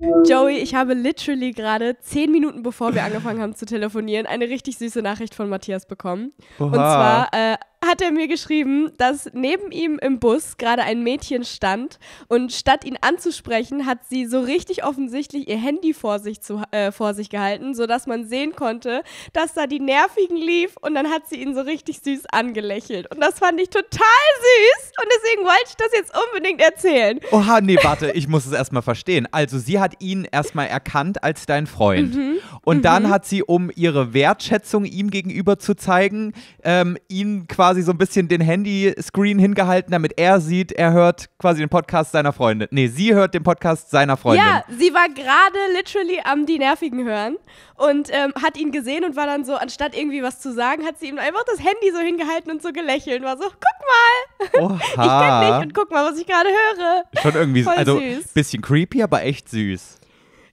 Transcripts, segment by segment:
Joey, ich habe literally gerade zehn Minuten bevor wir angefangen haben zu telefonieren, eine richtig süße Nachricht von Matthias bekommen. Oha. Und zwar äh, hat er mir geschrieben, dass neben ihm im Bus gerade ein Mädchen stand und statt ihn anzusprechen, hat sie so richtig offensichtlich ihr Handy vor sich, zu, äh, vor sich gehalten, sodass man sehen konnte, dass da die Nervigen lief und dann hat sie ihn so richtig süß angelächelt. Und das fand ich total süß und deswegen wollte ich das jetzt unbedingt erzählen. Oha, nee, warte, ich muss es erstmal verstehen. Also, sie hat ihn erstmal erkannt als dein Freund mhm. und mhm. dann hat sie, um ihre Wertschätzung ihm gegenüber zu zeigen, ähm, ihn quasi quasi so ein bisschen den Handy-Screen hingehalten, damit er sieht, er hört quasi den Podcast seiner Freundin. Nee, sie hört den Podcast seiner Freundin. Ja, sie war gerade literally am Die Nervigen hören und ähm, hat ihn gesehen und war dann so, anstatt irgendwie was zu sagen, hat sie ihm einfach das Handy so hingehalten und so gelächelt und war so, guck mal, Oha. ich kenn dich und guck mal, was ich gerade höre. Schon irgendwie, Voll also süß. bisschen creepy, aber echt süß.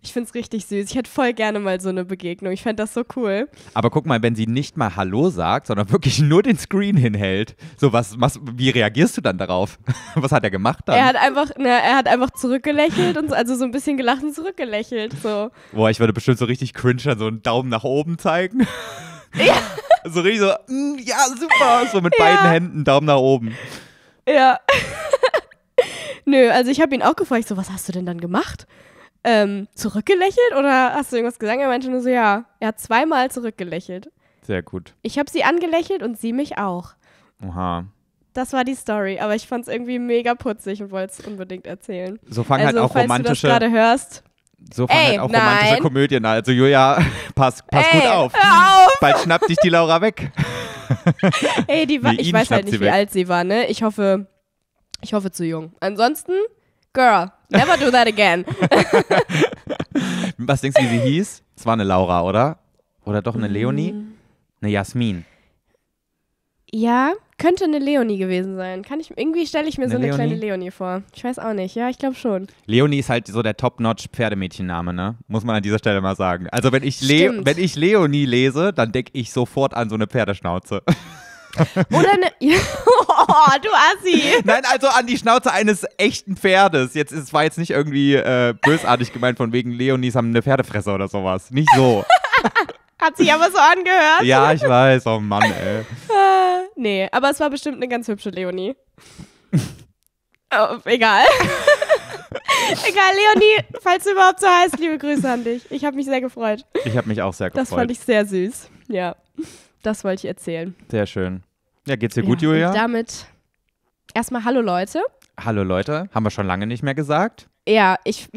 Ich finde es richtig süß. Ich hätte voll gerne mal so eine Begegnung. Ich fände das so cool. Aber guck mal, wenn sie nicht mal Hallo sagt, sondern wirklich nur den Screen hinhält, so was, was wie reagierst du dann darauf? was hat er gemacht dann? Er hat einfach, na, ne, er hat einfach zurückgelächelt und also so ein bisschen gelacht und zurückgelächelt. So. Boah, ich würde bestimmt so richtig cringe an so einen Daumen nach oben zeigen. Ja. so richtig so, mm, ja, super. So mit ja. beiden Händen Daumen nach oben. Ja. Nö, also ich habe ihn auch gefragt, so, was hast du denn dann gemacht? ähm, zurückgelächelt oder hast du irgendwas gesagt? Er meinte nur so, ja, er hat zweimal zurückgelächelt. Sehr gut. Ich habe sie angelächelt und sie mich auch. Oha. Das war die Story, aber ich fand es irgendwie mega putzig und wollte es unbedingt erzählen. So fangen halt also, halt auch romantische. gerade hörst. So fangen halt auch nein. romantische Komödien an. Also Julia, pass, pass Ey, gut auf. Hör auf. Bald schnappt dich die Laura weg. Ey, die war, nee, ich weiß halt nicht, wie weg. alt sie war, ne? Ich hoffe, ich hoffe zu jung. Ansonsten, Girl, Never do that again. Was denkst du, wie sie hieß? Es war eine Laura, oder? Oder doch eine mm. Leonie? Eine Jasmin. Ja, könnte eine Leonie gewesen sein. Kann ich, irgendwie stelle ich mir eine so eine Leonie? kleine Leonie vor. Ich weiß auch nicht. Ja, ich glaube schon. Leonie ist halt so der Top-Notch-Pferdemädchenname, ne? Muss man an dieser Stelle mal sagen. Also, wenn ich, Le wenn ich Leonie lese, dann denke ich sofort an so eine Pferdeschnauze. Oder eine. oh, du Assi. Nein, also an die Schnauze eines echten Pferdes. Jetzt es war jetzt nicht irgendwie äh, bösartig gemeint von wegen Leonis haben eine Pferdefresse oder sowas. Nicht so. Hat sich aber so angehört. Ja, ich weiß. Oh Mann, ey. Äh, nee, aber es war bestimmt eine ganz hübsche Leonie. oh, egal. Egal, Leonie, falls du überhaupt so heißt, liebe Grüße an dich. Ich habe mich sehr gefreut. Ich habe mich auch sehr gefreut. Das fand ich sehr süß. Ja. Das wollte ich erzählen. Sehr schön. Ja, geht's dir gut, Julia? Und Damit erstmal Hallo Leute. Hallo Leute, haben wir schon lange nicht mehr gesagt. Ja, ich,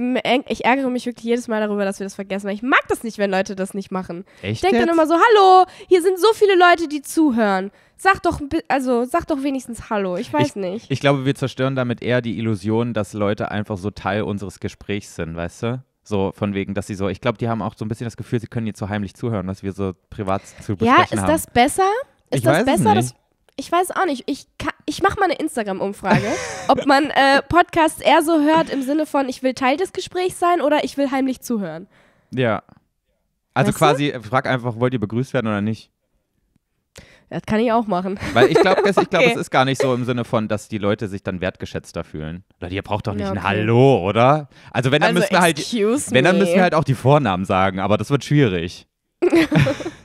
ich ärgere mich wirklich jedes Mal darüber, dass wir das vergessen, ich mag das nicht, wenn Leute das nicht machen. Echt? Ich denke dann immer so, hallo, hier sind so viele Leute, die zuhören. Sag doch, also sag doch wenigstens Hallo. Ich weiß ich, nicht. Ich glaube, wir zerstören damit eher die Illusion, dass Leute einfach so Teil unseres Gesprächs sind, weißt du? So von wegen, dass sie so, ich glaube, die haben auch so ein bisschen das Gefühl, sie können jetzt zu heimlich zuhören, dass wir so privat zu besprechen haben. Ja, ist haben. das besser? Ist ich das besser? Das, ich weiß auch nicht. Ich, ich mache mal eine Instagram-Umfrage, ob man äh, Podcasts eher so hört im Sinne von, ich will Teil des Gesprächs sein oder ich will heimlich zuhören. Ja. Also weißt quasi, du? Äh, frag einfach, wollt ihr begrüßt werden oder nicht? Das kann ich auch machen. Weil ich glaube, okay. glaub, es ist gar nicht so im Sinne von, dass die Leute sich dann wertgeschätzter fühlen. Oder ihr braucht doch nicht ja, okay. ein Hallo, oder? Also wenn dann also, müssen wir halt, wenn dann müssen wir halt auch die Vornamen sagen, aber das wird schwierig.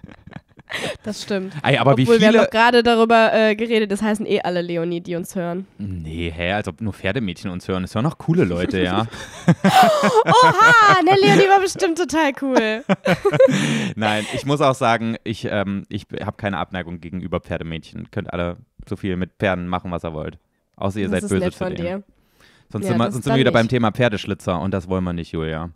Das stimmt. Ey, aber Obwohl, wie viele... wir haben doch gerade darüber äh, geredet, das heißen eh alle Leonie, die uns hören. Nee, hä, als ob nur Pferdemädchen uns hören. Es hören auch coole Leute, ja. Oha, ne, Leonie war bestimmt total cool. Nein, ich muss auch sagen, ich, ähm, ich habe keine Abneigung gegenüber Pferdemädchen. Könnt alle so viel mit Pferden machen, was ihr wollt. Außer ihr das seid böse zu denen. Dir. Sonst, ja, sind, wir, sonst sind wir wieder nicht. beim Thema Pferdeschlitzer und das wollen wir nicht, Julia.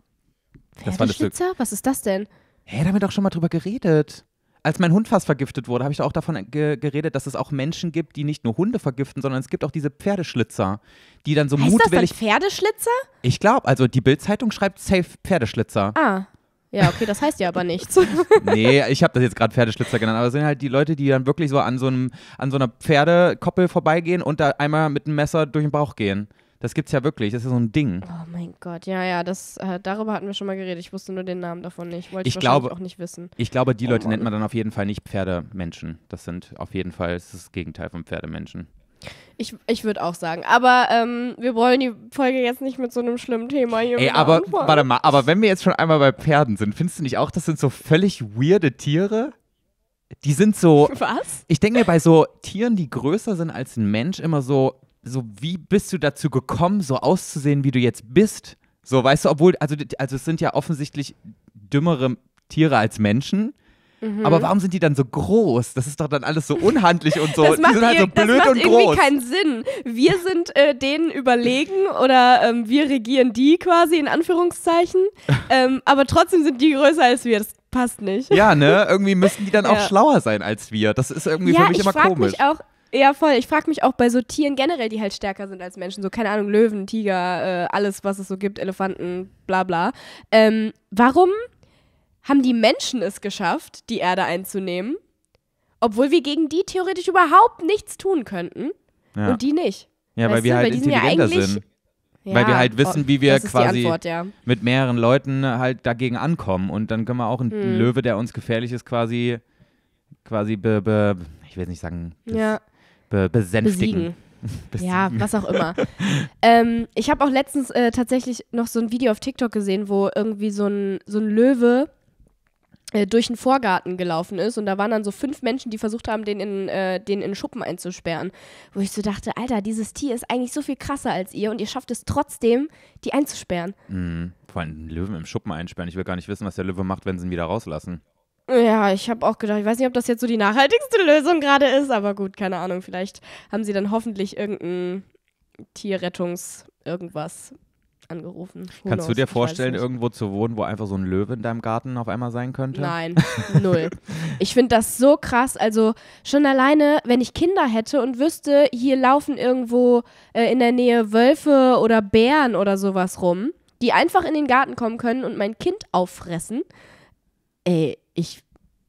Pferdeschlitzer? Was ist das denn? Hä, da haben wir doch schon mal drüber geredet als mein Hund fast vergiftet wurde, habe ich auch davon äh, ge geredet, dass es auch Menschen gibt, die nicht nur Hunde vergiften, sondern es gibt auch diese Pferdeschlitzer, die dann so heißt mutwillig. Das dann Pferdeschlitzer? Ich glaube, also die Bildzeitung schreibt safe Pferdeschlitzer. Ah. Ja, okay, das heißt ja aber nichts. nee, ich habe das jetzt gerade Pferdeschlitzer genannt, aber es sind halt die Leute, die dann wirklich so an so, einem, an so einer Pferdekoppel vorbeigehen und da einmal mit einem Messer durch den Bauch gehen. Das gibt's ja wirklich, das ist so ein Ding. Oh mein Gott, ja, ja, das, äh, darüber hatten wir schon mal geredet. Ich wusste nur den Namen davon nicht. Wollte ich, ich glaube, auch nicht wissen. Ich glaube, die oh Leute Mann. nennt man dann auf jeden Fall nicht Pferdemenschen. Das sind auf jeden Fall das, das Gegenteil von Pferdemenschen. Ich, ich würde auch sagen. Aber ähm, wir wollen die Folge jetzt nicht mit so einem schlimmen Thema hier Ey, aber warte mal, aber wenn wir jetzt schon einmal bei Pferden sind, findest du nicht auch, das sind so völlig weirde Tiere? Die sind so. Was? Ich denke mir bei so Tieren, die größer sind als ein Mensch, immer so, so wie bist du dazu gekommen, so auszusehen, wie du jetzt bist? So, weißt du, obwohl, also, also es sind ja offensichtlich dümmere Tiere als Menschen. Mhm. Aber warum sind die dann so groß? Das ist doch dann alles so unhandlich und so. Das macht die sind halt so blöd und groß. Das macht irgendwie keinen Sinn. Wir sind äh, denen überlegen oder ähm, wir regieren die quasi in Anführungszeichen. ähm, aber trotzdem sind die größer als wir. Das passt nicht. Ja, ne? Irgendwie müssten die dann ja. auch schlauer sein als wir. Das ist irgendwie ja, für mich immer komisch. Mich auch, ja, voll. Ich frage mich auch bei so Tieren generell, die halt stärker sind als Menschen, so keine Ahnung, Löwen, Tiger, äh, alles, was es so gibt, Elefanten, bla bla. Ähm, warum haben die Menschen es geschafft, die Erde einzunehmen, obwohl wir gegen die theoretisch überhaupt nichts tun könnten ja. und die nicht? Ja, weil wir du? halt weil intelligenter sind. Ja sind. Ja, weil wir halt oh, wissen, wie wir quasi Antwort, mit mehreren Leuten halt dagegen ankommen. Und dann können wir auch einen hm. Löwe, der uns gefährlich ist, quasi, quasi be, be ich will nicht sagen, ja be besänftigen. Besiegen. Ja, was auch immer. ähm, ich habe auch letztens äh, tatsächlich noch so ein Video auf TikTok gesehen, wo irgendwie so ein, so ein Löwe äh, durch den Vorgarten gelaufen ist und da waren dann so fünf Menschen, die versucht haben, den in, äh, den in Schuppen einzusperren. Wo ich so dachte, Alter, dieses Tier ist eigentlich so viel krasser als ihr und ihr schafft es trotzdem, die einzusperren. Mhm. Vor allem einen Löwen im Schuppen einsperren. Ich will gar nicht wissen, was der Löwe macht, wenn sie ihn wieder rauslassen. Ja, ich habe auch gedacht, ich weiß nicht, ob das jetzt so die nachhaltigste Lösung gerade ist, aber gut, keine Ahnung. Vielleicht haben sie dann hoffentlich irgendein Tierrettungs irgendwas angerufen. Who Kannst knows? du dir vorstellen, irgendwo zu wohnen, wo einfach so ein Löwe in deinem Garten auf einmal sein könnte? Nein, null. Ich finde das so krass. Also schon alleine, wenn ich Kinder hätte und wüsste, hier laufen irgendwo äh, in der Nähe Wölfe oder Bären oder sowas rum, die einfach in den Garten kommen können und mein Kind auffressen. Ey, ich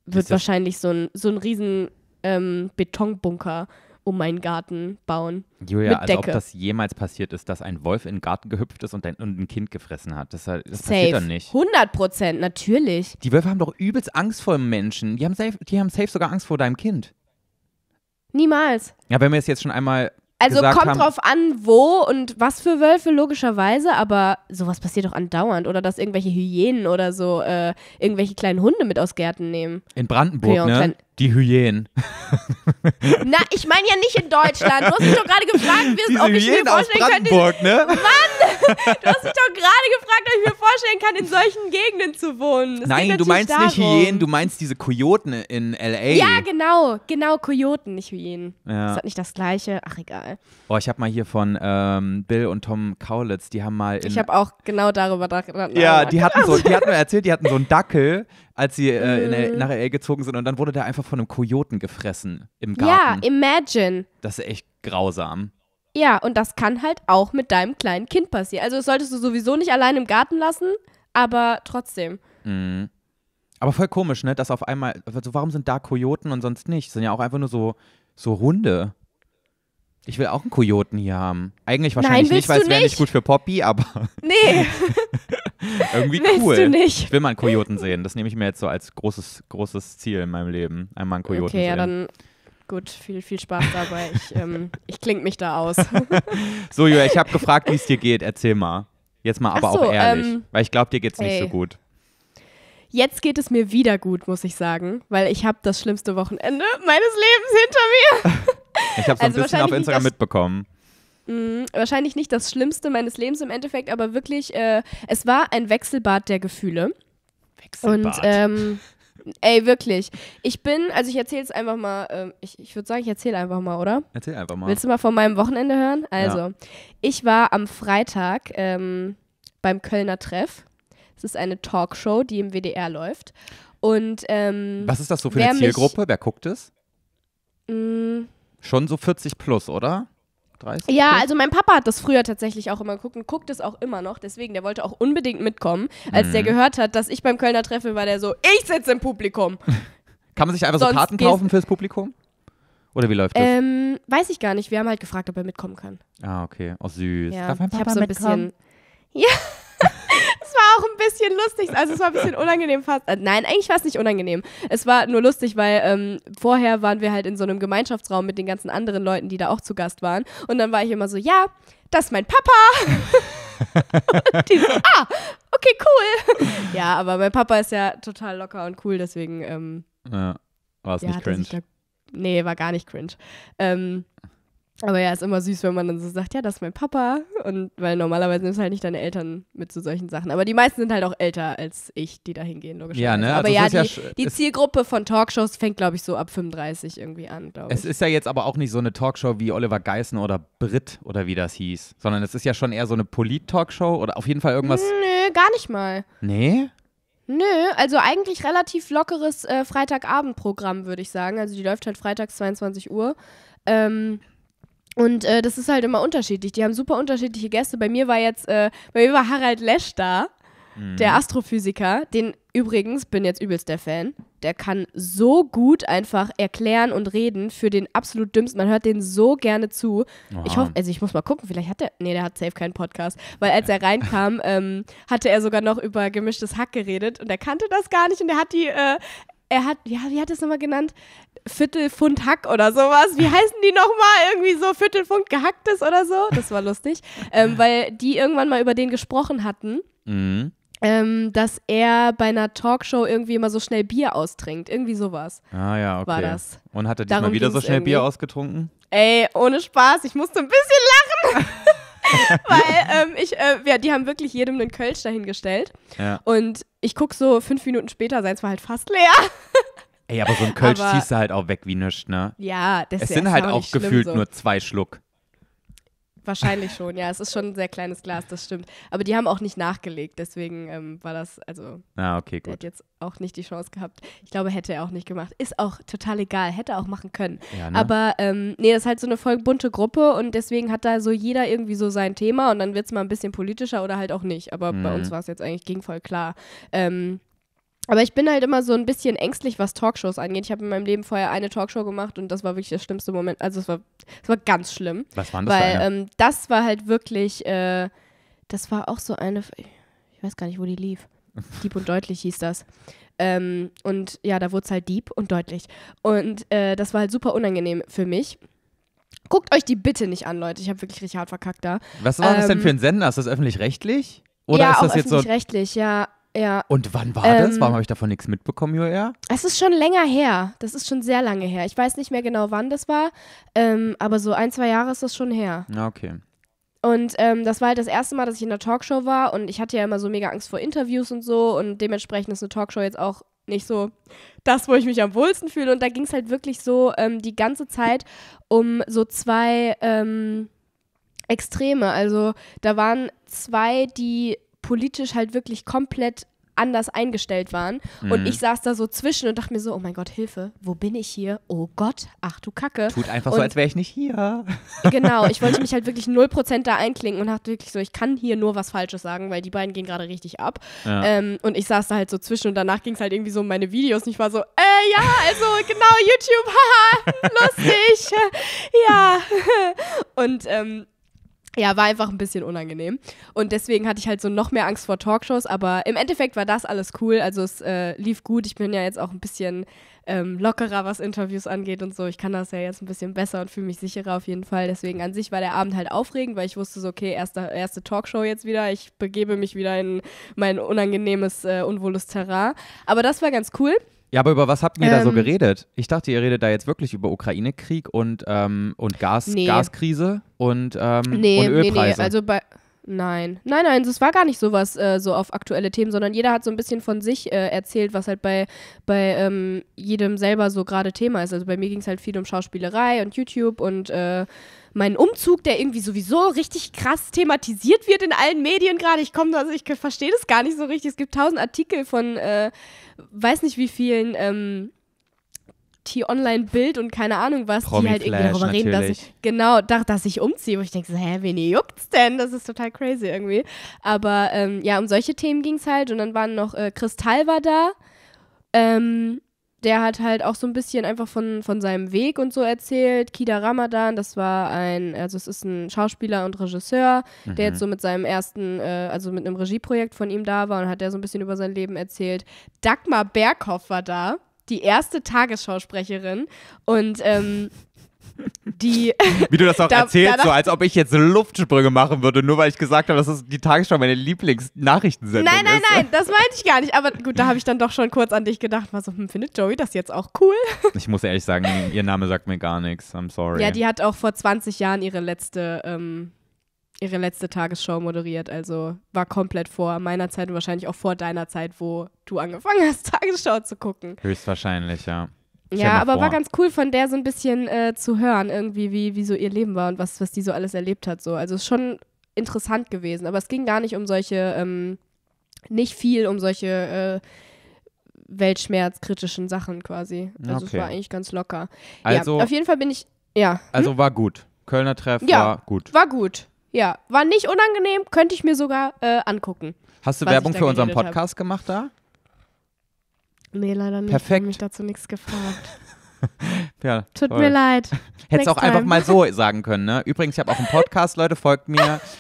würde wahrscheinlich so einen so einen riesen ähm, Betonbunker um meinen Garten bauen. Julia, mit also Decke. ob das jemals passiert ist, dass ein Wolf in den Garten gehüpft ist und ein, und ein Kind gefressen hat. Das, das passiert doch nicht. 100 Prozent, natürlich. Die Wölfe haben doch übelst Angst vor Menschen. Die haben, safe, die haben safe sogar Angst vor deinem Kind. Niemals. Ja, wenn wir es jetzt schon einmal also kommt haben, drauf an, wo und was für Wölfe, logischerweise, aber sowas passiert doch andauernd. Oder dass irgendwelche Hyänen oder so äh, irgendwelche kleinen Hunde mit aus Gärten nehmen. In Brandenburg, ja, ne? Die Hyänen. Na, ich meine ja nicht in Deutschland. Du hast mich doch gerade gefragt, ob ich Hyänen mir vorstellen aus könnte. Ne? Mann! Du hast mich doch gerade gefragt, ob ich mir vorstellen kann, in solchen Gegenden zu wohnen. Es Nein, du meinst darum. nicht Hyänen, du meinst diese Kojoten in L.A. Ja, genau, genau, Kojoten, nicht Hyänen. Ja. Das ist nicht das Gleiche. Ach, egal. Oh, ich habe mal hier von ähm, Bill und Tom Kaulitz, die haben mal. In, ich habe auch genau darüber nachgedacht. Ja, die hatten so, die hatten mir erzählt, die hatten so einen Dackel, als sie äh, in, mhm. nach L.A. gezogen sind und dann wurde der einfach von einem Kojoten gefressen im Garten. Ja, imagine. Das ist echt grausam. Ja, und das kann halt auch mit deinem kleinen Kind passieren. Also das solltest du sowieso nicht allein im Garten lassen, aber trotzdem. Mhm. Aber voll komisch, ne? Dass auf einmal, also warum sind da Kojoten und sonst nicht? Das sind ja auch einfach nur so, so Hunde. Ich will auch einen Kojoten hier haben. Eigentlich wahrscheinlich Nein, nicht, weil es wäre nicht gut für Poppy, aber. Nee. irgendwie willst cool. Du nicht. Ich will mal einen Kojoten sehen. Das nehme ich mir jetzt so als großes, großes Ziel in meinem Leben. Einmal einen Kojoten okay, sehen. Okay, ja, dann gut, viel, viel Spaß dabei. Ich, ähm, ich kling mich da aus. so, Julia, ich habe gefragt, wie es dir geht. Erzähl mal. Jetzt mal aber so, auch ehrlich. Ähm, weil ich glaube, dir geht es nicht so gut. Jetzt geht es mir wieder gut, muss ich sagen, weil ich habe das schlimmste Wochenende meines Lebens hinter mir. ich habe so also ein bisschen auf Instagram mitbekommen. Mm, wahrscheinlich nicht das Schlimmste meines Lebens im Endeffekt, aber wirklich, äh, es war ein Wechselbad der Gefühle. Wechselbad. Und ähm, Ey, wirklich. Ich bin, also ich erzähle es einfach mal, äh, ich, ich würde sagen, ich erzähle einfach mal, oder? Erzähl einfach mal. Willst du mal von meinem Wochenende hören? Also, ja. ich war am Freitag ähm, beim Kölner Treff. Es ist eine Talkshow, die im WDR läuft. Und ähm, was ist das so für eine Zielgruppe? Mich, wer guckt es? Mm. Schon so 40 plus, oder? 30? Ja, plus? also mein Papa hat das früher tatsächlich auch immer geguckt und guckt es auch immer noch. Deswegen, der wollte auch unbedingt mitkommen. Als mhm. der gehört hat, dass ich beim Kölner Treffen war, der so, ich sitze im Publikum. Kann man sich einfach Sonst so Karten kaufen fürs Publikum? Oder wie läuft das? Ähm, weiß ich gar nicht. Wir haben halt gefragt, ob er mitkommen kann. Ah, okay. Oh, süß. Ja. Darf mein Papa ich hab so ein mitkommen? bisschen. Ja es war auch ein bisschen lustig. Also es war ein bisschen unangenehm fast. Äh, nein, eigentlich war es nicht unangenehm. Es war nur lustig, weil ähm, vorher waren wir halt in so einem Gemeinschaftsraum mit den ganzen anderen Leuten, die da auch zu Gast waren. Und dann war ich immer so, ja, das ist mein Papa. und die so, ah, okay, cool. ja, aber mein Papa ist ja total locker und cool, deswegen. Ähm, ja, war es ja, nicht cringe. Da, nee, war gar nicht cringe. Ähm, aber ja, ist immer süß, wenn man dann so sagt, ja, das ist mein Papa. Und weil normalerweise nimmst halt nicht deine Eltern mit zu solchen Sachen. Aber die meisten sind halt auch älter als ich, die da hingehen, logischerweise. Ja, ne? Aber also ja, die, ja die, Zielgruppe von Talkshows fängt, glaube ich, so ab 35 irgendwie an, glaube ich. Es ist ja jetzt aber auch nicht so eine Talkshow wie Oliver Geissen oder Brit oder wie das hieß. Sondern es ist ja schon eher so eine Polit-Talkshow oder auf jeden Fall irgendwas. Hm, nö, gar nicht mal. Nee? Nö, also eigentlich relativ lockeres äh, Freitagabendprogramm, würde ich sagen. Also die läuft halt freitags 22 Uhr. Ähm, und äh, das ist halt immer unterschiedlich. Die haben super unterschiedliche Gäste. Bei mir war jetzt, äh, bei mir war Harald Lesch da, mhm. der Astrophysiker, den übrigens bin jetzt übelst der Fan. Der kann so gut einfach erklären und reden für den absolut dümmsten. Man hört den so gerne zu. Wow. Ich hoffe, also ich muss mal gucken, vielleicht hat er. nee, der hat safe keinen Podcast. Weil als er reinkam, ähm, hatte er sogar noch über gemischtes Hack geredet und er kannte das gar nicht und er hat die, äh, er hat, ja, wie hat er es nochmal genannt? Viertelfund Hack oder sowas. Wie heißen die nochmal? Irgendwie so Viertelfund gehacktes oder so. Das war lustig, ähm, weil die irgendwann mal über den gesprochen hatten. Mhm. Ähm, dass er bei einer Talkshow irgendwie immer so schnell Bier austrinkt. Irgendwie sowas. Ah ja, okay. War das. Und hat er diesmal Darum wieder so schnell irgendwie. Bier ausgetrunken? Ey, ohne Spaß, ich musste ein bisschen lachen. Weil ähm, ich, äh, ja, die haben wirklich jedem einen Kölsch dahingestellt. Ja. Und ich gucke so fünf Minuten später, es war halt fast leer. Ey, aber so ein Kölsch aber, ziehst du halt auch weg wie nichts, ne? Ja, das Es sind halt auch, auch gefühlt so. nur zwei Schluck. Wahrscheinlich schon, ja. Es ist schon ein sehr kleines Glas, das stimmt. Aber die haben auch nicht nachgelegt, deswegen ähm, war das, also. Ah, okay, gut. Der hat jetzt auch nicht die Chance gehabt. Ich glaube, hätte er auch nicht gemacht. Ist auch total egal, hätte er auch machen können. Ja, ne? Aber ähm, nee, das ist halt so eine voll bunte Gruppe und deswegen hat da so jeder irgendwie so sein Thema und dann wird es mal ein bisschen politischer oder halt auch nicht. Aber mhm. bei uns mhm. war es jetzt eigentlich, ging voll klar. Ähm, aber ich bin halt immer so ein bisschen ängstlich, was Talkshows angeht. Ich habe in meinem Leben vorher eine Talkshow gemacht und das war wirklich der schlimmste Moment. Also es war, es war ganz schlimm. Was war das? Weil da, ja? ähm, das war halt wirklich, äh, das war auch so eine, ich weiß gar nicht, wo die lief. Dieb und deutlich hieß das. Ähm, und ja, da wurde es halt deep und deutlich. Und äh, das war halt super unangenehm für mich. Guckt euch die bitte nicht an, Leute. Ich habe wirklich richtig hart verkackt da. Was war ähm, das denn für ein ähm, Sender? Ist das öffentlich-rechtlich? Oder ja, ist das auch jetzt öffentlich-rechtlich, ja ja. Und wann war ähm, das? Warum habe ich davon nichts mitbekommen, Joel? Es ist schon länger her. Das ist schon sehr lange her. Ich weiß nicht mehr genau, wann das war, ähm, aber so ein, zwei Jahre ist das schon her. Na, ah, okay. Und ähm, das war halt das erste Mal, dass ich in der Talkshow war und ich hatte ja immer so mega Angst vor Interviews und so und dementsprechend ist eine Talkshow jetzt auch nicht so das, wo ich mich am wohlsten fühle. Und da ging es halt wirklich so ähm, die ganze Zeit um so zwei ähm, Extreme. Also da waren zwei, die politisch halt wirklich komplett anders eingestellt waren. Mhm. Und ich saß da so zwischen und dachte mir so, oh mein Gott, Hilfe, wo bin ich hier? Oh Gott, ach du Kacke. Tut einfach und so, als wäre ich nicht hier. Genau, ich wollte mich halt wirklich 0% da einklinken und dachte wirklich so, ich kann hier nur was Falsches sagen, weil die beiden gehen gerade richtig ab. Ja. Ähm, und ich saß da halt so zwischen und danach ging es halt irgendwie so um meine Videos und ich war so, äh, ja, also genau, YouTube, haha, lustig, ja. Und ähm, ja, war einfach ein bisschen unangenehm. Und deswegen hatte ich halt so noch mehr Angst vor Talkshows. Aber im Endeffekt war das alles cool. Also es äh, lief gut. Ich bin ja jetzt auch ein bisschen ähm, lockerer, was Interviews angeht und so. Ich kann das ja jetzt ein bisschen besser und fühle mich sicherer auf jeden Fall. Deswegen an sich war der Abend halt aufregend, weil ich wusste so, okay, erste, erste Talkshow jetzt wieder. Ich begebe mich wieder in mein unangenehmes, äh, unwohles Terrain. Aber das war ganz cool. Ja, aber über was habt ihr ähm, da so ähm. geredet? Ich dachte, ihr redet da jetzt wirklich über Ukraine-Krieg und, ähm, und Gas, nee. Gaskrise und, ähm, nee, und Ölpreise. Nee, nee, also bei. Nein, nein, nein, es war gar nicht sowas äh, so auf aktuelle Themen, sondern jeder hat so ein bisschen von sich äh, erzählt, was halt bei, bei ähm, jedem selber so gerade Thema ist. Also bei mir ging es halt viel um Schauspielerei und YouTube und äh, meinen Umzug, der irgendwie sowieso richtig krass thematisiert wird in allen Medien gerade. Ich komme, also ich verstehe das gar nicht so richtig. Es gibt tausend Artikel von äh, weiß nicht wie vielen ähm, T-Online-Bild und keine Ahnung was, Promi die halt Flash, irgendwie darüber reden, dass ich, genau, dass ich umziehe, wo ich denke, so, hä, wen juckt's denn? Das ist total crazy irgendwie. Aber ähm, ja, um solche Themen ging's halt und dann waren noch, äh, Kristall war da, ähm, der hat halt auch so ein bisschen einfach von, von seinem Weg und so erzählt. Kida Ramadan, das war ein, also es ist ein Schauspieler und Regisseur, mhm. der jetzt mhm. so mit seinem ersten, äh, also mit einem Regieprojekt von ihm da war und hat der so ein bisschen über sein Leben erzählt. Dagmar Berghoff war da, die erste Tagesschausprecherin und ähm, die. Wie du das auch da, erzählst, so als ob ich jetzt Luftsprünge machen würde, nur weil ich gesagt habe, dass das die Tagesschau meine Lieblingsnachrichtensendung ist. Nein, nein, ist. nein, das meinte ich gar nicht. Aber gut, da habe ich dann doch schon kurz an dich gedacht, war so, hm, findet Joey das jetzt auch cool? Ich muss ehrlich sagen, ihr Name sagt mir gar nichts. I'm sorry. Ja, die hat auch vor 20 Jahren ihre letzte. Ähm, ihre letzte Tagesshow moderiert, also war komplett vor meiner Zeit und wahrscheinlich auch vor deiner Zeit, wo du angefangen hast, Tagesschau zu gucken. Höchstwahrscheinlich, ja. Ja, aber vor. war ganz cool von der so ein bisschen äh, zu hören, irgendwie, wie, wie so ihr Leben war und was, was die so alles erlebt hat. So. Also ist schon interessant gewesen. Aber es ging gar nicht um solche, ähm, nicht viel um solche äh, weltschmerzkritischen Sachen quasi. Also okay. es war eigentlich ganz locker. Also ja, auf jeden Fall bin ich, ja. Hm? Also war gut. Kölner Treff ja, war gut. War gut. Ja, war nicht unangenehm, könnte ich mir sogar äh, angucken. Hast du Werbung für unseren Podcast hab. gemacht da? Nee, leider nicht. Perfekt. Ich habe mich dazu nichts gefragt. ja, Tut toll. mir leid. Hättest auch time. einfach mal so sagen können, ne? Übrigens, ich habe auch einen Podcast, Leute, folgt mir.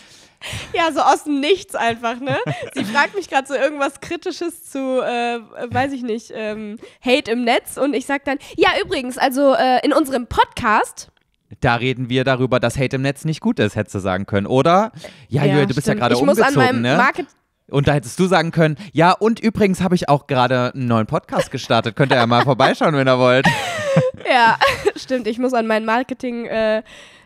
Ja, so aus dem Nichts einfach, ne? Sie fragt mich gerade so irgendwas Kritisches zu, äh, weiß ich nicht, ähm, Hate im Netz und ich sag dann, ja, übrigens, also äh, in unserem Podcast. Da reden wir darüber, dass Hate im Netz nicht gut ist, hättest du sagen können, oder? Ja, ja du bist stimmt. ja gerade umgezogen, muss an meinem ne? Market und da hättest du sagen können, ja, und übrigens habe ich auch gerade einen neuen Podcast gestartet. Könnt ihr ja mal vorbeischauen, wenn ihr wollt. Ja, stimmt. Ich muss an meinen Marketing-Künsten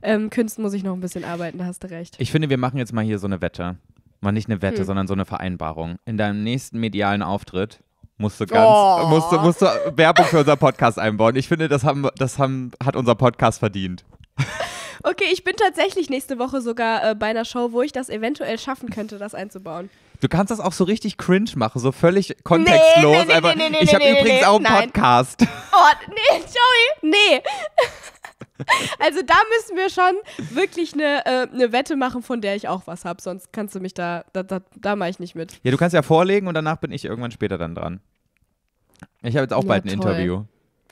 äh, ähm, noch ein bisschen arbeiten, da hast du recht. Ich finde, wir machen jetzt mal hier so eine Wette. Mal nicht eine Wette, hm. sondern so eine Vereinbarung. In deinem nächsten medialen Auftritt musst du ganz, oh. musst, musst du Werbung für unseren Podcast einbauen. Ich finde, das, haben, das haben, hat unser Podcast verdient. Okay, ich bin tatsächlich nächste Woche sogar äh, bei einer Show, wo ich das eventuell schaffen könnte, das einzubauen. Du kannst das auch so richtig cringe machen, so völlig kontextlos. Nee, nee, nee, nee, nee ich habe übrigens auch einen nein. Podcast. Oh, nee, Joey, nee. Also da müssen wir schon wirklich eine, äh, eine Wette machen, von der ich auch was habe. Sonst kannst du mich da, da, da, da mache ich nicht mit. Ja, du kannst ja vorlegen und danach bin ich irgendwann später dann dran. Ich habe jetzt auch ja, bald ein toll. Interview.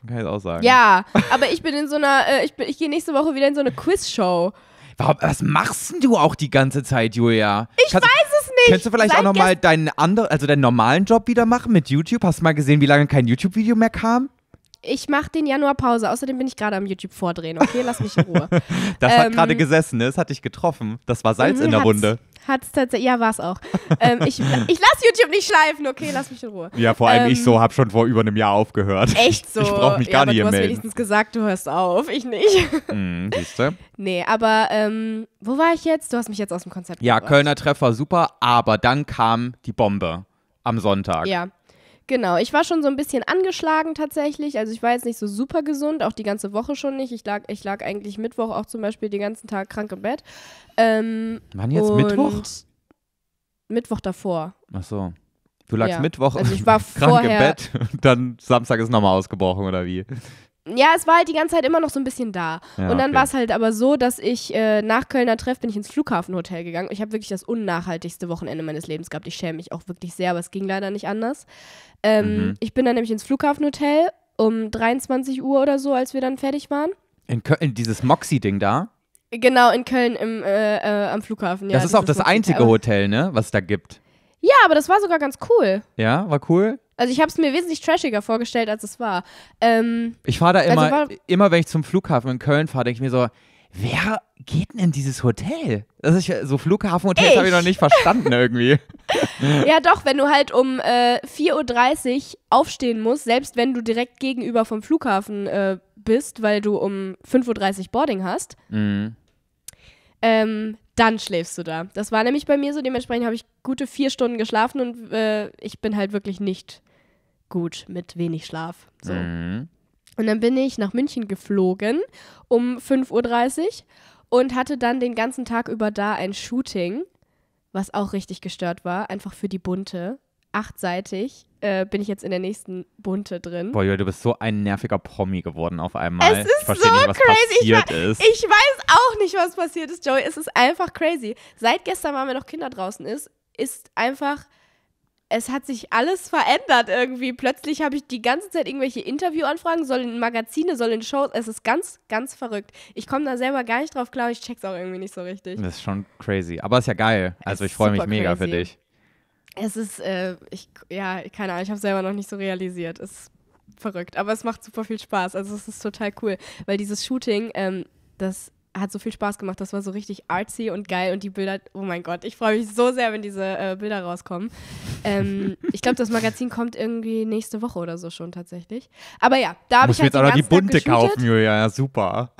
Kann ich jetzt auch sagen. Ja, aber ich bin in so einer, äh, ich, ich gehe nächste Woche wieder in so eine Quizshow. Warum, was machst denn du auch die ganze Zeit, Julia? Ich kannst, weiß es Könntest du vielleicht Seit auch nochmal deinen anderen, also deinen normalen Job wieder machen mit YouTube? Hast du mal gesehen, wie lange kein YouTube-Video mehr kam? ich mache den Januar Pause. Außerdem bin ich gerade am YouTube vordrehen. Okay, lass mich in Ruhe. das ähm, hat gerade gesessen, ne? Das hat dich getroffen. Das war Salz mhm, in der Wunde. Hat es tatsächlich, ja, war es auch. ähm, ich, ich lasse YouTube nicht schleifen, okay, lass mich in Ruhe. Ja, vor allem ähm, ich so, habe schon vor über einem Jahr aufgehört. Echt so? Ich brauche mich gar ja, nicht mehr melden. Du hast wenigstens gesagt, du hörst auf, ich nicht. Mm, siehst du? Nee, aber ähm, wo war ich jetzt? Du hast mich jetzt aus dem Konzept Ja, gebracht. Kölner Treffer, super, aber dann kam die Bombe am Sonntag. Ja. Genau, ich war schon so ein bisschen angeschlagen tatsächlich. Also ich war jetzt nicht so super gesund, auch die ganze Woche schon nicht. Ich lag, ich lag eigentlich Mittwoch auch zum Beispiel den ganzen Tag krank im Bett. Ähm, Wann jetzt Mittwoch? Mittwoch davor. Ach so. Du lagst ja. Mittwoch also ich war krank vorher, im Bett und dann Samstag ist nochmal ausgebrochen oder wie? ja, es war halt die ganze Zeit immer noch so ein bisschen da. Ja, und dann okay. war es halt aber so, dass ich äh, nach Kölner Treff bin ich ins Flughafenhotel gegangen. Ich habe wirklich das unnachhaltigste Wochenende meines Lebens gehabt. Ich schäme mich auch wirklich sehr, aber es ging leider nicht anders. Ähm, mhm. Ich bin dann nämlich ins Flughafenhotel um 23 Uhr oder so, als wir dann fertig waren. In Köln, dieses Moxie-Ding da? Genau, in Köln im, äh, äh, am Flughafen. Ja, das ist auch das Moxie einzige Hotel, ne, was es da gibt. Ja, aber das war sogar ganz cool. Ja, war cool. Also ich habe es mir wesentlich trashiger vorgestellt, als es war. Ähm, ich fahre da also immer, also immer wenn ich zum Flughafen in Köln fahre, denke ich mir so, wer geht denn in dieses Hotel? Das ist so Flughafenhotels habe ich noch nicht verstanden irgendwie. ja, doch, wenn du halt um äh, 4.30 Uhr aufstehen musst, selbst wenn du direkt gegenüber vom Flughafen äh, bist, weil du um 5.30 Uhr Boarding hast. Mhm. Ähm, dann schläfst du da. Das war nämlich bei mir so. Dementsprechend habe ich gute vier Stunden geschlafen und äh, ich bin halt wirklich nicht gut mit wenig Schlaf. So. Mhm. Und dann bin ich nach München geflogen um 5.30 Uhr und hatte dann den ganzen Tag über da ein Shooting, was auch richtig gestört war, einfach für die Bunte achtseitig äh, bin ich jetzt in der nächsten Bunte drin. Boah, Joel, du bist so ein nerviger Promi geworden auf einmal. Es ist ich verstehe so nicht, was crazy. passiert ich, ist. Ich weiß auch nicht, was passiert ist, Joey. Es ist einfach crazy. Seit gestern waren wir noch Kinder draußen ist, ist einfach es hat sich alles verändert irgendwie. Plötzlich habe ich die ganze Zeit irgendwelche Interviewanfragen, soll in Magazine, soll in Shows. Es ist ganz, ganz verrückt. Ich komme da selber gar nicht drauf klar. Ich check's auch irgendwie nicht so richtig. Das ist schon crazy. Aber ist ja geil. Also es ich freue mich mega crazy. für dich es ist, äh, ich, ja, keine Ahnung, ich habe selber noch nicht so realisiert. Es ist verrückt, aber es macht super viel Spaß. Also es ist total cool, weil dieses Shooting, ähm, das hat so viel Spaß gemacht. Das war so richtig artsy und geil und die Bilder, oh mein Gott, ich freue mich so sehr, wenn diese äh, Bilder rauskommen. Ähm, ich glaube, das Magazin kommt irgendwie nächste Woche oder so schon tatsächlich. Aber ja, da habe ich jetzt halt jetzt auch noch die bunte kaufen, Julia, ja, super.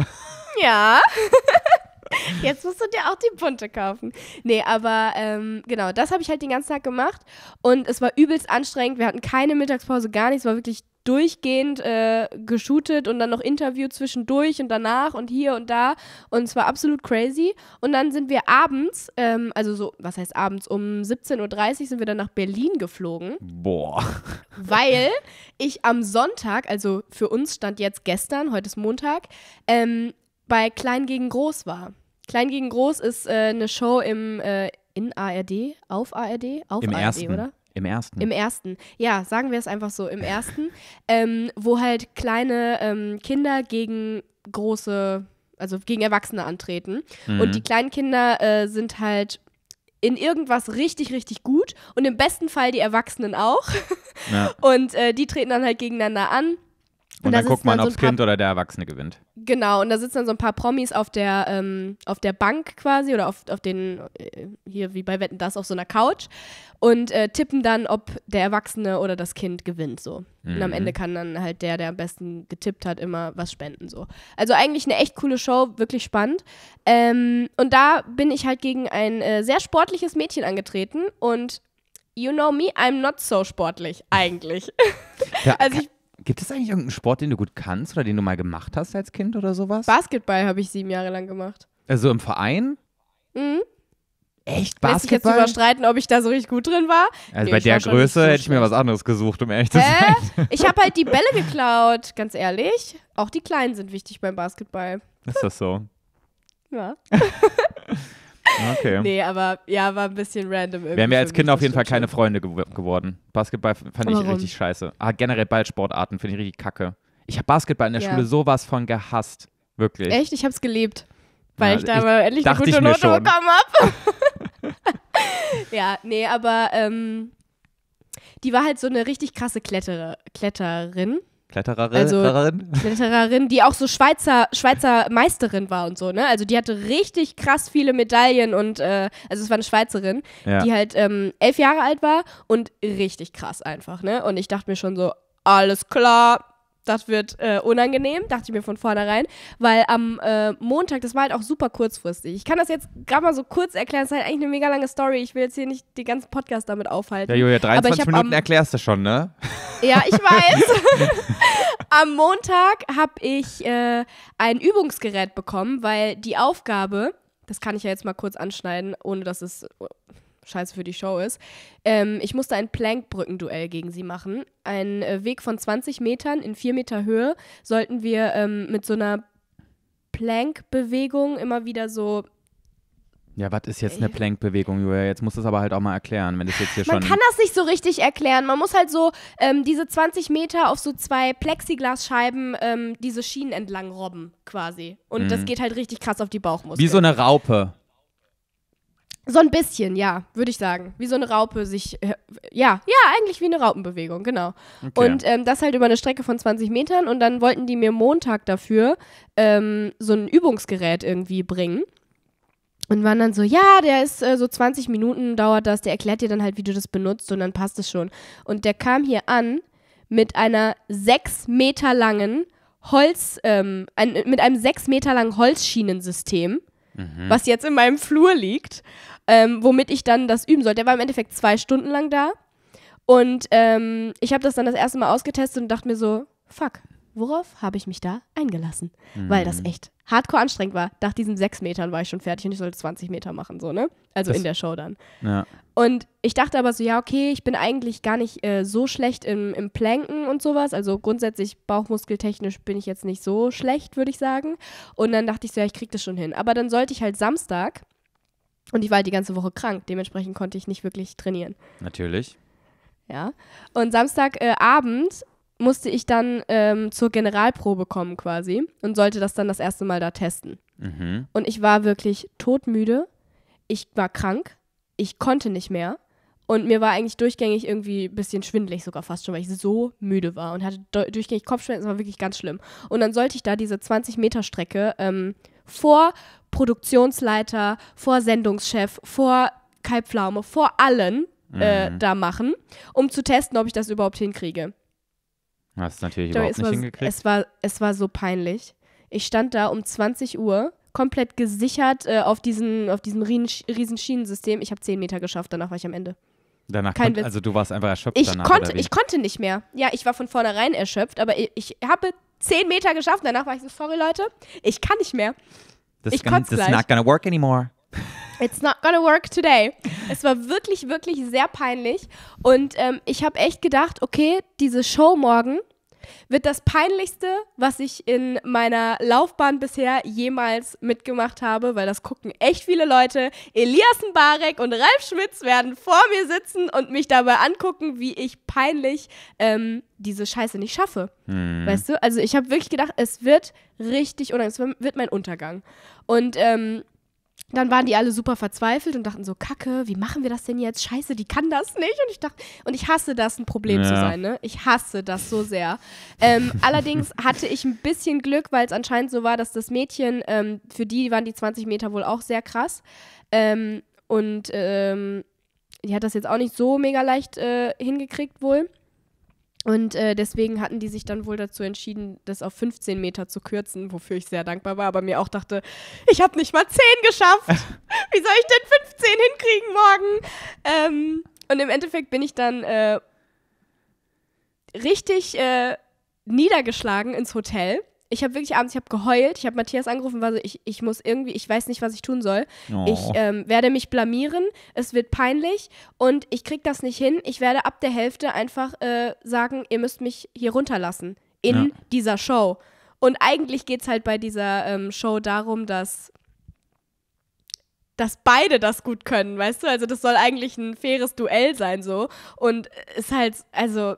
Ja. Jetzt musst du dir auch die bunte kaufen. Nee, aber ähm, genau, das habe ich halt den ganzen Tag gemacht und es war übelst anstrengend. Wir hatten keine Mittagspause, gar nichts. Es war wirklich durchgehend äh, geshootet und dann noch Interview zwischendurch und danach und hier und da. Und es war absolut crazy. Und dann sind wir abends, ähm, also so, was heißt abends, um 17.30 Uhr sind wir dann nach Berlin geflogen. Boah. Weil ich am Sonntag, also für uns stand jetzt gestern, heute ist Montag, ähm, bei Klein gegen Groß war. Klein gegen Groß ist äh, eine Show im, äh, in ARD, auf ARD, auf Im ARD, ersten. oder? Im ersten. Im ersten. Ja, sagen wir es einfach so, im ersten. ähm, wo halt kleine ähm, Kinder gegen große, also gegen Erwachsene antreten. Mhm. Und die kleinen Kinder äh, sind halt in irgendwas richtig, richtig gut und im besten Fall die Erwachsenen auch. Ja. Und äh, die treten dann halt gegeneinander an. Und, und da dann guckt man, ob das so Kind oder der Erwachsene gewinnt. Genau, und da sitzen dann so ein paar Promis auf der, ähm, auf der Bank quasi oder auf, auf den, äh, hier wie bei Wetten das, auf so einer Couch und äh, tippen dann, ob der Erwachsene oder das Kind gewinnt so. Mhm. Und am mhm. Ende kann dann halt der, der am besten getippt hat, immer was spenden so. Also eigentlich eine echt coole Show, wirklich spannend. Ähm, und da bin ich halt gegen ein äh, sehr sportliches Mädchen angetreten und you know me, I'm not so sportlich eigentlich. Ja, also ich Gibt es eigentlich irgendeinen Sport, den du gut kannst oder den du mal gemacht hast als Kind oder sowas? Basketball habe ich sieben Jahre lang gemacht. Also im Verein? Mhm. Echt? Basketball? Lässt sich jetzt überstreiten, ob ich da so richtig gut drin war. Also nee, bei der Größe hätte ich mir was anderes gesucht, um ehrlich zu sein. Äh, ich habe halt die Bälle geklaut, ganz ehrlich. Auch die Kleinen sind wichtig beim Basketball. Ist das so? Ja. Okay. Nee, aber ja, war ein bisschen random irgendwie. Wären wir als Kinder auf jeden Fall keine Freunde gew geworden. Basketball fand Warum? ich richtig scheiße. Ah, generell Ballsportarten finde ich richtig kacke. Ich habe Basketball in der ja. Schule sowas von gehasst. Wirklich. Echt? Ich habe es gelebt. Weil ja, ich da ich mal endlich eine gute Note bekommen habe. ja, nee, aber ähm, die war halt so eine richtig krasse Klettere, Kletterin. Klettererin, also, Klettererin, die auch so Schweizer, Schweizer Meisterin war und so, ne? Also die hatte richtig krass viele Medaillen und äh, also es war eine Schweizerin, ja. die halt ähm, elf Jahre alt war und richtig krass einfach, ne? Und ich dachte mir schon so, alles klar, das wird äh, unangenehm, dachte ich mir von vornherein, weil am äh, Montag, das war halt auch super kurzfristig. Ich kann das jetzt gerade mal so kurz erklären, das ist halt eigentlich eine mega lange Story. Ich will jetzt hier nicht den ganzen Podcast damit aufhalten. Ja, Julia, 23 Minuten am, erklärst du schon, ne? Ja, ich weiß. am Montag habe ich äh, ein Übungsgerät bekommen, weil die Aufgabe, das kann ich ja jetzt mal kurz anschneiden, ohne dass es scheiße für die Show ist. Ähm, ich musste ein Plankbrückenduell gegen sie machen. Ein äh, Weg von 20 Metern in 4 Meter Höhe sollten wir ähm, mit so einer Plank-Bewegung immer wieder so ja, was ist jetzt eine Plank-Bewegung, Julia? Jetzt musst du es aber halt auch mal erklären, wenn das jetzt hier Man schon. Man kann das nicht so richtig erklären. Man muss halt so ähm, diese 20 Meter auf so zwei Plexiglasscheiben ähm, diese Schienen entlang robben, quasi. Und mhm. das geht halt richtig krass auf die Bauchmuskeln. Wie so eine Raupe. So ein bisschen, ja, würde ich sagen. Wie so eine Raupe sich. Äh, ja, ja, eigentlich wie eine Raupenbewegung, genau. Okay. Und ähm, das halt über eine Strecke von 20 Metern. Und dann wollten die mir Montag dafür ähm, so ein Übungsgerät irgendwie bringen. Und waren dann so, ja, der ist äh, so 20 Minuten dauert das, der erklärt dir dann halt, wie du das benutzt und dann passt es schon. Und der kam hier an mit einer 6 Meter langen Holz, ähm, ein, mit einem 6 Meter langen Holzschienensystem. Mhm. was jetzt in meinem Flur liegt ähm, womit ich dann das üben sollte. Der war im Endeffekt zwei Stunden lang da. Und ähm, ich habe das dann das erste Mal ausgetestet und dachte mir so, fuck, worauf habe ich mich da eingelassen? Mhm. Weil das mhm. echt hardcore anstrengend war. Nach diesen sechs Metern war ich schon fertig und ich sollte 20 Meter machen, so, ne? Also das, in der Show dann. Ja. Und ich dachte aber so, ja, okay, ich bin eigentlich gar nicht äh, so schlecht im, im Planken und sowas. Also grundsätzlich bauchmuskeltechnisch bin ich jetzt nicht so schlecht, würde ich sagen. Und dann dachte ich so, ja, ich krieg das schon hin. Aber dann sollte ich halt Samstag und ich war halt die ganze Woche krank, dementsprechend konnte ich nicht wirklich trainieren. Natürlich. Ja. Und Samstagabend äh, musste ich dann ähm, zur Generalprobe kommen quasi und sollte das dann das erste Mal da testen. Mhm. Und ich war wirklich todmüde. Ich war krank. Ich konnte nicht mehr. Und mir war eigentlich durchgängig irgendwie ein bisschen schwindelig sogar fast schon, weil ich so müde war und hatte durchgängig Kopfschmerzen. Das war wirklich ganz schlimm. Und dann sollte ich da diese 20-Meter-Strecke ähm, vor Produktionsleiter, vor Sendungschef, vor Kai Pflaume, vor allen äh, mhm. da machen, um zu testen, ob ich das überhaupt hinkriege. Hast du natürlich Doch, überhaupt nicht war, hingekriegt. Es war, es war so peinlich. Ich stand da um 20 Uhr, komplett gesichert äh, auf, diesen, auf diesem riesen Schienensystem. Ich habe 10 Meter geschafft, danach war ich am Ende. Danach Kein konnt, also du warst einfach erschöpft ich danach, Konnte, ich konnte nicht mehr. Ja, ich war von vornherein erschöpft, aber ich, ich habe 10 Meter geschafft. Danach war ich so, sorry Leute, ich kann nicht mehr. This ich gonna, gleich. not gonna work anymore. It's not gonna work today. Es war wirklich, wirklich sehr peinlich. Und ähm, ich habe echt gedacht, okay, diese Show morgen, wird das peinlichste, was ich in meiner Laufbahn bisher jemals mitgemacht habe, weil das gucken echt viele Leute. Elias Mbarek und Ralf Schmitz werden vor mir sitzen und mich dabei angucken, wie ich peinlich ähm, diese Scheiße nicht schaffe. Hm. Weißt du? Also ich habe wirklich gedacht, es wird richtig unangenehm, es wird mein Untergang. Und ähm, dann waren die alle super verzweifelt und dachten so, Kacke, wie machen wir das denn jetzt? Scheiße, die kann das nicht. Und ich dachte, und ich hasse das, ein Problem ja. zu sein, ne? Ich hasse das so sehr. Ähm, allerdings hatte ich ein bisschen Glück, weil es anscheinend so war, dass das Mädchen, ähm, für die waren die 20 Meter wohl auch sehr krass. Ähm, und ähm, die hat das jetzt auch nicht so mega leicht äh, hingekriegt wohl. Und äh, deswegen hatten die sich dann wohl dazu entschieden, das auf 15 Meter zu kürzen, wofür ich sehr dankbar war, aber mir auch dachte, ich habe nicht mal 10 geschafft. Wie soll ich denn 15 hinkriegen morgen? Ähm, und im Endeffekt bin ich dann äh, richtig äh, niedergeschlagen ins Hotel ich habe wirklich abends, ich habe geheult, ich habe Matthias angerufen, war so, ich, ich muss irgendwie, ich weiß nicht, was ich tun soll. Oh. Ich ähm, werde mich blamieren, es wird peinlich und ich kriege das nicht hin. Ich werde ab der Hälfte einfach äh, sagen, ihr müsst mich hier runterlassen in ja. dieser Show. Und eigentlich geht es halt bei dieser ähm, Show darum, dass dass beide das gut können, weißt du? Also das soll eigentlich ein faires Duell sein so und es ist halt also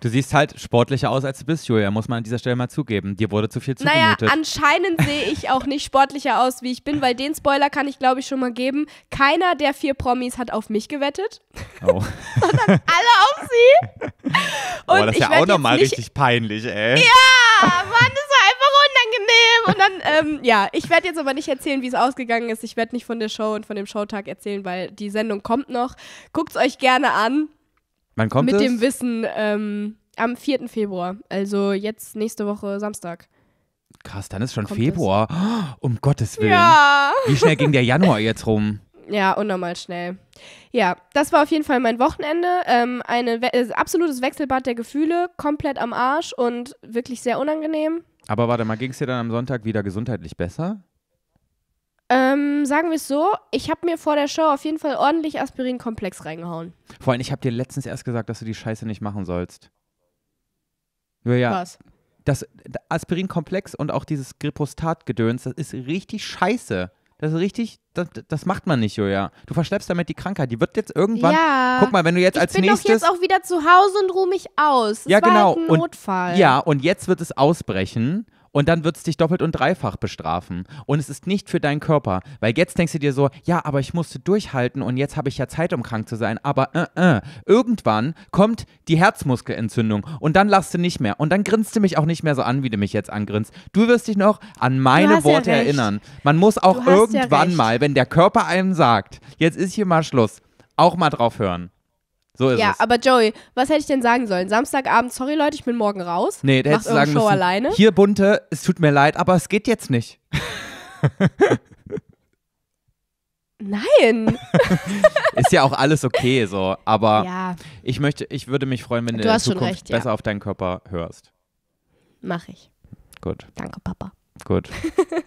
Du siehst halt sportlicher aus, als du bist, Julia, muss man an dieser Stelle mal zugeben. Dir wurde zu viel zugemutet. Naja, anscheinend sehe ich auch nicht sportlicher aus, wie ich bin, weil den Spoiler kann ich, glaube ich, schon mal geben. Keiner der vier Promis hat auf mich gewettet, oh. sondern alle auf sie. Und Boah, das ist ja auch nochmal richtig peinlich, ey. Ja, Mann, das war einfach unangenehm. Und dann, ähm, ja, ich werde jetzt aber nicht erzählen, wie es ausgegangen ist. Ich werde nicht von der Show und von dem Showtag erzählen, weil die Sendung kommt noch. Guckt es euch gerne an. Wann kommt Mit es? dem Wissen ähm, am 4. Februar, also jetzt nächste Woche Samstag. Krass, dann ist schon kommt Februar. Oh, um Gottes Willen. Ja. Wie schnell ging der Januar jetzt rum? Ja, unnormal schnell. Ja, das war auf jeden Fall mein Wochenende. Ähm, ein We äh, absolutes Wechselbad der Gefühle, komplett am Arsch und wirklich sehr unangenehm. Aber warte mal, ging es dir dann am Sonntag wieder gesundheitlich besser? Ähm, sagen wir es so, ich habe mir vor der Show auf jeden Fall ordentlich Aspirin-Komplex reingehauen. Vor allem, ich habe dir letztens erst gesagt, dass du die Scheiße nicht machen sollst. Ja, ja. Was? Das Aspirin-Komplex und auch dieses Gripostat-Gedöns, das ist richtig scheiße. Das ist richtig, das, das, macht man nicht, Julia. Du verschleppst damit die Krankheit. Die wird jetzt irgendwann. Ja. Guck mal, wenn du jetzt als nächstes. Ich bin doch jetzt auch wieder zu Hause und ruh mich aus. Das ja, genau. Halt und, ja, und jetzt wird es ausbrechen. Und dann wird es dich doppelt und dreifach bestrafen. Und es ist nicht für deinen Körper. Weil jetzt denkst du dir so, ja, aber ich musste durchhalten und jetzt habe ich ja Zeit, um krank zu sein. Aber äh, äh. irgendwann kommt die Herzmuskelentzündung und dann lachst du nicht mehr. Und dann grinst du mich auch nicht mehr so an, wie du mich jetzt angrinst. Du wirst dich noch an meine Worte ja erinnern. Man muss auch irgendwann ja mal, wenn der Körper einem sagt, jetzt ist hier mal Schluss, auch mal drauf hören. So ist ja, es. Ja, aber Joey, was hätte ich denn sagen sollen? Samstagabend, sorry Leute, ich bin morgen raus. Nee, der hätte sagen Show müssen, alleine. Hier bunte, es tut mir leid, aber es geht jetzt nicht. Nein. ist ja auch alles okay so, aber ja. ich möchte, ich würde mich freuen, wenn du in Zukunft recht, ja. besser auf deinen Körper hörst. Mach ich. Gut. Danke, Papa. Gut.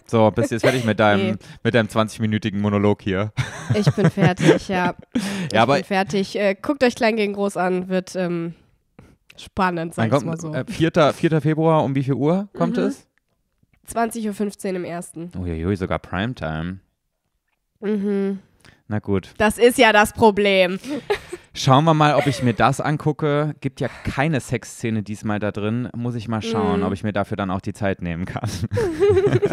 So, bist du jetzt fertig mit deinem, nee. mit deinem 20-minütigen Monolog hier. Ich bin fertig, ja. Ich ja, aber bin fertig. Äh, guckt euch klein gegen groß an, wird ähm, spannend, sag ich mal so. Äh, 4. 4. Februar, um wie viel Uhr kommt mhm. es? 20.15 Uhr im ersten. Uiuiui, sogar Primetime. Mhm. Na gut. Das ist ja das Problem. Schauen wir mal, ob ich mir das angucke. Gibt ja keine Sexszene diesmal da drin. Muss ich mal schauen, mm. ob ich mir dafür dann auch die Zeit nehmen kann.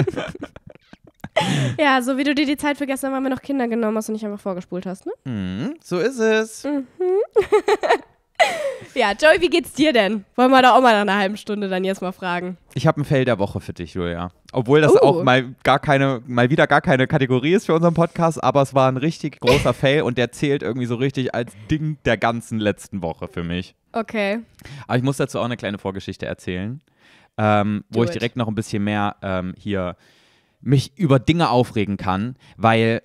ja, so wie du dir die Zeit vergessen hast, gestern wir noch Kinder genommen hast und nicht einfach vorgespult hast, ne? Mm, so ist es. Mhm. ja, Joey, wie geht's dir denn? Wollen wir da auch mal nach einer halben Stunde dann jetzt mal fragen. Ich habe ein Fail der Woche für dich, Julia. Obwohl das uh. auch mal gar keine, mal wieder gar keine Kategorie ist für unseren Podcast, aber es war ein richtig großer Fail und der zählt irgendwie so richtig als Ding der ganzen letzten Woche für mich. Okay. Aber ich muss dazu auch eine kleine Vorgeschichte erzählen, ähm, wo it. ich direkt noch ein bisschen mehr ähm, hier mich über Dinge aufregen kann, weil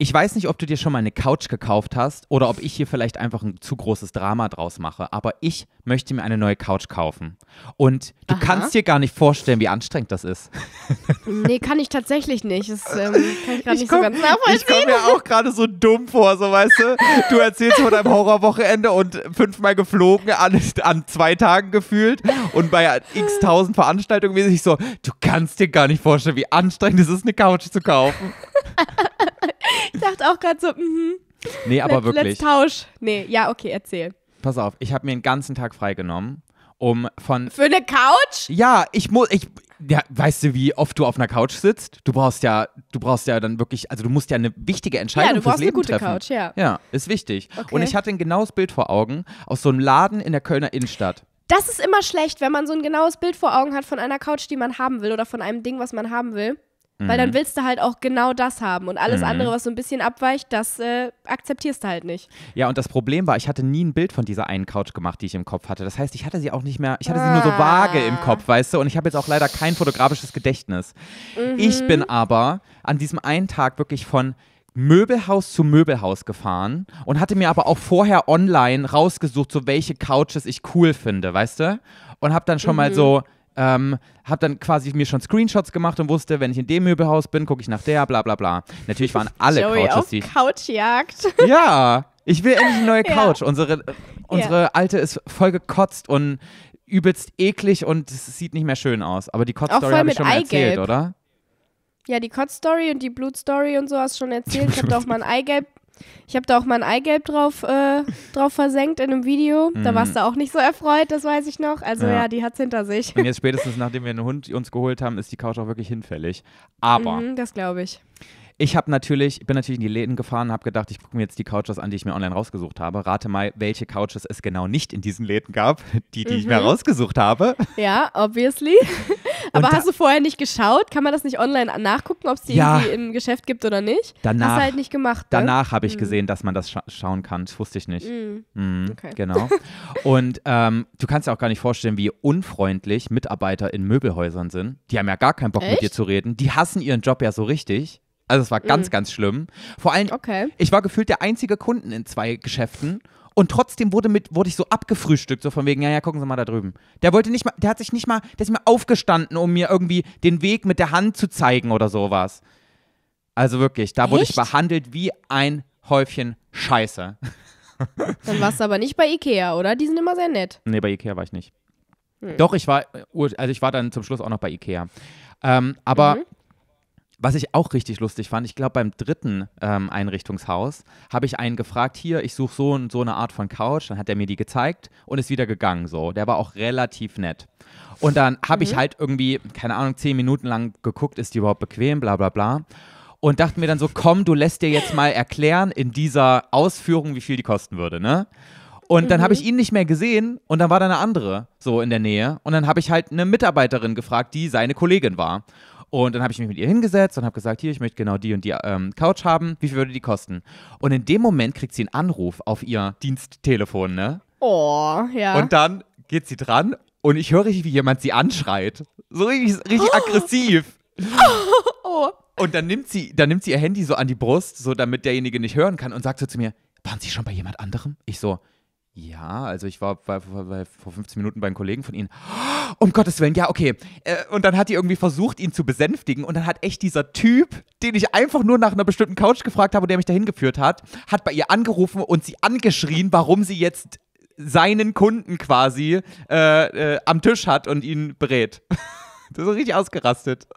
ich weiß nicht, ob du dir schon mal eine Couch gekauft hast oder ob ich hier vielleicht einfach ein zu großes Drama draus mache, aber ich möchte mir eine neue Couch kaufen. Und du Aha. kannst dir gar nicht vorstellen, wie anstrengend das ist. Nee, kann ich tatsächlich nicht. Das ähm, kann ich gerade nicht komm, so ganz Ich komme mir auch gerade so dumm vor, so weißt du. Du erzählst von einem Horrorwochenende und fünfmal geflogen, an, an zwei Tagen gefühlt und bei x tausend Veranstaltungen wie ich so, du kannst dir gar nicht vorstellen, wie anstrengend es ist, eine Couch zu kaufen. ich dachte auch gerade so, mhm. Nee, aber Let, wirklich. Let's tausch. Nee, ja, okay, erzähl. Pass auf, ich habe mir den ganzen Tag freigenommen, um von. Für eine Couch? Ja, ich muss. Ich, ja, weißt du, wie oft du auf einer Couch sitzt? Du brauchst ja, du brauchst ja dann wirklich, also du musst ja eine wichtige Entscheidung ja, du brauchst fürs Leben eine gute treffen. Couch, ja. Ja, ist wichtig. Okay. Und ich hatte ein genaues Bild vor Augen aus so einem Laden in der Kölner Innenstadt. Das ist immer schlecht, wenn man so ein genaues Bild vor Augen hat von einer Couch, die man haben will oder von einem Ding, was man haben will. Weil mhm. dann willst du halt auch genau das haben und alles mhm. andere, was so ein bisschen abweicht, das äh, akzeptierst du halt nicht. Ja, und das Problem war, ich hatte nie ein Bild von dieser einen Couch gemacht, die ich im Kopf hatte. Das heißt, ich hatte sie auch nicht mehr, ich hatte ah. sie nur so vage im Kopf, ah. weißt du, und ich habe jetzt auch leider kein fotografisches Gedächtnis. Mhm. Ich bin aber an diesem einen Tag wirklich von Möbelhaus zu Möbelhaus gefahren und hatte mir aber auch vorher online rausgesucht, so welche Couches ich cool finde, weißt du? Und habe dann schon mal so mhm. Ähm, habe dann quasi mir schon Screenshots gemacht und wusste, wenn ich in dem Möbelhaus bin, gucke ich nach der, bla bla bla. Natürlich waren alle Joey Couches auf die. Couchjagd. Ja, ich will endlich eine neue ja. Couch. Unsere, unsere ja. alte ist voll gekotzt und übelst eklig und es sieht nicht mehr schön aus. Aber die Kotz-Story habe ich schon mal erzählt, oder? Ja, die Kotz-Story und die Blut-Story und so hast du schon erzählt. Ich habe doch mal ein Eigelb ich habe da auch mein Eigelb drauf, äh, drauf versenkt in einem Video. Da warst mhm. du auch nicht so erfreut, das weiß ich noch. Also ja, ja die hat es hinter sich. Und jetzt spätestens, nachdem wir einen Hund uns geholt haben, ist die Couch auch wirklich hinfällig. Aber. Mhm, das glaube ich. Ich habe natürlich, bin natürlich in die Läden gefahren, habe gedacht, ich gucke mir jetzt die Couches an, die ich mir online rausgesucht habe. Rate mal, welche Couches es genau nicht in diesen Läden gab, die, die mhm. ich mir mhm. rausgesucht habe. Ja, obviously. Aber hast du vorher nicht geschaut? Kann man das nicht online nachgucken, ob es die ja. irgendwie im Geschäft gibt oder nicht? Danach, hast du halt nicht gemacht. Ne? Danach habe ich mhm. gesehen, dass man das scha schauen kann. Das wusste ich nicht. Mhm. Mhm, okay. Genau. Und ähm, du kannst dir auch gar nicht vorstellen, wie unfreundlich Mitarbeiter in Möbelhäusern sind. Die haben ja gar keinen Bock, Echt? mit dir zu reden. Die hassen ihren Job ja so richtig. Also es war ganz, mhm. ganz schlimm. Vor allem, okay. ich war gefühlt der einzige Kunden in zwei Geschäften und trotzdem wurde, mit, wurde ich so abgefrühstückt, so von wegen, ja, ja, gucken Sie mal da drüben. Der wollte nicht mal, der hat sich nicht mal, der ist mal aufgestanden, um mir irgendwie den Weg mit der Hand zu zeigen oder sowas. Also wirklich, da Echt? wurde ich behandelt wie ein Häufchen Scheiße. Dann warst du aber nicht bei Ikea, oder? Die sind immer sehr nett. Nee, bei Ikea war ich nicht. Hm. Doch, ich war, also ich war dann zum Schluss auch noch bei Ikea. Ähm, aber mhm. Was ich auch richtig lustig fand, ich glaube beim dritten ähm, Einrichtungshaus habe ich einen gefragt, hier, ich suche so, so eine Art von Couch, dann hat er mir die gezeigt und ist wieder gegangen so. Der war auch relativ nett. Und dann habe mhm. ich halt irgendwie, keine Ahnung, zehn Minuten lang geguckt, ist die überhaupt bequem, bla bla bla. Und dachte mir dann so, komm, du lässt dir jetzt mal erklären in dieser Ausführung, wie viel die kosten würde, ne? Und dann mhm. habe ich mhm. ihn nicht mehr gesehen und dann war da eine andere so in der Nähe. Und dann habe ich halt eine Mitarbeiterin gefragt, die seine Kollegin war. Und dann habe ich mich mit ihr hingesetzt und habe gesagt, hier, ich möchte genau die und die ähm, Couch haben. Wie viel würde die kosten? Und in dem Moment kriegt sie einen Anruf auf ihr Diensttelefon, ne? Oh, ja. Und dann geht sie dran und ich höre richtig, wie jemand sie anschreit. So richtig, richtig oh. aggressiv. Oh. Und dann nimmt, sie, dann nimmt sie ihr Handy so an die Brust, so damit derjenige nicht hören kann und sagt so zu mir, waren Sie schon bei jemand anderem? Ich so, ja, also ich war, bei, bei, vor 15 Minuten bei einem Kollegen von Ihnen. Oh, um Gottes Willen, ja, okay. Äh, und dann hat die irgendwie versucht, ihn zu besänftigen. Und dann hat echt dieser Typ, den ich einfach nur nach einer bestimmten Couch gefragt habe, der mich dahin geführt hat, hat bei ihr angerufen und sie angeschrien, warum sie jetzt seinen Kunden quasi äh, äh, am Tisch hat und ihn berät. das ist richtig ausgerastet.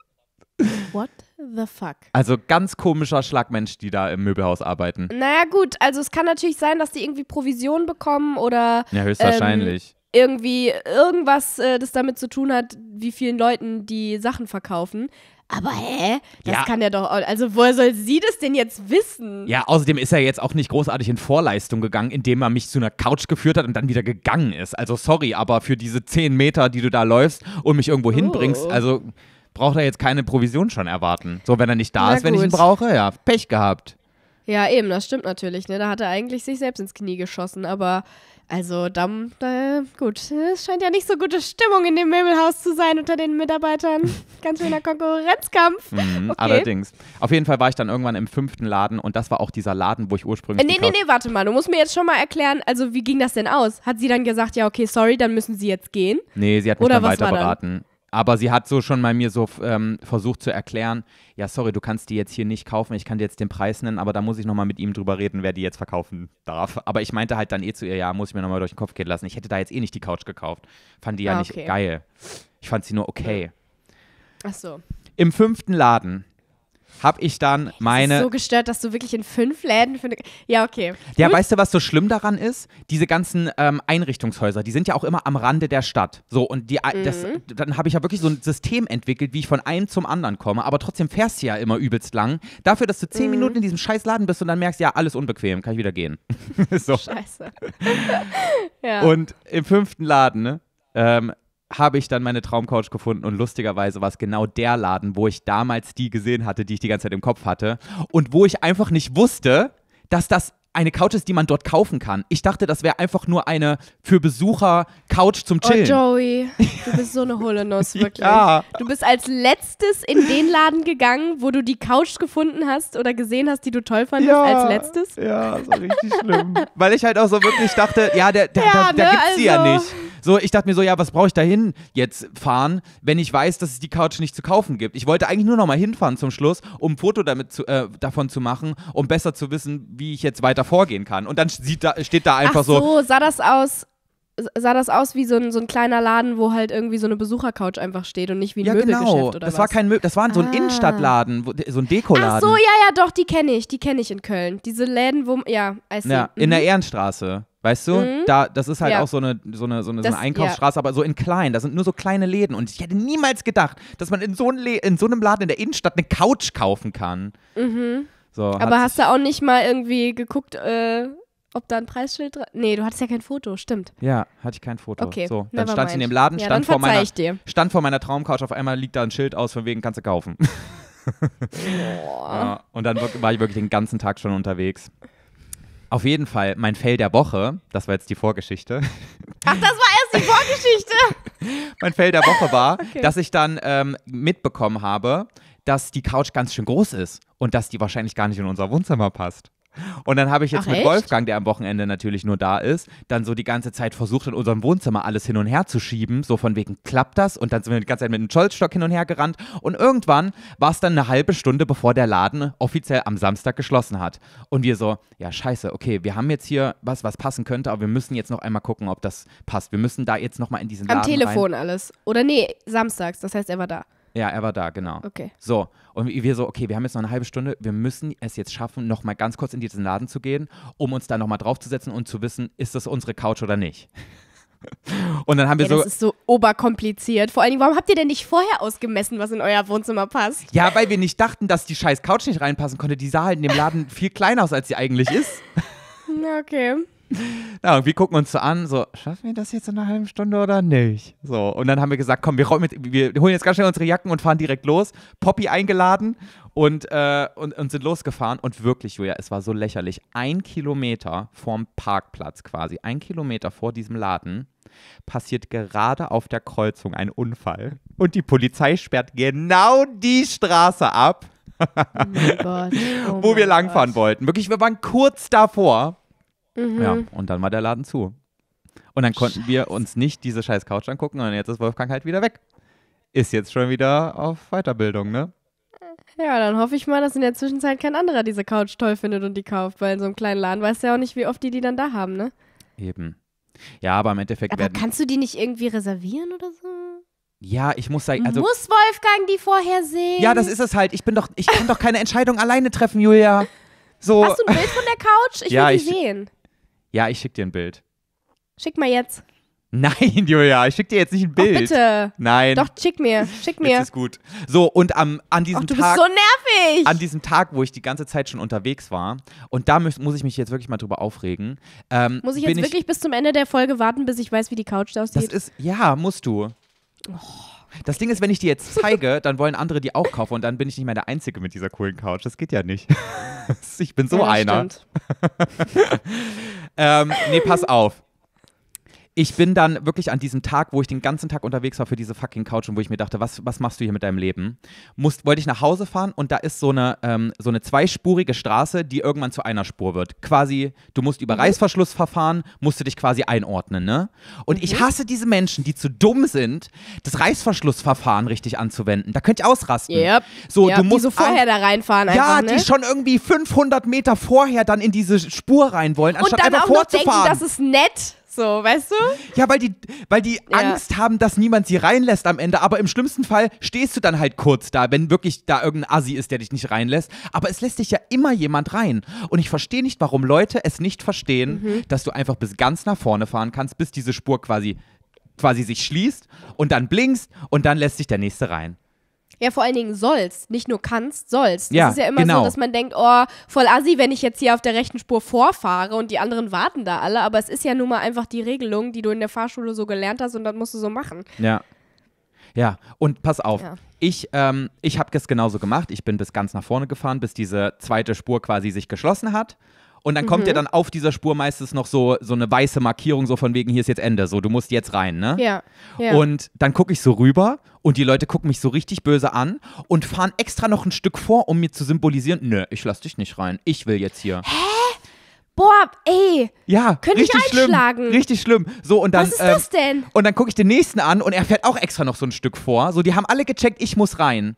What the fuck? Also ganz komischer Schlagmensch, die da im Möbelhaus arbeiten. Naja, gut, also es kann natürlich sein, dass die irgendwie Provision bekommen oder. Ja, ähm, höchstwahrscheinlich. Ähm, irgendwie irgendwas, äh, das damit zu tun hat, wie vielen Leuten die Sachen verkaufen. Aber hä? Das ja. kann ja doch. Also, woher soll sie das denn jetzt wissen? Ja, außerdem ist er jetzt auch nicht großartig in Vorleistung gegangen, indem er mich zu einer Couch geführt hat und dann wieder gegangen ist. Also, sorry, aber für diese zehn Meter, die du da läufst und mich irgendwo oh. hinbringst, also braucht er jetzt keine Provision schon erwarten. So, wenn er nicht da Na ist, gut. wenn ich ihn brauche, ja, Pech gehabt. Ja, eben, das stimmt natürlich. Ne? Da hat er eigentlich sich selbst ins Knie geschossen. Aber also, dann, äh, gut, es scheint ja nicht so gute Stimmung in dem Möbelhaus zu sein unter den Mitarbeitern. Ganz schöner Konkurrenzkampf. Mhm, okay. Allerdings. Auf jeden Fall war ich dann irgendwann im fünften Laden und das war auch dieser Laden, wo ich ursprünglich. Äh, nee, nee, nee, warte mal. Du musst mir jetzt schon mal erklären, also, wie ging das denn aus? Hat sie dann gesagt, ja, okay, sorry, dann müssen sie jetzt gehen? Nee, sie hat mich Oder dann weiter beraten aber sie hat so schon bei mir so ähm, versucht zu erklären, ja, sorry, du kannst die jetzt hier nicht kaufen, ich kann dir jetzt den Preis nennen, aber da muss ich nochmal mit ihm drüber reden, wer die jetzt verkaufen darf. Aber ich meinte halt dann eh zu ihr, ja, muss ich mir nochmal durch den Kopf gehen lassen. Ich hätte da jetzt eh nicht die Couch gekauft. Fand die ja ah, okay. nicht geil. Ich fand sie nur okay. Ach so. Im fünften Laden habe ich dann meine. Das ist so gestört, dass du wirklich in fünf Läden für eine. Ja, okay. Ja, weißt du, was so schlimm daran ist? Diese ganzen ähm, Einrichtungshäuser, die sind ja auch immer am Rande der Stadt. So, und die, äh, mhm. das, dann habe ich ja wirklich so ein System entwickelt, wie ich von einem zum anderen komme. Aber trotzdem fährst du ja immer übelst lang. Dafür, dass du zehn mhm. Minuten in diesem scheiß Laden bist und dann merkst, ja, alles unbequem, kann ich wieder gehen. so. Scheiße. ja. Und im fünften Laden, ne? Ähm, habe ich dann meine Traumcouch gefunden und lustigerweise war es genau der Laden, wo ich damals die gesehen hatte, die ich die ganze Zeit im Kopf hatte und wo ich einfach nicht wusste, dass das eine Couch ist, die man dort kaufen kann. Ich dachte, das wäre einfach nur eine für Besucher Couch zum oh, Chillen. Oh Joey, du bist so eine hohle Nuss, wirklich. Ja. Du bist als letztes in den Laden gegangen, wo du die Couch gefunden hast oder gesehen hast, die du toll fandest, ja. als letztes. Ja, so richtig schlimm. Weil ich halt auch so wirklich dachte, ja, der, der, ja, da, da ne? gibt's also. sie ja also nicht. So, ich dachte mir so, ja, was brauche ich dahin jetzt fahren, wenn ich weiß, dass es die Couch nicht zu kaufen gibt? Ich wollte eigentlich nur noch mal hinfahren zum Schluss, um ein Foto damit zu, äh, davon zu machen, um besser zu wissen, wie ich jetzt weiter vorgehen kann. Und dann da, steht da einfach Ach so. So sah das aus sah das aus wie so ein, so ein kleiner Laden, wo halt irgendwie so eine Besuchercouch einfach steht und nicht wie ein ja, Möbelgeschäft genau. oder das was? War kein Mö das war ah. so ein ah. Innenstadtladen, wo, so ein Dekoladen. Ach so, ja, ja, doch, die kenne ich, die kenne ich in Köln. Diese Läden, wo, ja, I ja, in der mhm. Ehrenstraße. Weißt du, mhm. da, das ist halt ja. auch so eine, so eine, so eine, so eine Einkaufsstraße, ja. aber so in klein. Da sind nur so kleine Läden. Und ich hätte niemals gedacht, dass man in so, ein in so einem Laden in der Innenstadt eine Couch kaufen kann. Mhm. So, aber hast du auch nicht mal irgendwie geguckt, äh, ob da ein Preisschild dran Nee, du hattest ja kein Foto, stimmt. Ja, hatte ich kein Foto. Okay, so, dann stand ich in dem Laden, ja, stand, vor meiner, stand vor meiner Traumcouch. Auf einmal liegt da ein Schild aus, von wegen kannst du kaufen. ja, und dann war ich wirklich den ganzen Tag schon unterwegs. Auf jeden Fall, mein Fail der Woche, das war jetzt die Vorgeschichte. Ach, das war erst die Vorgeschichte. mein Fail der Woche war, okay. dass ich dann ähm, mitbekommen habe, dass die Couch ganz schön groß ist und dass die wahrscheinlich gar nicht in unser Wohnzimmer passt. Und dann habe ich jetzt Ach, mit echt? Wolfgang, der am Wochenende natürlich nur da ist, dann so die ganze Zeit versucht, in unserem Wohnzimmer alles hin und her zu schieben. So von wegen, klappt das? Und dann sind wir die ganze Zeit mit dem Scholzstock hin und her gerannt. Und irgendwann war es dann eine halbe Stunde, bevor der Laden offiziell am Samstag geschlossen hat. Und wir so, ja, scheiße, okay, wir haben jetzt hier was, was passen könnte, aber wir müssen jetzt noch einmal gucken, ob das passt. Wir müssen da jetzt nochmal in diesen am Laden. Am Telefon rein. alles. Oder nee, samstags, das heißt, er war da. Ja, er war da, genau. Okay. So, und wir so, okay, wir haben jetzt noch eine halbe Stunde, wir müssen es jetzt schaffen, nochmal ganz kurz in diesen Laden zu gehen, um uns da nochmal draufzusetzen und zu wissen, ist das unsere Couch oder nicht. Und dann haben wir ja, so. Das ist so oberkompliziert. Vor allen Dingen, warum habt ihr denn nicht vorher ausgemessen, was in euer Wohnzimmer passt? Ja, weil wir nicht dachten, dass die scheiß Couch nicht reinpassen konnte. Die sah halt in dem Laden viel kleiner aus, als sie eigentlich ist. Okay. Na, und wir gucken uns so an, so, schaffen wir das jetzt in einer halben Stunde oder nicht? So, und dann haben wir gesagt, komm, wir, mit, wir holen jetzt ganz schnell unsere Jacken und fahren direkt los. Poppy eingeladen und, äh, und, und sind losgefahren. Und wirklich, Julia, es war so lächerlich. Ein Kilometer vorm Parkplatz quasi, ein Kilometer vor diesem Laden, passiert gerade auf der Kreuzung ein Unfall. Und die Polizei sperrt genau die Straße ab. oh Gott, oh wo wir oh langfahren Gott. wollten. Wirklich, wir waren kurz davor Mhm. Ja, und dann war der Laden zu. Und dann konnten Scheiße. wir uns nicht diese scheiß Couch angucken und jetzt ist Wolfgang halt wieder weg. Ist jetzt schon wieder auf Weiterbildung, ne? Äh, ja, dann hoffe ich mal, dass in der Zwischenzeit kein anderer diese Couch toll findet und die kauft, weil in so einem kleinen Laden weißt du ja auch nicht, wie oft die die dann da haben, ne? Eben. Ja, aber im Endeffekt aber werden. Kannst du die nicht irgendwie reservieren oder so? Ja, ich muss sagen, also muss Wolfgang die vorher sehen? Ja, das ist es halt. Ich bin doch, ich kann doch keine Entscheidung alleine treffen, Julia. So. Hast du ein Bild von der Couch? Ich ja, will die ich, sehen. Ja, ich schick dir ein Bild. Schick mal jetzt. Nein, Julia, ich schick dir jetzt nicht ein Bild. Ach, bitte. Nein. Doch, schick mir, schick mir. Das ist gut. So, und am, an diesem Ach, du Tag. Bist so nervig! An diesem Tag, wo ich die ganze Zeit schon unterwegs war, und da muss, muss ich mich jetzt wirklich mal drüber aufregen. Ähm, muss ich jetzt wirklich bis zum Ende der Folge warten, bis ich weiß, wie die Couch da aussieht? Das ist, ja, musst du. Oh. Das Ding ist, wenn ich die jetzt zeige, dann wollen andere die auch kaufen und dann bin ich nicht mehr der Einzige mit dieser coolen Couch. Das geht ja nicht. ich bin so ja, einer. Ähm, nee, pass auf ich bin dann wirklich an diesem Tag, wo ich den ganzen Tag unterwegs war für diese fucking Couch und wo ich mir dachte, was, was machst du hier mit deinem Leben? Musst, wollte ich nach Hause fahren und da ist so eine, ähm, so eine zweispurige Straße, die irgendwann zu einer Spur wird. Quasi, du musst über mhm. Reißverschluss verfahren, musst du dich quasi einordnen, ne? Und mhm. ich hasse diese Menschen, die zu dumm sind, das Reißverschlussverfahren richtig anzuwenden. Da könnte ich ausrasten. Yep. So, yep. du musst die so vorher da reinfahren einfach, Ja, ne? die schon irgendwie 500 Meter vorher dann in diese Spur rein wollen, anstatt einfach vorzufahren. Und dann auch noch denken, das ist nett. So, weißt du? Ja, weil die, weil die ja. Angst haben, dass niemand sie reinlässt am Ende. Aber im schlimmsten Fall stehst du dann halt kurz da, wenn wirklich da irgendein Assi ist, der dich nicht reinlässt. Aber es lässt dich ja immer jemand rein. Und ich verstehe nicht, warum Leute es nicht verstehen, mhm. dass du einfach bis ganz nach vorne fahren kannst, bis diese Spur quasi quasi sich schließt und dann blinkst und dann lässt sich der nächste rein. Ja, vor allen Dingen sollst, nicht nur kannst, sollst. Ja, das ist ja immer genau. so, dass man denkt, oh, voll assi, wenn ich jetzt hier auf der rechten Spur vorfahre und die anderen warten da alle. Aber es ist ja nun mal einfach die Regelung, die du in der Fahrschule so gelernt hast und das musst du so machen. Ja. Ja, und pass auf. Ja. Ich, ähm, ich habe das genauso gemacht. Ich bin bis ganz nach vorne gefahren, bis diese zweite Spur quasi sich geschlossen hat. Und dann kommt mhm. ja dann auf dieser Spur meistens noch so, so eine weiße Markierung, so von wegen, hier ist jetzt Ende, so du musst jetzt rein, ne? Ja. ja. Und dann gucke ich so rüber und die Leute gucken mich so richtig böse an und fahren extra noch ein Stück vor, um mir zu symbolisieren, nö, ich lass dich nicht rein, ich will jetzt hier. Hä? Boah, ey. Ja, könnte ich einschlagen. Schlimm, richtig schlimm. So und dann Was ist ähm, das denn? Und dann gucke ich den nächsten an und er fährt auch extra noch so ein Stück vor. So die haben alle gecheckt, ich muss rein.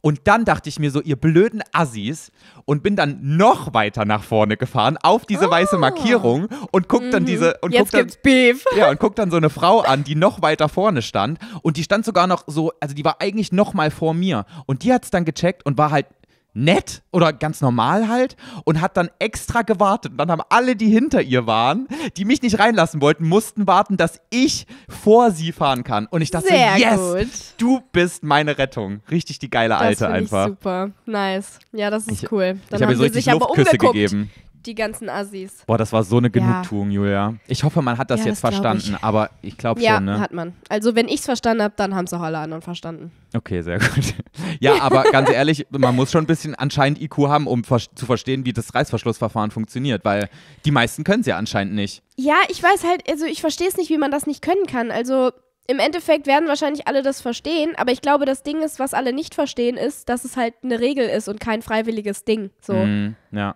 Und dann dachte ich mir so, ihr blöden Assis, und bin dann noch weiter nach vorne gefahren auf diese oh. weiße ah. Markierung und guck dann mhm. diese und Jetzt guck dann, gibt's Beef. Ja, und guck dann so eine Frau an, die noch weiter vorne stand und die stand sogar noch so, also die war eigentlich noch mal vor mir und die hat's dann gecheckt und war halt nett oder ganz normal halt und hat dann extra gewartet. Und dann haben alle, die hinter ihr waren, die mich nicht reinlassen wollten, mussten warten, dass ich vor sie fahren kann. Und ich dachte, Sehr yes, gut. du bist meine Rettung. Richtig die geile das Alte einfach. Ich super, nice. Ja, das ist ich, cool. Dann ich habe hab so richtig Luftküsse gegeben die ganzen Assis. Boah, das war so eine Genugtuung, ja. Julia. Ich hoffe, man hat das ja, jetzt das verstanden, ich. aber ich glaube ja, schon, ne? Ja, hat man. Also, wenn ich es verstanden habe, dann haben es auch alle anderen verstanden. Okay, sehr gut. Ja, aber ganz ehrlich, man muss schon ein bisschen anscheinend IQ haben, um ver zu verstehen, wie das Reißverschlussverfahren funktioniert, weil die meisten können es ja anscheinend nicht. Ja, ich weiß halt, also ich verstehe es nicht, wie man das nicht können kann. Also, im Endeffekt werden wahrscheinlich alle das verstehen, aber ich glaube, das Ding ist, was alle nicht verstehen, ist, dass es halt eine Regel ist und kein freiwilliges Ding. So. Mm, ja.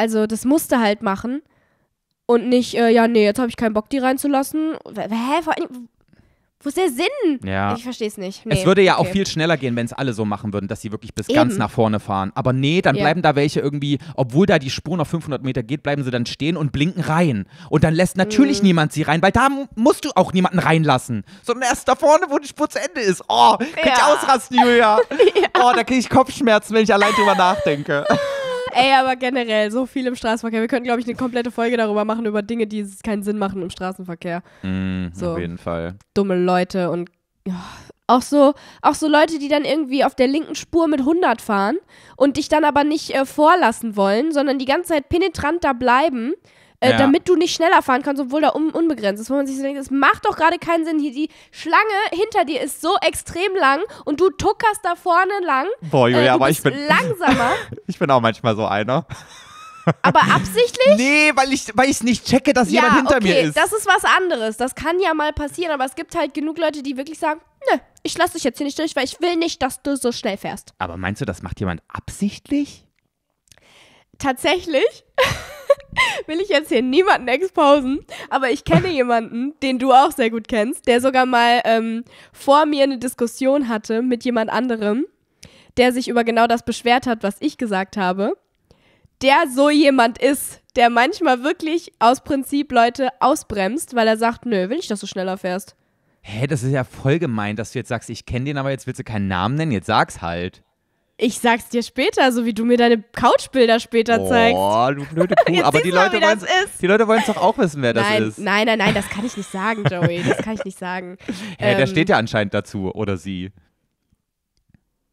Also das musste halt machen und nicht, äh, ja, nee, jetzt habe ich keinen Bock, die reinzulassen. Hä? Vor allem, wo ist der Sinn? Ja. Ich verstehe es nicht. Nee. Es würde ja okay. auch viel schneller gehen, wenn es alle so machen würden, dass sie wirklich bis Eben. ganz nach vorne fahren. Aber nee, dann ja. bleiben da welche irgendwie, obwohl da die Spur noch 500 Meter geht, bleiben sie dann stehen und blinken rein. Und dann lässt natürlich mhm. niemand sie rein, weil da musst du auch niemanden reinlassen. Sondern erst da vorne, wo die Spur zu Ende ist. Oh, kann ja. ich ausrasten, Julia. ja. Oh, da kriege ich Kopfschmerzen, wenn ich allein drüber nachdenke. Ey, aber generell, so viel im Straßenverkehr. Wir könnten, glaube ich, eine komplette Folge darüber machen, über Dinge, die keinen Sinn machen im Straßenverkehr. Mm, so, auf jeden Fall. Dumme Leute und oh, auch so, auch so Leute, die dann irgendwie auf der linken Spur mit 100 fahren und dich dann aber nicht äh, vorlassen wollen, sondern die ganze Zeit penetrant da bleiben äh, damit du nicht schneller fahren kannst, obwohl da un unbegrenzt ist. Wo man sich so denkt, es macht doch gerade keinen Sinn. Hier, die Schlange hinter dir ist so extrem lang und du tuckerst da vorne lang. Boah, Julia, äh, aber ich bin. Langsamer. ich bin auch manchmal so einer. Aber absichtlich? Nee, weil ich es weil nicht checke, dass ja, jemand hinter okay, mir ist. Das ist was anderes. Das kann ja mal passieren, aber es gibt halt genug Leute, die wirklich sagen, nö, ich lasse dich jetzt hier nicht durch, weil ich will nicht, dass du so schnell fährst. Aber meinst du, das macht jemand absichtlich? Tatsächlich. will ich jetzt hier niemanden exposen, aber ich kenne jemanden, den du auch sehr gut kennst, der sogar mal ähm, vor mir eine Diskussion hatte mit jemand anderem, der sich über genau das beschwert hat, was ich gesagt habe. Der so jemand ist, der manchmal wirklich aus Prinzip Leute ausbremst, weil er sagt, nö, will ich, dass du schneller fährst. Hä, das ist ja voll gemeint, dass du jetzt sagst, ich kenne den, aber jetzt willst du keinen Namen nennen, jetzt sag's halt. Ich sag's dir später, so wie du mir deine Couchbilder später oh, zeigst. Boah, du blöde Kuh. Aber die Leute, mal, die Leute wollen es doch auch wissen, wer nein, das ist. Nein, nein, nein, das kann ich nicht sagen, Joey. Das kann ich nicht sagen. Hä, ähm, der steht ja anscheinend dazu, oder sie.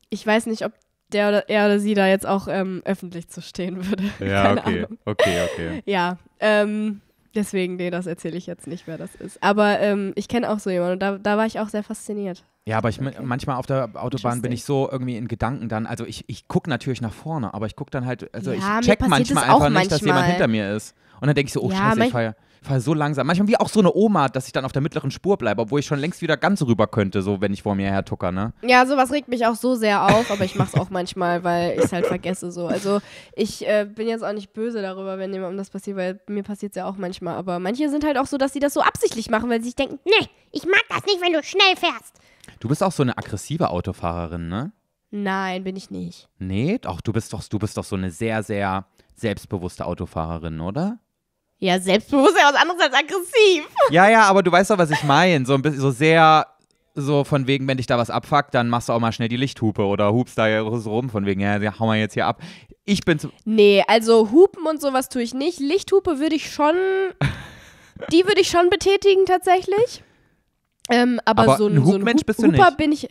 Ich weiß nicht, ob der oder er oder sie da jetzt auch ähm, öffentlich zu stehen würde. Ja, okay. Okay, okay. Ja, ähm, deswegen, nee, das erzähle ich jetzt nicht, wer das ist. Aber ähm, ich kenne auch so jemanden und da, da war ich auch sehr fasziniert. Ja, aber ich okay. manchmal auf der Autobahn bin ich so irgendwie in Gedanken dann. Also ich, ich gucke natürlich nach vorne, aber ich gucke dann halt, also ja, ich check manchmal einfach manchmal. nicht, dass jemand hinter mir ist. Und dann denke ich so, oh ja, scheiße, ich fahre fahr so langsam. Manchmal wie auch so eine Oma, dass ich dann auf der mittleren Spur bleibe, obwohl ich schon längst wieder ganz rüber könnte, so wenn ich vor mir her tucker, ne? Ja, sowas regt mich auch so sehr auf, aber ich mache es auch manchmal, weil ich es halt vergesse so. Also ich äh, bin jetzt auch nicht böse darüber, wenn jemandem das passiert, weil mir passiert es ja auch manchmal. Aber manche sind halt auch so, dass sie das so absichtlich machen, weil sie sich denken, nee, ich mag das nicht, wenn du schnell fährst. Du bist auch so eine aggressive Autofahrerin, ne? Nein, bin ich nicht. Nee, doch, du bist doch, du bist doch so eine sehr, sehr selbstbewusste Autofahrerin, oder? Ja, selbstbewusst ist ja was anderes als aggressiv. Ja, ja, aber du weißt doch, was ich meine. So ein bisschen so sehr, so von wegen, wenn dich da was abfuckt, dann machst du auch mal schnell die Lichthupe oder hupst da rum, von wegen, ja, hau mal jetzt hier ab. Ich bin zu. Nee, also Hupen und sowas tue ich nicht. Lichthupe würde ich schon. die würde ich schon betätigen tatsächlich. Ähm, aber, aber, so ein, ein so Hubmensch bist du nicht. bin ich.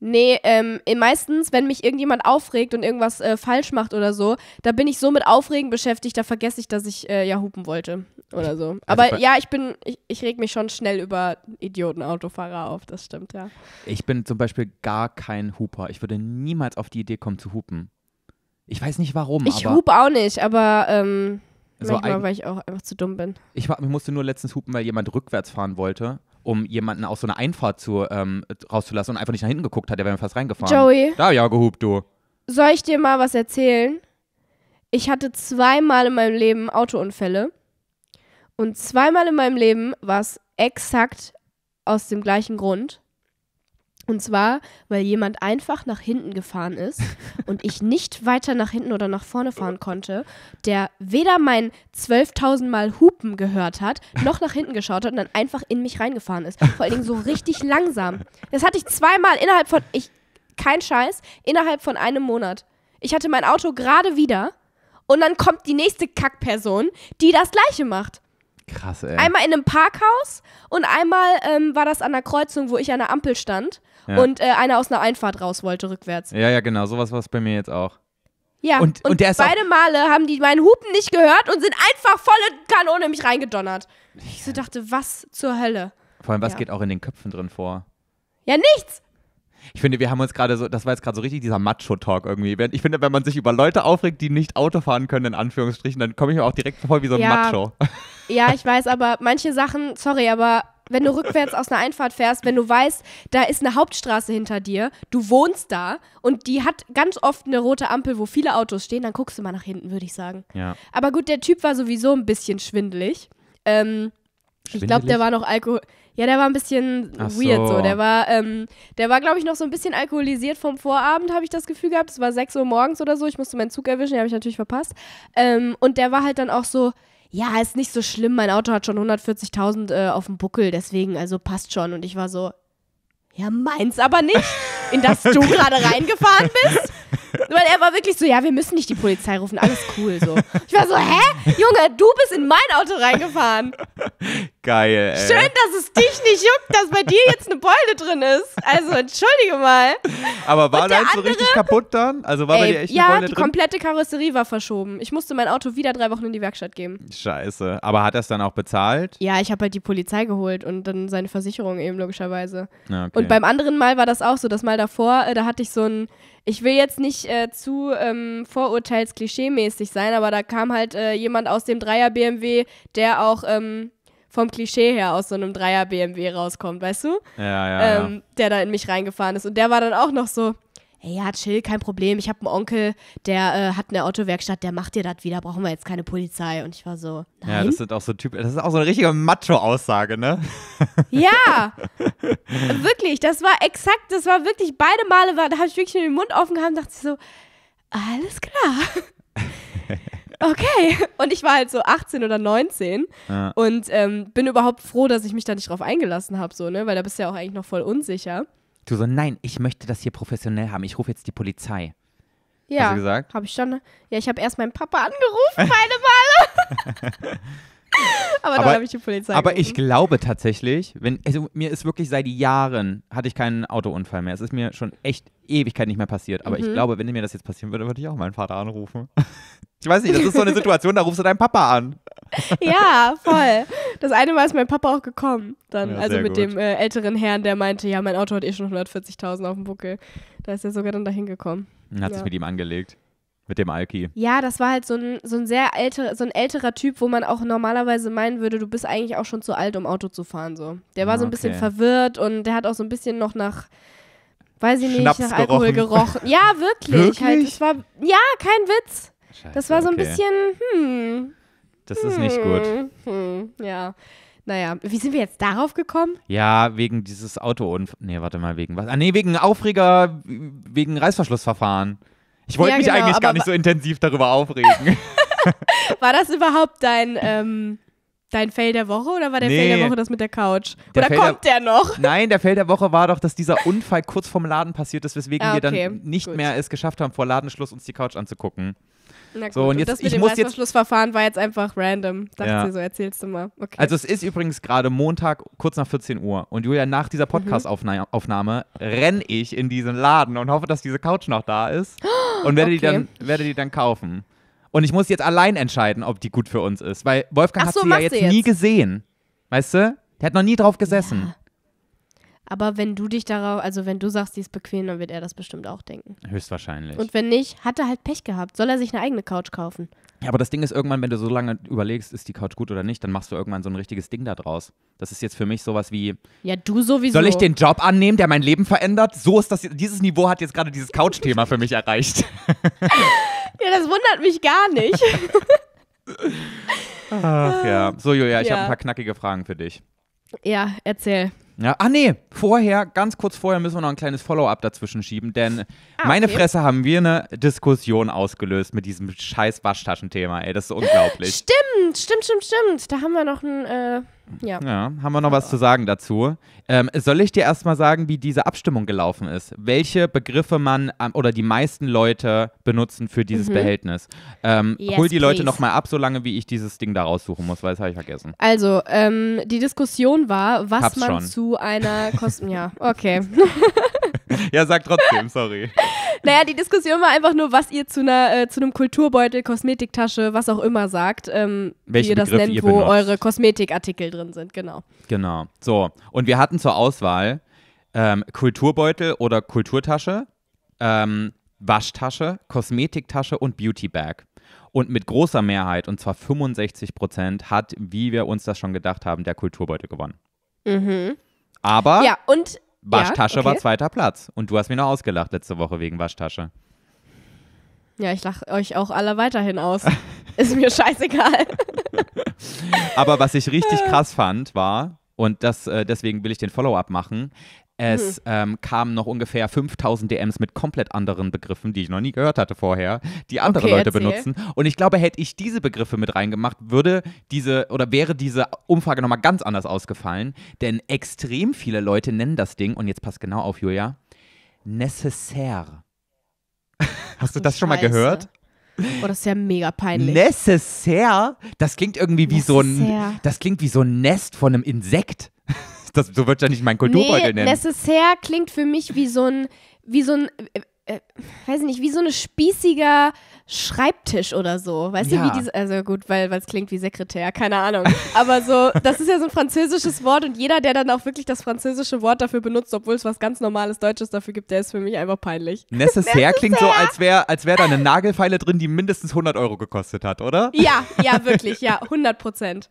Nee, ähm, meistens, wenn mich irgendjemand aufregt und irgendwas äh, falsch macht oder so, da bin ich so mit Aufregen beschäftigt, da vergesse ich, dass ich äh, ja hupen wollte oder so. Also Aber ja, ich bin, ich, ich, reg mich schon schnell über Idioten-Autofahrer auf, das stimmt, ja. Ich bin zum Beispiel gar kein Huper. Ich würde niemals auf die Idee kommen zu hupen. Ich weiß nicht warum. Ich aber hupe auch nicht, aber ähm, so manchmal, weil ich auch einfach zu dumm bin. Ich, ich musste nur letztens hupen, weil jemand rückwärts fahren wollte um jemanden aus so einer Einfahrt zu, ähm, rauszulassen und einfach nicht nach hinten geguckt hat, der wäre mir fast reingefahren. Joey. Da ja gehupt, du. Soll ich dir mal was erzählen? Ich hatte zweimal in meinem Leben Autounfälle. Und zweimal in meinem Leben war es exakt aus dem gleichen Grund. Und zwar, weil jemand einfach nach hinten gefahren ist und ich nicht weiter nach hinten oder nach vorne fahren konnte, der weder mein 12.000 Mal Hupen gehört hat, noch nach hinten geschaut hat und dann einfach in mich reingefahren ist. Vor allen Dingen so richtig langsam. Das hatte ich zweimal innerhalb von, ich, kein Scheiß, innerhalb von einem Monat. Ich hatte mein Auto gerade wieder und dann kommt die nächste Kackperson, die das Gleiche macht. Krass, ey. Einmal in einem Parkhaus und einmal ähm, war das an der Kreuzung, wo ich an der Ampel stand und äh, einer aus einer Einfahrt raus wollte rückwärts. Ja, ja, genau. Sowas war es bei mir jetzt auch. Ja, und, und, und beide Male haben die meinen Hupen nicht gehört und sind einfach volle Kanone mich reingedonnert. Ich so dachte, was zur Hölle? Vor allem, was ja. geht auch in den Köpfen drin vor? Ja, nichts. Ich finde, wir haben uns gerade so, das war jetzt gerade so richtig dieser Macho-Talk irgendwie. Ich finde, wenn man sich über Leute aufregt, die nicht Auto fahren können, in Anführungsstrichen, dann komme ich mir auch direkt vor wie so ein ja. Macho. Ja, ich weiß, aber manche Sachen, sorry, aber wenn du rückwärts aus einer Einfahrt fährst, wenn du weißt, da ist eine Hauptstraße hinter dir, du wohnst da und die hat ganz oft eine rote Ampel, wo viele Autos stehen, dann guckst du mal nach hinten, würde ich sagen. Ja. Aber gut, der Typ war sowieso ein bisschen schwindelig. Ähm, ich glaube, der war noch Alkohol. Ja, der war ein bisschen Ach weird so. so. Der war, ähm, der war, glaube ich, noch so ein bisschen alkoholisiert vom Vorabend, habe ich das Gefühl gehabt. Es war 6 Uhr morgens oder so. Ich musste meinen Zug erwischen, den habe ich natürlich verpasst. Ähm, und der war halt dann auch so, ja, ist nicht so schlimm, mein Auto hat schon 140.000 äh, auf dem Buckel, deswegen, also passt schon. Und ich war so, ja, meins aber nicht, in das du gerade reingefahren bist. Weil er war wirklich so, ja, wir müssen nicht die Polizei rufen, alles cool. So. Ich war so, hä? Junge, du bist in mein Auto reingefahren. Geil, ey. Schön, dass es dich nicht juckt, dass bei dir jetzt eine Beule drin ist. Also, entschuldige mal. Aber war dein so richtig kaputt dann? Also war ey, bei dir echt ja, eine Beule drin? Ja, die komplette Karosserie war verschoben. Ich musste mein Auto wieder drei Wochen in die Werkstatt geben. Scheiße. Aber hat er es dann auch bezahlt? Ja, ich habe halt die Polizei geholt und dann seine Versicherung eben logischerweise. Okay. Und beim anderen Mal war das auch so. Das Mal davor, äh, da hatte ich so ein, ich will jetzt nicht äh, äh, zu ähm, vorurteilsklischee-mäßig sein, aber da kam halt äh, jemand aus dem Dreier BMW, der auch ähm, vom Klischee her aus so einem Dreier BMW rauskommt, weißt du? Ja, ja, ähm, ja. Der da in mich reingefahren ist. Und der war dann auch noch so, ey, ja, chill, kein Problem. Ich habe einen Onkel, der äh, hat eine Autowerkstatt, der macht dir das wieder, brauchen wir jetzt keine Polizei. Und ich war so, nein. Ja, das sind auch so Typ, das ist auch so eine richtige Macho-Aussage, ne? Ja, wirklich, das war exakt, das war wirklich, beide Male, war, da habe ich wirklich nur den Mund offen gehabt und dachte so, alles klar. okay. Und ich war halt so 18 oder 19 ja. und ähm, bin überhaupt froh, dass ich mich da nicht drauf eingelassen habe, so, ne? Weil da bist du ja auch eigentlich noch voll unsicher. Du so, nein, ich möchte das hier professionell haben. Ich rufe jetzt die Polizei. Ja. Hast du gesagt? Habe ich schon. Ne? Ja, ich habe erst meinen Papa angerufen, meine Male. aber dann habe ich die Polizei. Aber gerufen. ich glaube tatsächlich, wenn, also mir ist wirklich seit Jahren, hatte ich keinen Autounfall mehr. Es ist mir schon echt Ewigkeit nicht mehr passiert. Aber mhm. ich glaube, wenn mir das jetzt passieren würde, würde ich auch meinen Vater anrufen. ich weiß nicht, das ist so eine Situation, da rufst du deinen Papa an. ja, voll. Das eine Mal ist mein Papa auch gekommen. Dann, ja, also mit gut. dem äh, älteren Herrn, der meinte, ja, mein Auto hat eh schon 140.000 auf dem Buckel. Da ist er sogar dann dahin gekommen. Und hat ja. sich mit ihm angelegt. Mit dem Alki. Ja, das war halt so ein, so ein sehr älter, so ein älterer Typ, wo man auch normalerweise meinen würde, du bist eigentlich auch schon zu alt, um Auto zu fahren. So. Der war so ein bisschen verwirrt und der hat auch so ein bisschen noch nach, weiß ich nicht, Schnaps nach gerochen. Alkohol gerochen. Ja, wirklich. Halt. wirklich? Halt, das war, ja, kein Witz. Scheiße, das war so ein okay. bisschen, hm, das ist nicht gut. Hm, hm, ja. Naja, wie sind wir jetzt darauf gekommen? Ja, wegen dieses Autounfall. Nee, warte mal, wegen was? Ah, nee, wegen Aufreger, wegen Reißverschlussverfahren. Ich wollte ja, mich genau, eigentlich gar nicht so intensiv darüber aufregen. war das überhaupt dein, ähm, dein Fail der Woche oder war der nee, Fail der Woche das mit der Couch? oder Fail kommt der, der, noch? Nein, der Fail der Woche war doch, dass dieser Unfall kurz vorm Laden passiert ist, weswegen ah, okay, wir dann nicht gut. mehr es geschafft haben, vor Ladenschluss uns die Couch anzugucken. Na gut, so, und jetzt, das mit ich dem muss Reißverschlussverfahren war jetzt einfach random. Dachte ja. sie so, erzählst du mal. Okay. Also es ist übrigens gerade Montag, kurz nach 14 Uhr. Und Julia, nach dieser mhm. Podcast-Aufnahme mhm. renne ich in diesen Laden und hoffe, dass diese Couch noch da ist. Und werde, okay. die, dann, werde die dann kaufen. Und ich muss jetzt allein entscheiden, ob die gut für uns ist. Weil Wolfgang Ach hat sie ja jetzt, jetzt, nie gesehen. Weißt du? Der hat noch nie drauf gesessen. Ja. Aber wenn du dich darauf, also wenn du sagst, die ist bequem, dann wird er das bestimmt auch denken. Höchstwahrscheinlich. Und wenn nicht, hat er halt Pech gehabt. Soll er sich eine eigene Couch kaufen? Ja, aber das Ding ist irgendwann, wenn du so lange überlegst, ist die Couch gut oder nicht, dann machst du irgendwann so ein richtiges Ding da draus. Das ist jetzt für mich sowas wie. Ja, du sowieso. Soll ich den Job annehmen, der mein Leben verändert? So ist das. Dieses Niveau hat jetzt gerade dieses Couch-Thema für mich erreicht. ja, das wundert mich gar nicht. Ach ja. So, Julia, ich ja. habe ein paar knackige Fragen für dich. Ja, erzähl. Ja, ah nee, vorher, ganz kurz vorher müssen wir noch ein kleines Follow-up dazwischen schieben, denn ah, meine Fresse haben wir eine Diskussion ausgelöst mit diesem scheiß Waschtaschenthema, ey, das ist unglaublich. Stimmt, stimmt, stimmt, stimmt. Da haben wir noch ein äh, ja. ja. Haben wir noch was zu sagen dazu? Ähm, soll ich dir erstmal sagen, wie diese Abstimmung gelaufen ist? Welche Begriffe man oder die meisten Leute benutzen für dieses mhm. Behältnis? Ähm, yes, hol die please. Leute nochmal ab, solange wie ich dieses Ding da raussuchen muss, weil das habe ich vergessen. Also, ähm, die Diskussion war, was Hab's man schon. zu einer Kosten. ja, okay. ja, sag trotzdem, sorry. Naja, die Diskussion war einfach nur, was ihr zu, einer, äh, zu einem Kulturbeutel, Kosmetiktasche, was auch immer sagt, ähm, wie ihr das nennt, ihr wo benutzt. eure Kosmetikartikel drin sind, genau. Genau. So, und wir hatten zur Auswahl ähm, Kulturbeutel oder Kulturtasche, ähm, Waschtasche, Kosmetiktasche und Beautybag. Und mit großer Mehrheit, und zwar 65 Prozent, hat, wie wir uns das schon gedacht haben, der Kulturbeutel gewonnen. Mhm. Aber. Ja, und Waschtasche ja, okay. war zweiter Platz. Und du hast mir noch ausgelacht letzte Woche wegen Waschtasche. Ja, ich lache euch auch alle weiterhin aus. Ist mir scheißegal. Aber was ich richtig krass fand, war, und das, äh, deswegen will ich den Follow-up machen, es mhm. ähm, kamen noch ungefähr 5000 DMs mit komplett anderen Begriffen, die ich noch nie gehört hatte vorher, die andere okay, Leute erzähl. benutzen. Und ich glaube, hätte ich diese Begriffe mit reingemacht, würde diese oder wäre diese Umfrage nochmal ganz anders ausgefallen. Denn extrem viele Leute nennen das Ding, und jetzt passt genau auf, Julia, necessaire. Hast du das schon mal gehört? Oh, das ist ja mega peinlich. Necessaire? Das klingt irgendwie wie necessaire. so ein. Das klingt wie so ein Nest von einem Insekt. Das, so wird ja nicht mein Kulturbeutel nee, nennen. Necessaire klingt für mich wie so ein, wie so ein äh, weiß nicht, wie so ein spießiger Schreibtisch oder so. Weißt ja. du, wie diese, also gut, weil es klingt wie Sekretär, keine Ahnung. Aber so, das ist ja so ein französisches Wort und jeder, der dann auch wirklich das französische Wort dafür benutzt, obwohl es was ganz normales Deutsches dafür gibt, der ist für mich einfach peinlich. Necessaire klingt so, als wäre als wär da eine Nagelfeile drin, die mindestens 100 Euro gekostet hat, oder? Ja, ja, wirklich, ja, 100 Prozent.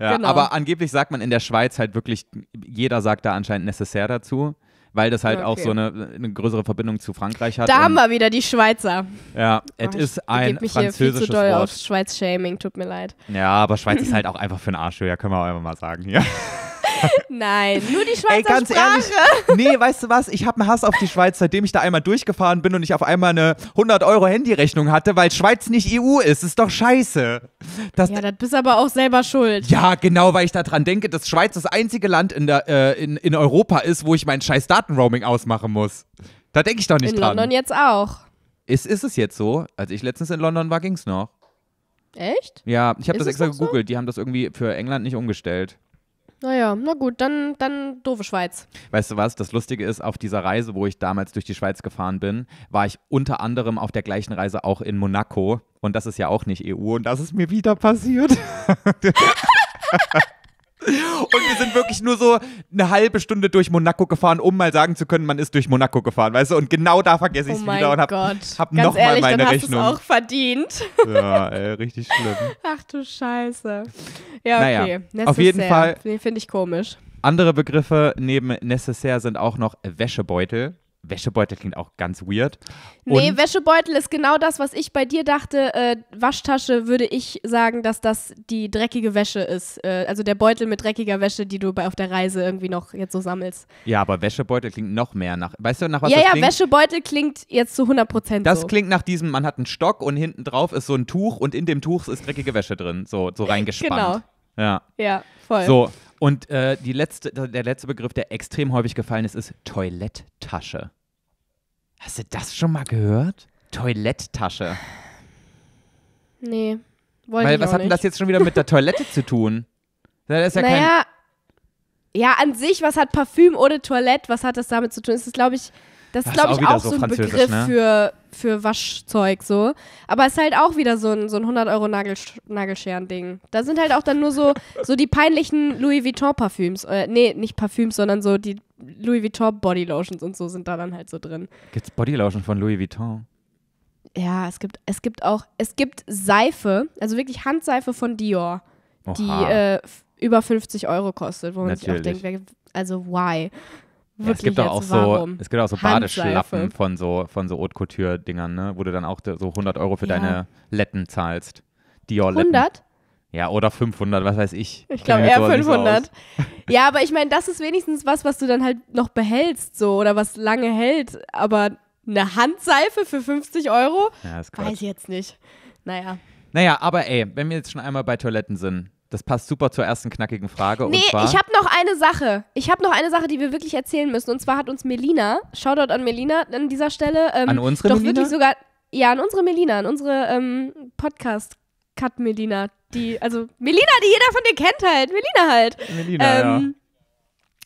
Ja, genau. Aber angeblich sagt man in der Schweiz halt wirklich, jeder sagt da anscheinend Necessaire dazu weil das halt okay. auch so eine, eine, größere Verbindung zu Frankreich hat. Da haben wir wieder die Schweizer. Ja, oh, es ist ein mich französisches hier viel zu doll Wort. Schweiz-Shaming, tut mir leid. Ja, aber Schweiz ist halt auch einfach für den Arsch, ja, können wir auch einfach mal sagen. Ja. Nein, nur die Schweizer Ey, ganz Sprache. Ehrlich, nee, weißt du was? Ich habe einen Hass auf die Schweiz, seitdem ich da einmal durchgefahren bin und ich auf einmal eine 100 Euro Handyrechnung hatte, weil Schweiz nicht EU ist. Ist doch scheiße. Das, ja, das bist aber auch selber schuld. Ja, genau, weil ich daran denke, dass Schweiz das einzige Land in, der, äh, in, in Europa ist, wo ich mein scheiß Datenroaming ausmachen muss. Da denke ich doch nicht in dran. In London jetzt auch. Ist, ist es jetzt so? Als ich letztens in London war, ging es noch. Echt? Ja, ich habe das extra gegoogelt. So? Die haben das irgendwie für England nicht umgestellt. Naja, na gut, dann, dann doofe Schweiz. Weißt du was, das Lustige ist, auf dieser Reise, wo ich damals durch die Schweiz gefahren bin, war ich unter anderem auf der gleichen Reise auch in Monaco. Und das ist ja auch nicht EU. Und das ist mir wieder passiert. Und wir sind wirklich nur so eine halbe Stunde durch Monaco gefahren, um mal sagen zu können, man ist durch Monaco gefahren, weißt du? Und genau da vergesse ich es oh wieder und habe hab nochmal meine dann hast Rechnung. auch verdient. Ja, ey, richtig schlimm. Ach du Scheiße. Ja, okay. Naja, auf jeden Fall. Nee, finde ich komisch. Andere Begriffe neben Necessaire sind auch noch Wäschebeutel. Wäschebeutel klingt auch ganz weird. Und nee, Wäschebeutel ist genau das, was ich bei dir dachte. Äh, Waschtasche würde ich sagen, dass das die dreckige Wäsche ist. Äh, also der Beutel mit dreckiger Wäsche, die du bei, auf der Reise irgendwie noch jetzt so sammelst. Ja, aber Wäschebeutel klingt noch mehr nach. Weißt du, nach was ja, das ja, klingt? Ja, Wäschebeutel klingt jetzt zu 100 Prozent. Das so. klingt nach diesem, man hat einen Stock und hinten drauf ist so ein Tuch und in dem Tuch ist dreckige Wäsche drin, so, so reingespannt. Genau. Ja. Ja, voll. So, und äh, die letzte, der letzte Begriff, der extrem häufig gefallen ist, ist Toiletttasche. Hast du das schon mal gehört? Toiletttasche. Nee. Weil, ich was hat denn das jetzt schon wieder mit der Toilette zu tun? Das ist ja naja, kein ja, an sich, was hat Parfüm ohne Toilette, was hat das damit zu tun? Es ist, glaube ich, das ist, glaube ich, auch, so ein Begriff ne? für, für Waschzeug so. Aber es ist halt auch wieder so ein, so ein 100-Euro-Nagelscheren-Ding. Da sind halt auch dann nur so, so die peinlichen Louis Vuitton-Parfüms. Äh, nee, nicht Parfüms, sondern so die Louis Vuitton-Bodylotions und so sind da dann halt so drin. Gibt es Bodylotion von Louis Vuitton? Ja, es gibt, es gibt auch, es gibt Seife, also wirklich Handseife von Dior, Oha. die äh, über 50 Euro kostet, wo man Natürlich. sich auch denkt, also why? Ja, es gibt jetzt, auch so, es gibt auch so Badeschlappen von so von so Haute Couture Dingern, ne, wo du dann auch so 100 Euro für ja. deine Letten zahlst. Dior Letten. 100? Ja, oder 500, was weiß ich. Ich glaube eher 500. Ja, aber ich meine, das ist wenigstens was, was du dann halt noch behältst so oder was lange hält, aber eine Handseife für 50 Euro? Ja, ist Quatsch. Weiß ich jetzt nicht. Naja. Naja, aber ey, wenn wir jetzt schon einmal bei Toiletten sind, das passt super zur ersten knackigen Frage. Nee, ich habe noch eine Sache. Ich habe noch eine Sache, die wir wirklich erzählen müssen. Und zwar hat uns Melina, Shoutout an Melina an dieser Stelle. Ähm, an unsere doch Melina? Wirklich sogar, ja, an unsere Melina, an unsere ähm, Podcast-Cut-Melina. Die, also Melina, die jeder von dir kennt halt. Melina halt. Melina, ähm, ja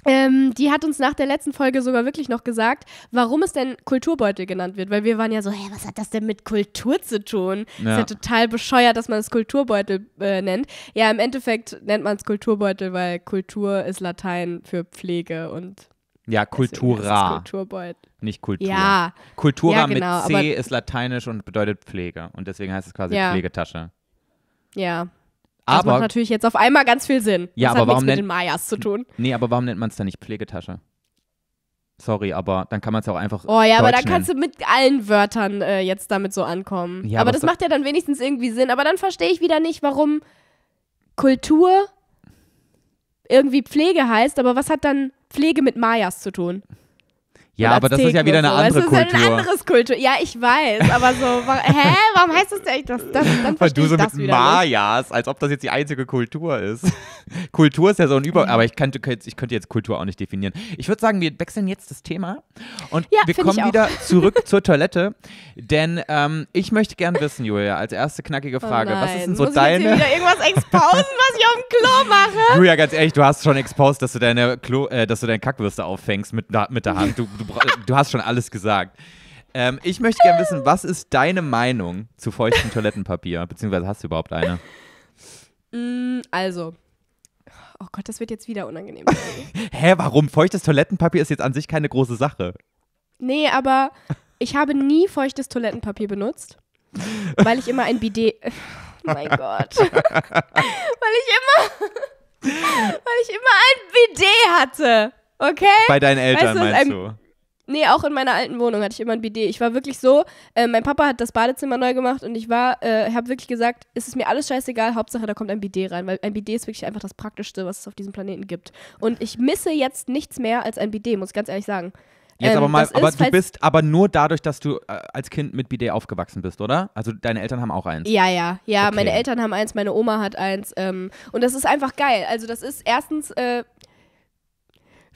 ähm, die hat uns nach der letzten Folge sogar wirklich noch gesagt, warum es denn Kulturbeutel genannt wird, weil wir waren ja so, hey, was hat das denn mit Kultur zu tun? Ja. Ist ja total bescheuert, dass man es Kulturbeutel äh, nennt. Ja, im Endeffekt nennt man es Kulturbeutel, weil Kultur ist Latein für Pflege und ja, Kultura. Kulturbeutel. Nicht Kultur. Ja. Kultura ja, genau, mit C ist lateinisch und bedeutet Pflege und deswegen heißt es quasi ja. Pflegetasche. Ja, das aber, macht natürlich jetzt auf einmal ganz viel Sinn. Ja, aber hat warum nichts mit den Mayas zu tun. Nee, aber warum nennt man es dann nicht Pflegetasche? Sorry, aber dann kann man es auch einfach. Oh ja, Deutsch aber dann kannst du mit allen Wörtern äh, jetzt damit so ankommen. Ja, aber das macht ja dann wenigstens irgendwie Sinn. Aber dann verstehe ich wieder nicht, warum Kultur irgendwie Pflege heißt, aber was hat dann Pflege mit Mayas zu tun? Ja, aber das ist ja wieder eine so. andere Kultur. Das ist ja ein anderes Kultur. Ja, ich weiß, aber so, hä, warum heißt das denn? Das, das, dann Weil du so mit Mayas, als ob das jetzt die einzige Kultur ist. Kultur ist ja so ein Über, aber ich, kann, ich könnte jetzt Kultur auch nicht definieren. Ich würde sagen, wir wechseln jetzt das Thema und ja, wir kommen wieder zurück zur Toilette, denn ähm, ich möchte gern wissen, Julia, als erste knackige oh Frage, oh was ist denn so Muss deine? Ich jetzt wieder irgendwas exposen, was ich auf dem Klo mache? Julia, ganz ehrlich, du hast schon exposed, dass du deine Klo, äh, dass du deine Kackwürste auffängst mit, mit der Hand. Du, du äh, du hast schon alles gesagt. Ähm, ich möchte gerne wissen, was ist deine Meinung zu feuchtem Toilettenpapier? Beziehungsweise hast du überhaupt eine? Mm, also. Oh Gott, das wird jetzt wieder unangenehm. Hä, warum? Feuchtes Toilettenpapier ist jetzt an sich keine große Sache. Nee, aber ich habe nie feuchtes Toilettenpapier benutzt, weil ich immer ein Bidet. Oh mein Gott. weil ich immer. weil ich immer ein Bidet hatte. Okay? Bei deinen Eltern weißt du, meinst du? Nee, auch in meiner alten Wohnung hatte ich immer ein Bidet. Ich war wirklich so, äh, mein Papa hat das Badezimmer neu gemacht und ich war, äh, habe wirklich gesagt, es ist mir alles scheißegal, Hauptsache da kommt ein Bidet rein, weil ein Bidet ist wirklich einfach das Praktischste, was es auf diesem Planeten gibt. Und ich misse jetzt nichts mehr als ein Bidet, muss ich ganz ehrlich sagen. Jetzt ähm, aber mal, aber ist, du bist aber nur dadurch, dass du äh, als Kind mit Bidet aufgewachsen bist, oder? Also deine Eltern haben auch eins. Ja, ja, ja, okay. meine Eltern haben eins, meine Oma hat eins. Ähm, und das ist einfach geil. Also das ist erstens, äh,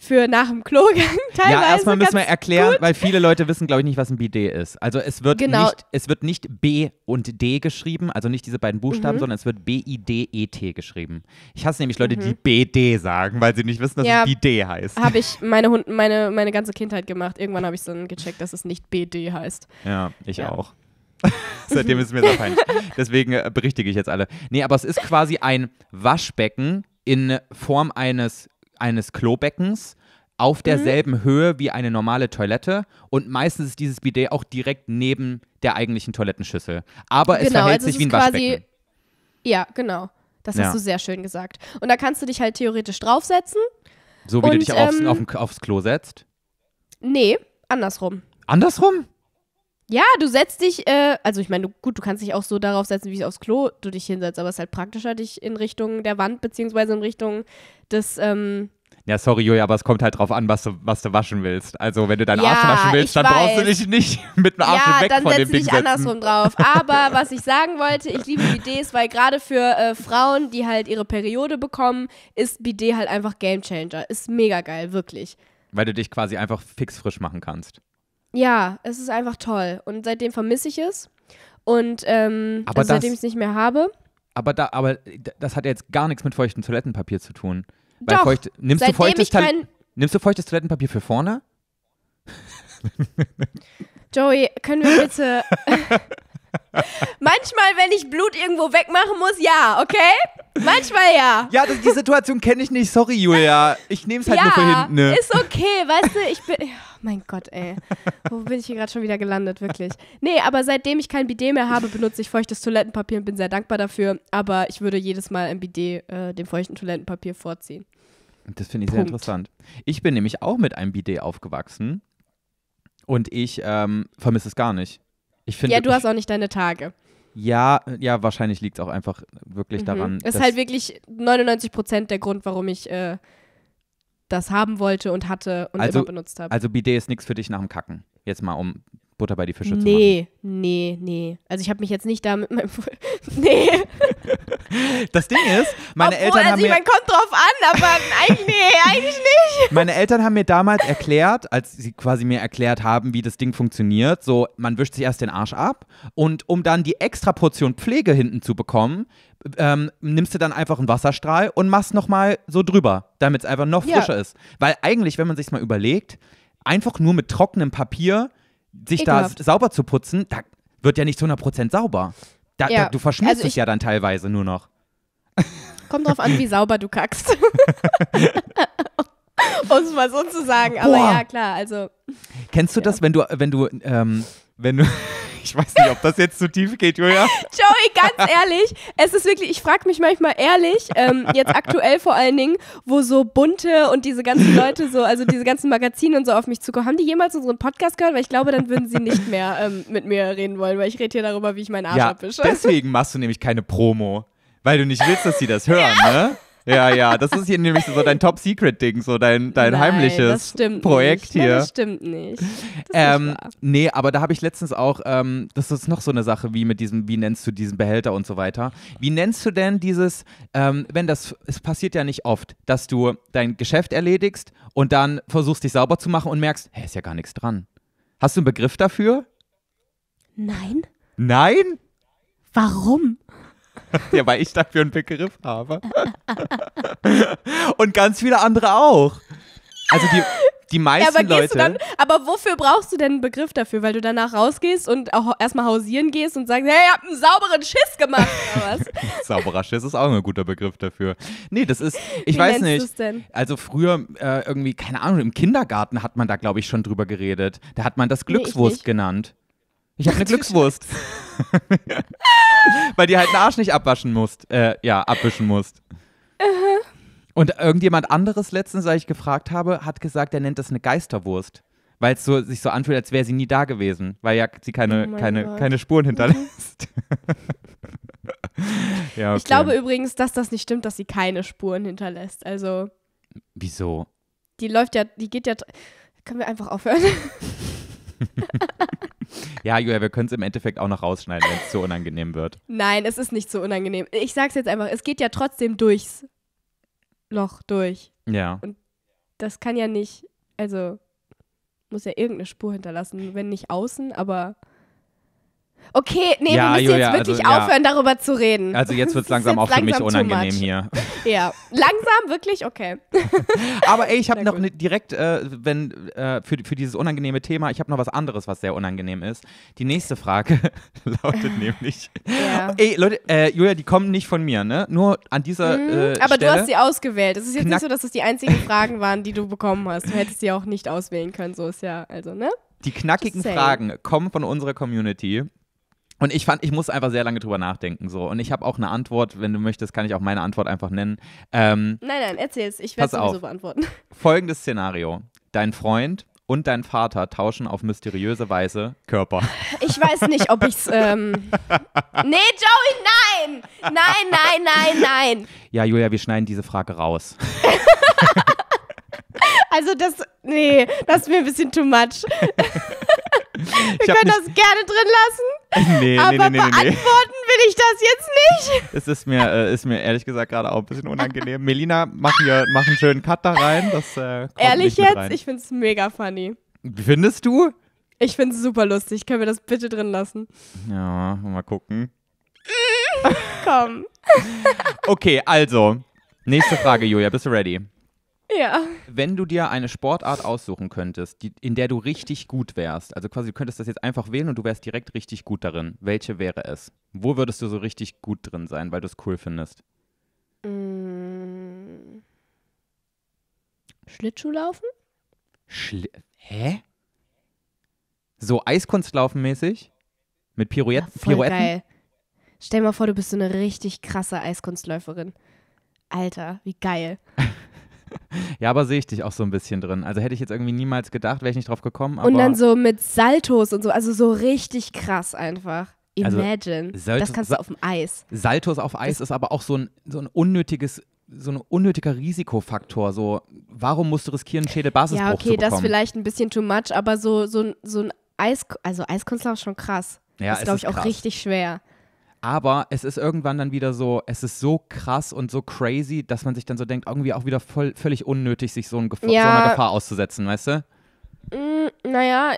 für nach dem Klogang teilweise. Ja, erstmal müssen wir erklären, gut. weil viele Leute wissen, glaube ich, nicht, was ein Bidet ist. Also es wird, genau. nicht, es wird nicht B und D geschrieben, also nicht diese beiden Buchstaben, mhm. sondern es wird B-I-D-E-T geschrieben. Ich hasse nämlich Leute, mhm. die BD sagen, weil sie nicht wissen, dass ja, es Bidet heißt. Habe ich meine, Hund, meine, meine ganze Kindheit gemacht. Irgendwann habe ich so gecheckt, dass es nicht BD heißt. Ja, ich ja. auch. Seitdem ist es mir so peinlich. Deswegen äh, berichtige ich jetzt alle. Nee, aber es ist quasi ein Waschbecken in Form eines eines Klobeckens auf derselben mhm. Höhe wie eine normale Toilette und meistens ist dieses Bidet auch direkt neben der eigentlichen Toilettenschüssel. Aber genau, es verhält also sich es wie ein Waschbecken. Ja, genau. Das ja. hast du sehr schön gesagt. Und da kannst du dich halt theoretisch draufsetzen. So wie und, du dich aufs, ähm, auf, aufs Klo setzt? Nee, andersrum. Andersrum? Ja, du setzt dich, äh, also ich meine, gut, du kannst dich auch so darauf setzen, wie es aufs Klo du dich hinsetzt, aber es ist halt praktischer, dich in Richtung der Wand beziehungsweise in Richtung das. Ähm, ja, sorry, Julia, aber es kommt halt drauf an, was du, was du waschen willst. Also, wenn du deinen ja, Arsch waschen willst, dann weiß. brauchst du dich nicht mit dem Arsch ja, weg von dem Ding setzen. dann setz dich andersrum drauf. Aber was ich sagen wollte, ich liebe Bidets, weil gerade für äh, Frauen, die halt ihre Periode bekommen, ist Bidet halt einfach Gamechanger. Ist mega geil, wirklich. Weil du dich quasi einfach fix frisch machen kannst. Ja, es ist einfach toll. Und seitdem vermisse ich es. Und ähm, also seitdem ich es nicht mehr habe. Aber, da, aber äh, das hat jetzt gar nichts mit feuchtem Toilettenpapier zu tun. Weil Doch, feucht, nimmst, du feuchtes kein... nimmst du feuchtes Toilettenpapier für vorne? Joey, können wir bitte. Manchmal, wenn ich Blut irgendwo wegmachen muss, ja, okay? Manchmal ja. Ja, das, die Situation kenne ich nicht. Sorry, Julia. Ich nehme es halt ja, nur für hinten. Ne? Ist okay, weißt du, ich bin. Oh mein Gott, ey. Wo bin ich hier gerade schon wieder gelandet, wirklich? Nee, aber seitdem ich kein Bidet mehr habe, benutze ich feuchtes Toilettenpapier und bin sehr dankbar dafür. Aber ich würde jedes Mal ein Bidet äh, dem feuchten Toilettenpapier vorziehen. Das finde ich Punkt. sehr interessant. Ich bin nämlich auch mit einem Bidet aufgewachsen und ich ähm, vermisse es gar nicht. Ich finde, ja, du hast auch nicht deine Tage. Ja, ja, wahrscheinlich liegt es auch einfach wirklich mhm. daran. Das ist halt wirklich 99 Prozent der Grund, warum ich äh, das haben wollte und hatte und also, immer benutzt habe. Also Bidet ist nichts für dich nach dem Kacken. Jetzt mal, um Butter bei die Fische nee, zu machen. Nee, nee, nee. Also ich habe mich jetzt nicht da mit meinem. nee. Das Ding ist, meine Obwohl, Eltern also haben. Also ich mir, man kommt drauf an, aber eigentlich, nee, eigentlich nicht. Meine Eltern haben mir damals erklärt, als sie quasi mir erklärt haben, wie das Ding funktioniert, so, man wischt sich erst den Arsch ab und um dann die extra Portion Pflege hinten zu bekommen, ähm, nimmst du dann einfach einen Wasserstrahl und machst nochmal so drüber, damit es einfach noch frischer ja. ist. Weil eigentlich, wenn man sich mal überlegt, einfach nur mit trockenem Papier sich Ekelhaft. da sauber zu putzen, da wird ja nicht zu 100% sauber. Da, ja. da, du verschmierst also dich ja dann teilweise nur noch. Kommt drauf an, wie sauber du kackst. um es mal so zu sagen, aber Boah. ja, klar, also. Kennst du ja. das, wenn du, wenn du ähm, wenn du. Ich weiß nicht, ob das jetzt zu tief geht, Julia. Joey, ganz ehrlich, es ist wirklich, ich frage mich manchmal ehrlich, ähm, jetzt aktuell vor allen Dingen, wo so bunte und diese ganzen Leute so, also diese ganzen Magazine und so auf mich zukommen, haben die jemals unseren Podcast gehört? Weil ich glaube, dann würden sie nicht mehr ähm, mit mir reden wollen, weil ich rede hier darüber, wie ich meinen Arsch ja, abwische. Deswegen machst du nämlich keine Promo, weil du nicht willst, dass sie das hören, ja. ne? Ja, ja, das ist hier nämlich so dein Top-Secret-Ding, so dein, dein Nein, heimliches Projekt nicht. hier. Nein, das stimmt nicht. Das ähm, nicht nee, aber da habe ich letztens auch, ähm, das ist noch so eine Sache wie mit diesem, wie nennst du diesen Behälter und so weiter. Wie nennst du denn dieses, ähm, wenn das, es passiert ja nicht oft, dass du dein Geschäft erledigst und dann versuchst dich sauber zu machen und merkst, hä, ist ja gar nichts dran. Hast du einen Begriff dafür? Nein. Nein? Warum? ja, weil ich dafür einen Begriff habe. Und ganz viele andere auch. Also die, die meisten ja, aber Leute. Dann, aber wofür brauchst du denn einen Begriff dafür? Weil du danach rausgehst und auch erstmal hausieren gehst und sagst, hey, ihr habt einen sauberen Schiss gemacht oder was? Sauberer Schiss ist auch ein guter Begriff dafür. Nee, das ist, ich Wie weiß nicht. Denn? Also früher äh, irgendwie, keine Ahnung, im Kindergarten hat man da, glaube ich, schon drüber geredet. Da hat man das Glückswurst nee, genannt. Ich habe eine Glückswurst. Weil die halt den Arsch nicht abwaschen musst. Äh, ja, abwischen musst. Uh -huh. Und irgendjemand anderes letztens, als ich gefragt habe, hat gesagt, er nennt das eine Geisterwurst. Weil es so, sich so anfühlt, als wäre sie nie da gewesen. Weil ja sie keine, oh keine, keine Spuren hinterlässt. ja, okay. Ich glaube übrigens, dass das nicht stimmt, dass sie keine Spuren hinterlässt. Also. Wieso? Die läuft ja, die geht ja. Können wir einfach aufhören? ja, Julia, wir können es im Endeffekt auch noch rausschneiden, wenn es zu unangenehm wird. Nein, es ist nicht so unangenehm. Ich sag's jetzt einfach, es geht ja trotzdem durchs Loch durch. Ja. Und das kann ja nicht, also muss ja irgendeine Spur hinterlassen, wenn nicht außen, aber Okay, nee, ja, wir müssen Julia, jetzt wirklich also, aufhören, ja. darüber zu reden. Also jetzt wird es langsam auch langsam für mich unangenehm hier. Ja, langsam, wirklich, okay. Aber ey, ich habe noch ne, direkt, äh, wenn, äh, für, für dieses unangenehme Thema, ich habe noch was anderes, was sehr unangenehm ist. Die nächste Frage lautet nämlich, ja. ey Leute, äh, Julia, die kommen nicht von mir, ne? Nur an dieser mhm, äh, Aber Stelle, du hast sie ausgewählt. Es ist jetzt nicht so, dass es die einzigen Fragen waren, die du bekommen hast. Du hättest sie auch nicht auswählen können, so ist ja, also, ne? Die knackigen Fragen kommen von unserer Community. Und ich fand, ich muss einfach sehr lange drüber nachdenken. So. Und ich habe auch eine Antwort. Wenn du möchtest, kann ich auch meine Antwort einfach nennen. Ähm, nein, nein, erzähl's. Ich werde es sowieso auf. beantworten. Folgendes Szenario. Dein Freund und dein Vater tauschen auf mysteriöse Weise Körper. Ich weiß nicht, ob ich's. Ähm nee, Joey, nein! Nein, nein, nein, nein! Ja, Julia, wir schneiden diese Frage raus. also das. Nee, das ist mir ein bisschen too much. Wir können das gerne drin lassen. Nee, aber nee, nee, nee, beantworten will ich das jetzt nicht. Es ist mir, äh, ist mir ehrlich gesagt gerade auch ein bisschen unangenehm. Melina, mach hier mach einen schönen Cut da rein. Das, äh, ehrlich jetzt? Ich finde es mega funny. Findest du? Ich finde es super lustig. Können wir das bitte drin lassen? Ja, mal gucken. Komm. okay, also. Nächste Frage, Julia. Bist du ready? Ja. Wenn du dir eine Sportart aussuchen könntest, die, in der du richtig gut wärst, also quasi du könntest das jetzt einfach wählen und du wärst direkt richtig gut darin, welche wäre es? Wo würdest du so richtig gut drin sein, weil du es cool findest? Mm. Schlittschuhlaufen? Schli Hä? So Eiskunstlaufen mäßig? Mit Pirouet ja, Pirouetten? Geil. Stell dir mal vor, du bist so eine richtig krasse Eiskunstläuferin. Alter, wie geil ja, aber sehe ich dich auch so ein bisschen drin. Also hätte ich jetzt irgendwie niemals gedacht, wäre ich nicht drauf gekommen. und dann so mit Saltos und so, also so richtig krass einfach. Also Imagine. Also, Saltos, das kannst du auf dem Eis. Saltos auf Eis das ist aber auch so ein, so ein unnötiges so ein unnötiger Risikofaktor. So, warum musst du riskieren, einen Schädelbasisbruch ja, okay, zu bekommen? das vielleicht ein bisschen too much, aber so, so, so ein Eis, also Eiskunstlauf ist schon krass. Ja, das ist, glaube ich, auch krass. richtig schwer. Aber es ist irgendwann dann wieder so, es ist so krass und so crazy, dass man sich dann so denkt, irgendwie auch wieder voll, völlig unnötig, sich so, ein Gef ja. so einer Gefahr auszusetzen, weißt du? Mm, naja,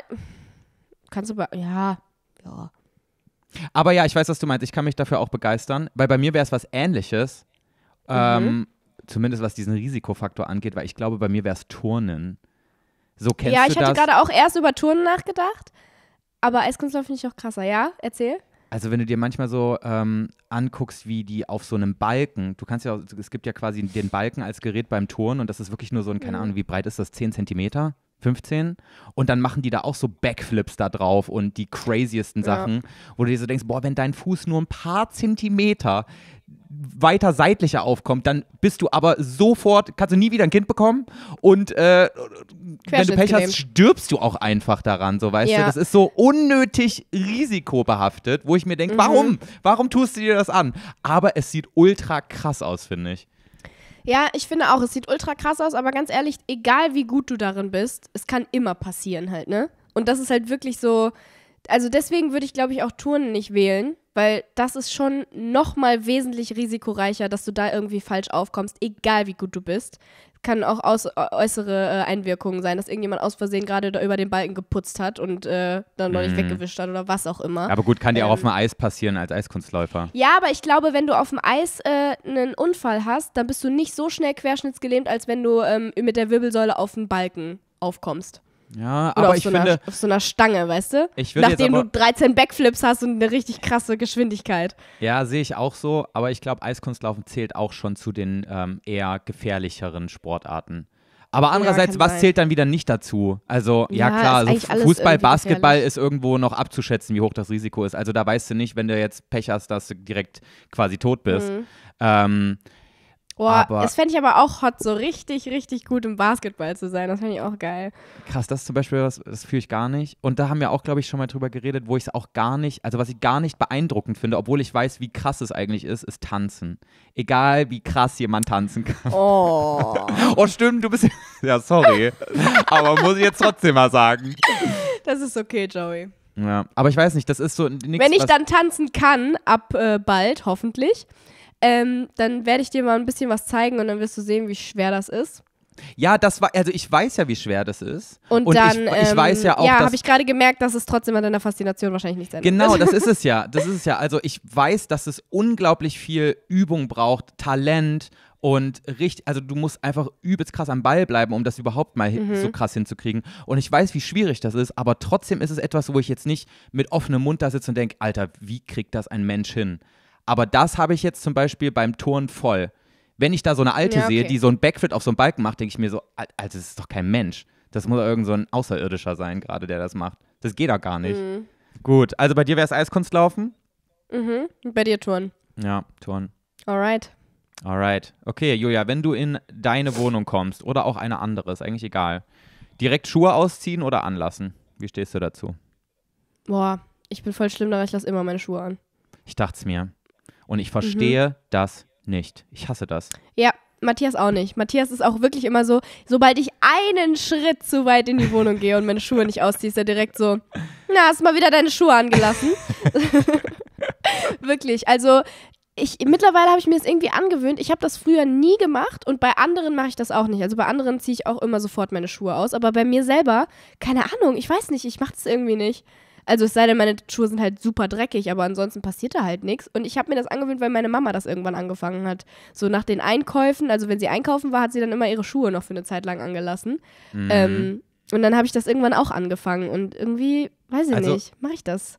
kannst du, ja, ja. Aber ja, ich weiß, was du meinst. Ich kann mich dafür auch begeistern, weil bei mir wäre es was Ähnliches. Mhm. Ähm, zumindest was diesen Risikofaktor angeht, weil ich glaube, bei mir wäre es Turnen. So kennst ja, du das? Ja, ich hatte gerade auch erst über Turnen nachgedacht, aber Eiskunstlauf finde ich auch krasser. Ja, erzähl. Also wenn du dir manchmal so ähm, anguckst, wie die auf so einem Balken, du kannst ja, auch, es gibt ja quasi den Balken als Gerät beim Turnen und das ist wirklich nur so ein, keine mhm. Ahnung, wie breit ist das, 10 Zentimeter? 15. Und dann machen die da auch so Backflips da drauf und die craziesten Sachen, ja. wo du dir so denkst, boah, wenn dein Fuß nur ein paar Zentimeter weiter seitlicher aufkommt, dann bist du aber sofort, kannst du nie wieder ein Kind bekommen und äh, wenn du Pech hast, stirbst du auch einfach daran, so weißt ja. du. Das ist so unnötig risikobehaftet, wo ich mir denke, mhm. warum? Warum tust du dir das an? Aber es sieht ultra krass aus, finde ich. Ja, ich finde auch, es sieht ultra krass aus, aber ganz ehrlich, egal wie gut du darin bist, es kann immer passieren halt, ne? Und das ist halt wirklich so, also deswegen würde ich, glaube ich, auch Touren nicht wählen, weil das ist schon nochmal wesentlich risikoreicher, dass du da irgendwie falsch aufkommst, egal wie gut du bist. Kann auch aus, äh, äußere äh, Einwirkungen sein, dass irgendjemand aus Versehen gerade da über den Balken geputzt hat und äh, dann noch nicht mhm. weggewischt hat oder was auch immer. Aber gut, kann dir ähm, auch auf ähm. dem Eis passieren als Eiskunstläufer. Ja, aber ich glaube, wenn du auf dem Eis äh, einen Unfall hast, dann bist du nicht so schnell querschnittsgelähmt, als wenn du ähm, mit der Wirbelsäule auf den Balken aufkommst. Ja, Oder aber ich so finde. Einer, auf so einer Stange, weißt du? Ich Nachdem aber, du 13 Backflips hast und eine richtig krasse Geschwindigkeit. Ja, sehe ich auch so. Aber ich glaube, Eiskunstlaufen zählt auch schon zu den ähm, eher gefährlicheren Sportarten. Aber andererseits, ja, was sein. zählt dann wieder nicht dazu? Also, ja, ja klar, also Fußball, Basketball ist irgendwo noch abzuschätzen, wie hoch das Risiko ist. Also, da weißt du nicht, wenn du jetzt Pech hast, dass du direkt quasi tot bist. Mhm. Ähm, Boah, aber das fände ich aber auch hot, so richtig, richtig gut im Basketball zu sein. Das fände ich auch geil. Krass, das ist zum Beispiel was, das fühle ich gar nicht. Und da haben wir auch, glaube ich, schon mal drüber geredet, wo ich es auch gar nicht, also was ich gar nicht beeindruckend finde, obwohl ich weiß, wie krass es eigentlich ist, ist tanzen. Egal, wie krass jemand tanzen kann. Oh. oh, stimmt, du bist. Ja, sorry. aber muss ich jetzt trotzdem mal sagen. Das ist okay, Joey. Ja, aber ich weiß nicht, das ist so nichts. Wenn ich dann tanzen kann, ab äh, bald, hoffentlich, ähm, dann werde ich dir mal ein bisschen was zeigen und dann wirst du sehen, wie schwer das ist. Ja, das war, also ich weiß ja, wie schwer das ist. Und, und dann, ich, ich ähm, weiß ja auch. Ja, habe ich gerade gemerkt, dass es trotzdem an deiner Faszination wahrscheinlich nicht sein wird. Genau, das ist es ja. Das ist es ja. Also ich weiß, dass es unglaublich viel Übung braucht, Talent und richtig, also du musst einfach übelst krass am Ball bleiben, um das überhaupt mal mhm. so krass hinzukriegen. Und ich weiß, wie schwierig das ist, aber trotzdem ist es etwas, wo ich jetzt nicht mit offenem Mund da sitze und denke, Alter, wie kriegt das ein Mensch hin? Aber das habe ich jetzt zum Beispiel beim Turn voll. Wenn ich da so eine Alte ja, okay. sehe, die so einen Backflip auf so einen Balken macht, denke ich mir so, Alter, das ist doch kein Mensch. Das muss doch irgend so ein Außerirdischer sein gerade, der das macht. Das geht doch gar nicht. Mhm. Gut, also bei dir wäre es Eiskunstlaufen? Mhm, bei dir Turn. Ja, Turn. Alright. Alright. Okay, Julia, wenn du in deine Wohnung kommst oder auch eine andere, ist eigentlich egal. Direkt Schuhe ausziehen oder anlassen? Wie stehst du dazu? Boah, ich bin voll schlimm, aber ich lasse immer meine Schuhe an. Ich dachte es mir. Und ich mhm. verstehe mhm. das nicht. Ich hasse das. Ja, Matthias auch nicht. Matthias ist auch wirklich immer so, sobald ich einen Schritt zu weit in die Wohnung gehe und meine Schuhe nicht ausziehe, ist er direkt so, na, hast mal wieder deine Schuhe angelassen. wirklich, also ich, mittlerweile habe ich mir das irgendwie angewöhnt. Ich habe das früher nie gemacht und bei anderen mache ich das auch nicht. Also bei anderen ziehe ich auch immer sofort meine Schuhe aus, aber bei mir selber, keine Ahnung, ich weiß nicht, ich mache das irgendwie nicht. Also es sei denn, meine Schuhe sind halt super dreckig, aber ansonsten passiert da halt nichts. Und ich habe mir das angewöhnt, weil meine Mama das irgendwann angefangen hat. So nach den Einkäufen, also wenn sie einkaufen war, hat sie dann immer ihre Schuhe noch für eine Zeit lang angelassen. Mhm. Ähm, und dann habe ich das irgendwann auch angefangen. Und irgendwie, weiß ich also, nicht, mache ich das.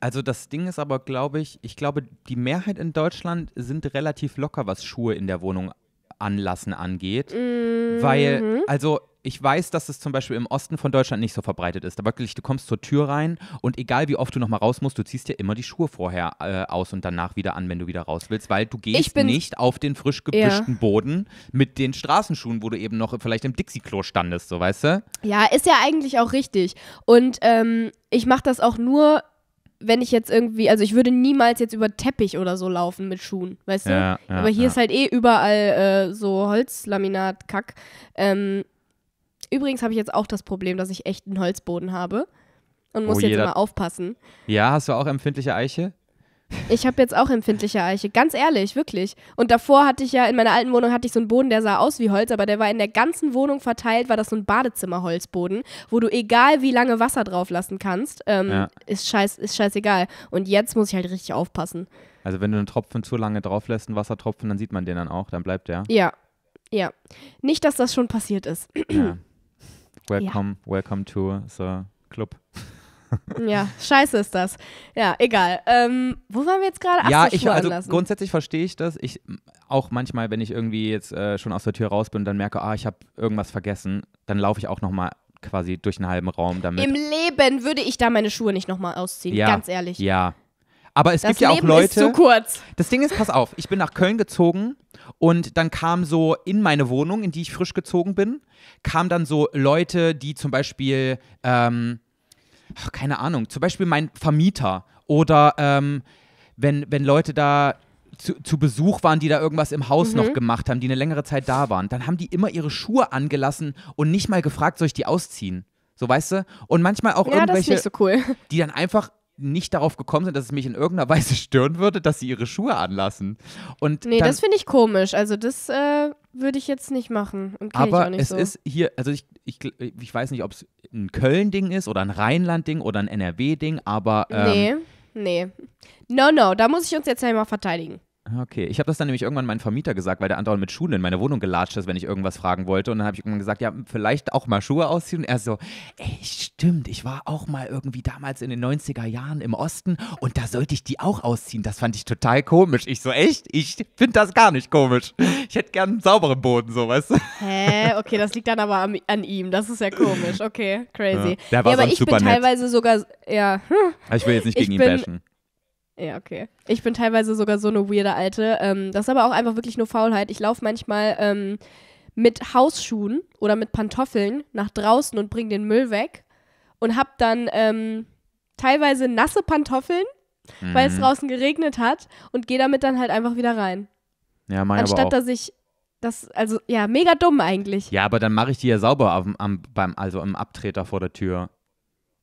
Also das Ding ist aber, glaube ich, ich glaube, die Mehrheit in Deutschland sind relativ locker, was Schuhe in der Wohnung angeht Anlassen angeht. Mhm. Weil, also ich weiß, dass es zum Beispiel im Osten von Deutschland nicht so verbreitet ist. Da wirklich, du kommst zur Tür rein und egal wie oft du nochmal raus musst, du ziehst dir immer die Schuhe vorher äh, aus und danach wieder an, wenn du wieder raus willst, weil du gehst nicht auf den frisch gebüschten ja. Boden mit den Straßenschuhen, wo du eben noch vielleicht im Dixie-Klo standest, so weißt du? Ja, ist ja eigentlich auch richtig. Und ähm, ich mache das auch nur wenn ich jetzt irgendwie, also ich würde niemals jetzt über Teppich oder so laufen mit Schuhen, weißt du? Ja, ja, Aber hier ja. ist halt eh überall äh, so Holzlaminat-Kack. Ähm, übrigens habe ich jetzt auch das Problem, dass ich echt einen Holzboden habe und muss oh, jetzt immer aufpassen. Ja, hast du auch empfindliche Eiche? Ich habe jetzt auch empfindliche Eiche, ganz ehrlich, wirklich. Und davor hatte ich ja in meiner alten Wohnung hatte ich so einen Boden, der sah aus wie Holz, aber der war in der ganzen Wohnung verteilt, war das so ein Badezimmerholzboden, wo du egal wie lange Wasser drauf lassen kannst, ähm, ja. ist scheiß ist scheißegal. Und jetzt muss ich halt richtig aufpassen. Also wenn du einen Tropfen zu lange drauf lässt, einen Wassertropfen, dann sieht man den dann auch, dann bleibt der. Ja. Ja. Nicht, dass das schon passiert ist. ja. Welcome, ja. welcome to the club ja, scheiße ist das. Ja, egal. Ähm, wo waren wir jetzt gerade? Ach, ja, ich, also anlassen. grundsätzlich verstehe ich das. Ich auch manchmal, wenn ich irgendwie jetzt äh, schon aus der Tür raus bin und dann merke, ah, ich habe irgendwas vergessen, dann laufe ich auch noch mal quasi durch einen halben Raum damit. Im Leben würde ich da meine Schuhe nicht noch mal ausziehen, ja, ganz ehrlich. Ja. Aber es das gibt Leben ja auch Leute. Ist zu kurz. Das Ding ist, pass auf, ich bin nach Köln gezogen und dann kam so in meine Wohnung, in die ich frisch gezogen bin, kamen dann so Leute, die zum Beispiel ähm, ach, keine Ahnung, zum Beispiel mein Vermieter oder ähm, wenn, wenn Leute da zu, zu, Besuch waren, die da irgendwas im Haus mhm. noch gemacht haben, die eine längere Zeit da waren, dann haben die immer ihre Schuhe angelassen und nicht mal gefragt, soll ich die ausziehen? So, weißt du? Und manchmal auch ja, irgendwelche, so cool. die dann einfach nicht darauf gekommen sind, dass es mich in irgendeiner Weise stören würde, dass sie ihre Schuhe anlassen. Und nee, das finde ich komisch. Also das äh, würde ich jetzt nicht machen. Und Aber ich nicht es so. ist hier, also ich, ich, ich weiß nicht, ob es ein Köln-Ding ist oder ein Rheinland-Ding oder ein NRW-Ding, aber. Ähm, nee, nee. No, no, da muss ich uns jetzt einmal verteidigen. Okay, ich habe das dann nämlich irgendwann meinem Vermieter gesagt, weil der andauernd mit Schuhen in meine Wohnung gelatscht ist, wenn ich irgendwas fragen wollte. Und dann habe ich irgendwann gesagt, ja, vielleicht auch mal Schuhe ausziehen. Und er so, ey, stimmt, ich war auch mal irgendwie damals in den 90er Jahren im Osten und da sollte ich die auch ausziehen. Das fand ich total komisch. Ich so, echt? Ich finde das gar nicht komisch. Ich hätte gern einen sauberen Boden, so, weißt du? Hä? Okay, das liegt dann aber an, an ihm. Das ist ja komisch. Okay, crazy. Ja, der war ja, aber ich bin nett. teilweise sogar, ja. Ich will jetzt nicht gegen ich ihn bin, bashen. Ja, okay. Ich bin teilweise sogar so eine weirde Alte. Ähm, das ist aber auch einfach wirklich nur Faulheit. Ich laufe manchmal ähm, mit Hausschuhen oder mit Pantoffeln nach draußen und bringe den Müll weg und habe dann ähm, teilweise nasse Pantoffeln, mhm. weil es draußen geregnet hat und gehe damit dann halt einfach wieder rein. Ja, mein Anstatt, aber auch. dass ich das, also ja, mega dumm eigentlich. Ja, aber dann mache ich die ja sauber am, am, beim, also im Abtreter vor der Tür.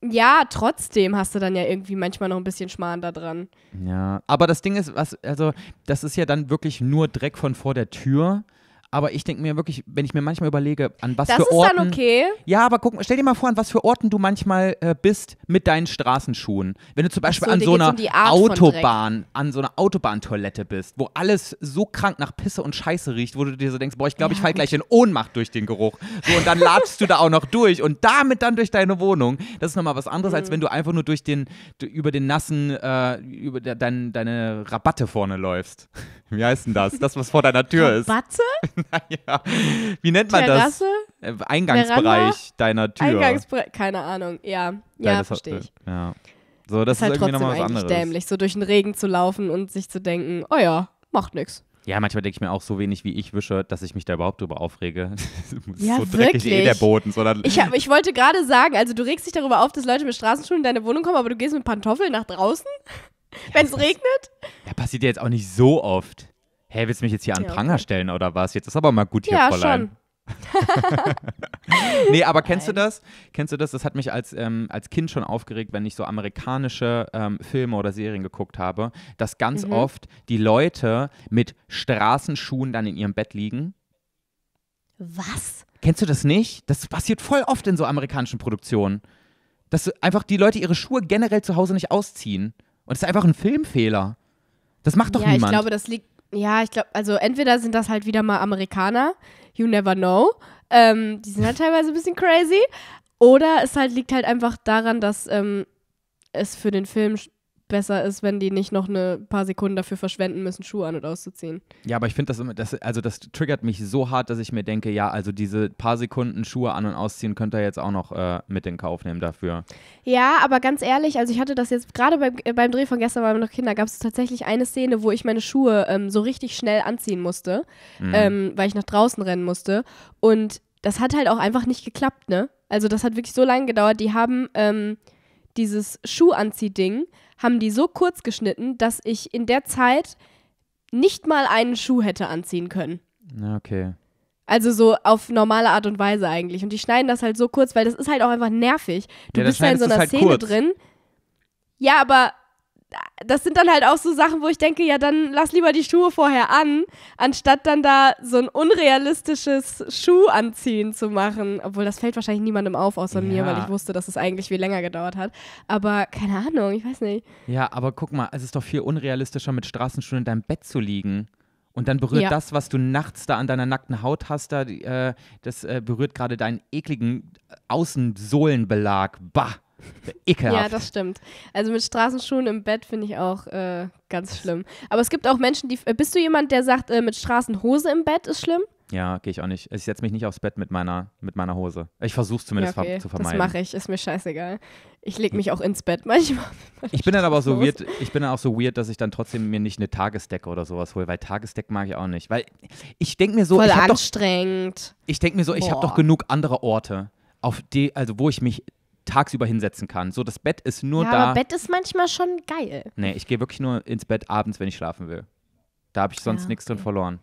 Ja, trotzdem hast du dann ja irgendwie manchmal noch ein bisschen Schmarrn da dran. Ja, aber das Ding ist, was, also, das ist ja dann wirklich nur Dreck von vor der Tür. Aber ich denke mir wirklich, wenn ich mir manchmal überlege, an was das für Orten. Das ist dann okay. Ja, aber guck, stell dir mal vor, an was für Orten du manchmal äh, bist mit deinen Straßenschuhen. Wenn du zum Beispiel so, an so einer um Autobahn, an so einer Autobahntoilette bist, wo alles so krank nach Pisse und Scheiße riecht, wo du dir so denkst, boah, ich glaube, ja. ich fall gleich in Ohnmacht durch den Geruch. So, und dann ladst du da auch noch durch und damit dann durch deine Wohnung. Das ist nochmal was anderes, mhm. als wenn du einfach nur durch den, über den nassen, äh, über de, dein, deine Rabatte vorne läufst. Wie heißt denn das? Das, was vor deiner Tür ist. Rabatte? naja, wie nennt man Terrasse? das? Äh, Eingangsbereich Veranda? deiner Tür. Eingangsbereich, keine Ahnung, ja. Ja, ja verstehe ich. Äh, ja. So, das ist, halt ist halt irgendwie nochmal was anderes. dämlich, so durch den Regen zu laufen und sich zu denken, oh ja, macht nichts. Ja, manchmal denke ich mir auch so wenig, wie ich wische, dass ich mich da überhaupt drüber aufrege. ja, so dreckig eh wirklich? eh der Boden. Sondern ich, hab, ich wollte gerade sagen, also du regst dich darüber auf, dass Leute mit Straßenschuhen in deine Wohnung kommen, aber du gehst mit Pantoffeln nach draußen, ja, wenn es regnet. Ja, passiert ja jetzt auch nicht so oft hä, willst du mich jetzt hier an ja, Pranger okay. stellen oder was? Jetzt ist aber mal gut hier, ja, Fräulein. Schon. nee, aber Nein. kennst du das? Kennst du das? Das hat mich als, ähm, als Kind schon aufgeregt, wenn ich so amerikanische ähm, Filme oder Serien geguckt habe, dass ganz mhm. oft die Leute mit Straßenschuhen dann in ihrem Bett liegen. Was? Kennst du das nicht? Das passiert voll oft in so amerikanischen Produktionen. Dass einfach die Leute ihre Schuhe generell zu Hause nicht ausziehen. Und das ist einfach ein Filmfehler. Das macht doch ja, niemand. Ja, ich glaube, das liegt ja, ich glaube, also entweder sind das halt wieder mal Amerikaner, you never know. Ähm, die sind halt teilweise ein bisschen crazy. Oder es halt liegt halt einfach daran, dass ähm, es für den Film besser ist, wenn die nicht noch eine paar Sekunden dafür verschwenden müssen, Schuhe an und auszuziehen. Ja, aber ich finde das immer, das, also das triggert mich so hart, dass ich mir denke, ja, also diese paar Sekunden Schuhe an und ausziehen könnt ihr jetzt auch noch äh, mit in Kauf nehmen dafür. Ja, aber ganz ehrlich, also ich hatte das jetzt gerade beim, äh, beim Dreh von gestern, weil wir noch Kinder, gab es tatsächlich eine Szene, wo ich meine Schuhe ähm, so richtig schnell anziehen musste, mhm. ähm, weil ich nach draußen rennen musste und das hat halt auch einfach nicht geklappt, ne? Also das hat wirklich so lange gedauert. Die haben ähm, dieses Schuhanzieh-Ding haben die so kurz geschnitten, dass ich in der Zeit nicht mal einen Schuh hätte anziehen können. Okay. Also so auf normale Art und Weise eigentlich. Und die schneiden das halt so kurz, weil das ist halt auch einfach nervig. Du ja, bist da in so einer halt Szene kurz. drin. Ja, aber das sind dann halt auch so Sachen, wo ich denke, ja, dann lass lieber die Schuhe vorher an, anstatt dann da so ein unrealistisches Schuhanziehen zu machen. Obwohl, das fällt wahrscheinlich niemandem auf außer ja. mir, weil ich wusste, dass es eigentlich viel länger gedauert hat. Aber keine Ahnung, ich weiß nicht. Ja, aber guck mal, es ist doch viel unrealistischer, mit Straßenschuhen in deinem Bett zu liegen. Und dann berührt ja. das, was du nachts da an deiner nackten Haut hast, da, äh, das äh, berührt gerade deinen ekligen Außensohlenbelag. Bah! Ekelhaft. Ja, das stimmt. Also mit Straßenschuhen im Bett finde ich auch äh, ganz schlimm. Aber es gibt auch Menschen, die. Äh, bist du jemand, der sagt, äh, mit Straßenhose im Bett ist schlimm? Ja, gehe ich auch nicht. Ich setze mich nicht aufs Bett mit meiner, mit meiner Hose. Ich versuche es zumindest ja, okay. ver zu vermeiden. Das mache ich, ist mir scheißegal. Ich lege mich auch ins Bett manchmal. Ich bin dann aber so weird, ich bin dann auch so weird, dass ich dann trotzdem mir nicht eine Tagesdecke oder sowas hole, weil Tagesdecke mag ich auch nicht. Weil ich denke mir so, Voll ich habe doch, ich denke mir so, ich habe doch genug andere Orte, auf die, also wo ich mich tagsüber hinsetzen kann. So, das Bett ist nur ja, da. Aber Bett ist manchmal schon geil. Nee, ich gehe wirklich nur ins Bett abends, wenn ich schlafen will. Da habe ich sonst ja, ah, nichts drin verloren.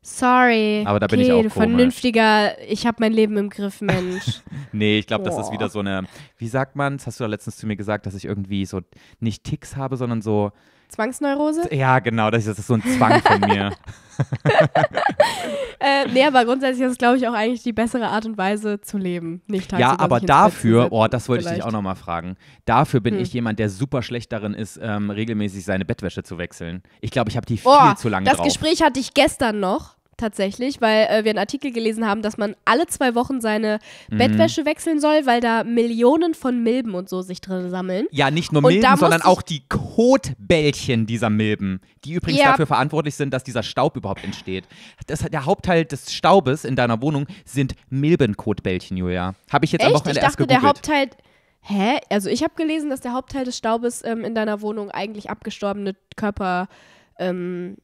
Sorry. Aber da okay, bin ich auch komisch. vernünftiger, ich habe mein Leben im Griff, Mensch. nee, ich glaube, das ist wieder so eine, wie sagt man, das hast du da letztens zu mir gesagt, dass ich irgendwie so nicht Ticks habe, sondern so, Zwangsneurose? Ja, genau, das ist, das ist so ein Zwang von mir. äh, nee, aber grundsätzlich ist es, glaube ich, auch eigentlich die bessere Art und Weise zu leben. Nicht ja, aber dafür, oh, das wollte vielleicht. ich dich auch nochmal fragen. Dafür bin hm. ich jemand, der super schlecht darin ist, ähm, regelmäßig seine Bettwäsche zu wechseln. Ich glaube, ich habe die viel zu lange das drauf. Das Gespräch hatte ich gestern noch tatsächlich, weil äh, wir einen Artikel gelesen haben, dass man alle zwei Wochen seine mhm. Bettwäsche wechseln soll, weil da Millionen von Milben und so sich drin sammeln. Ja, nicht nur Milben, sondern auch die Kotbällchen dieser Milben, die übrigens ja. dafür verantwortlich sind, dass dieser Staub überhaupt entsteht. Das, der Hauptteil des Staubes in deiner Wohnung sind Milbenkotbällchen, Julia. Habe ich jetzt Echt? am Wochenende ich dachte, erst gegoogelt. der Hauptteil Hä? Also ich habe gelesen, dass der Hauptteil des Staubes ähm, in deiner Wohnung eigentlich abgestorbene Körper ähm,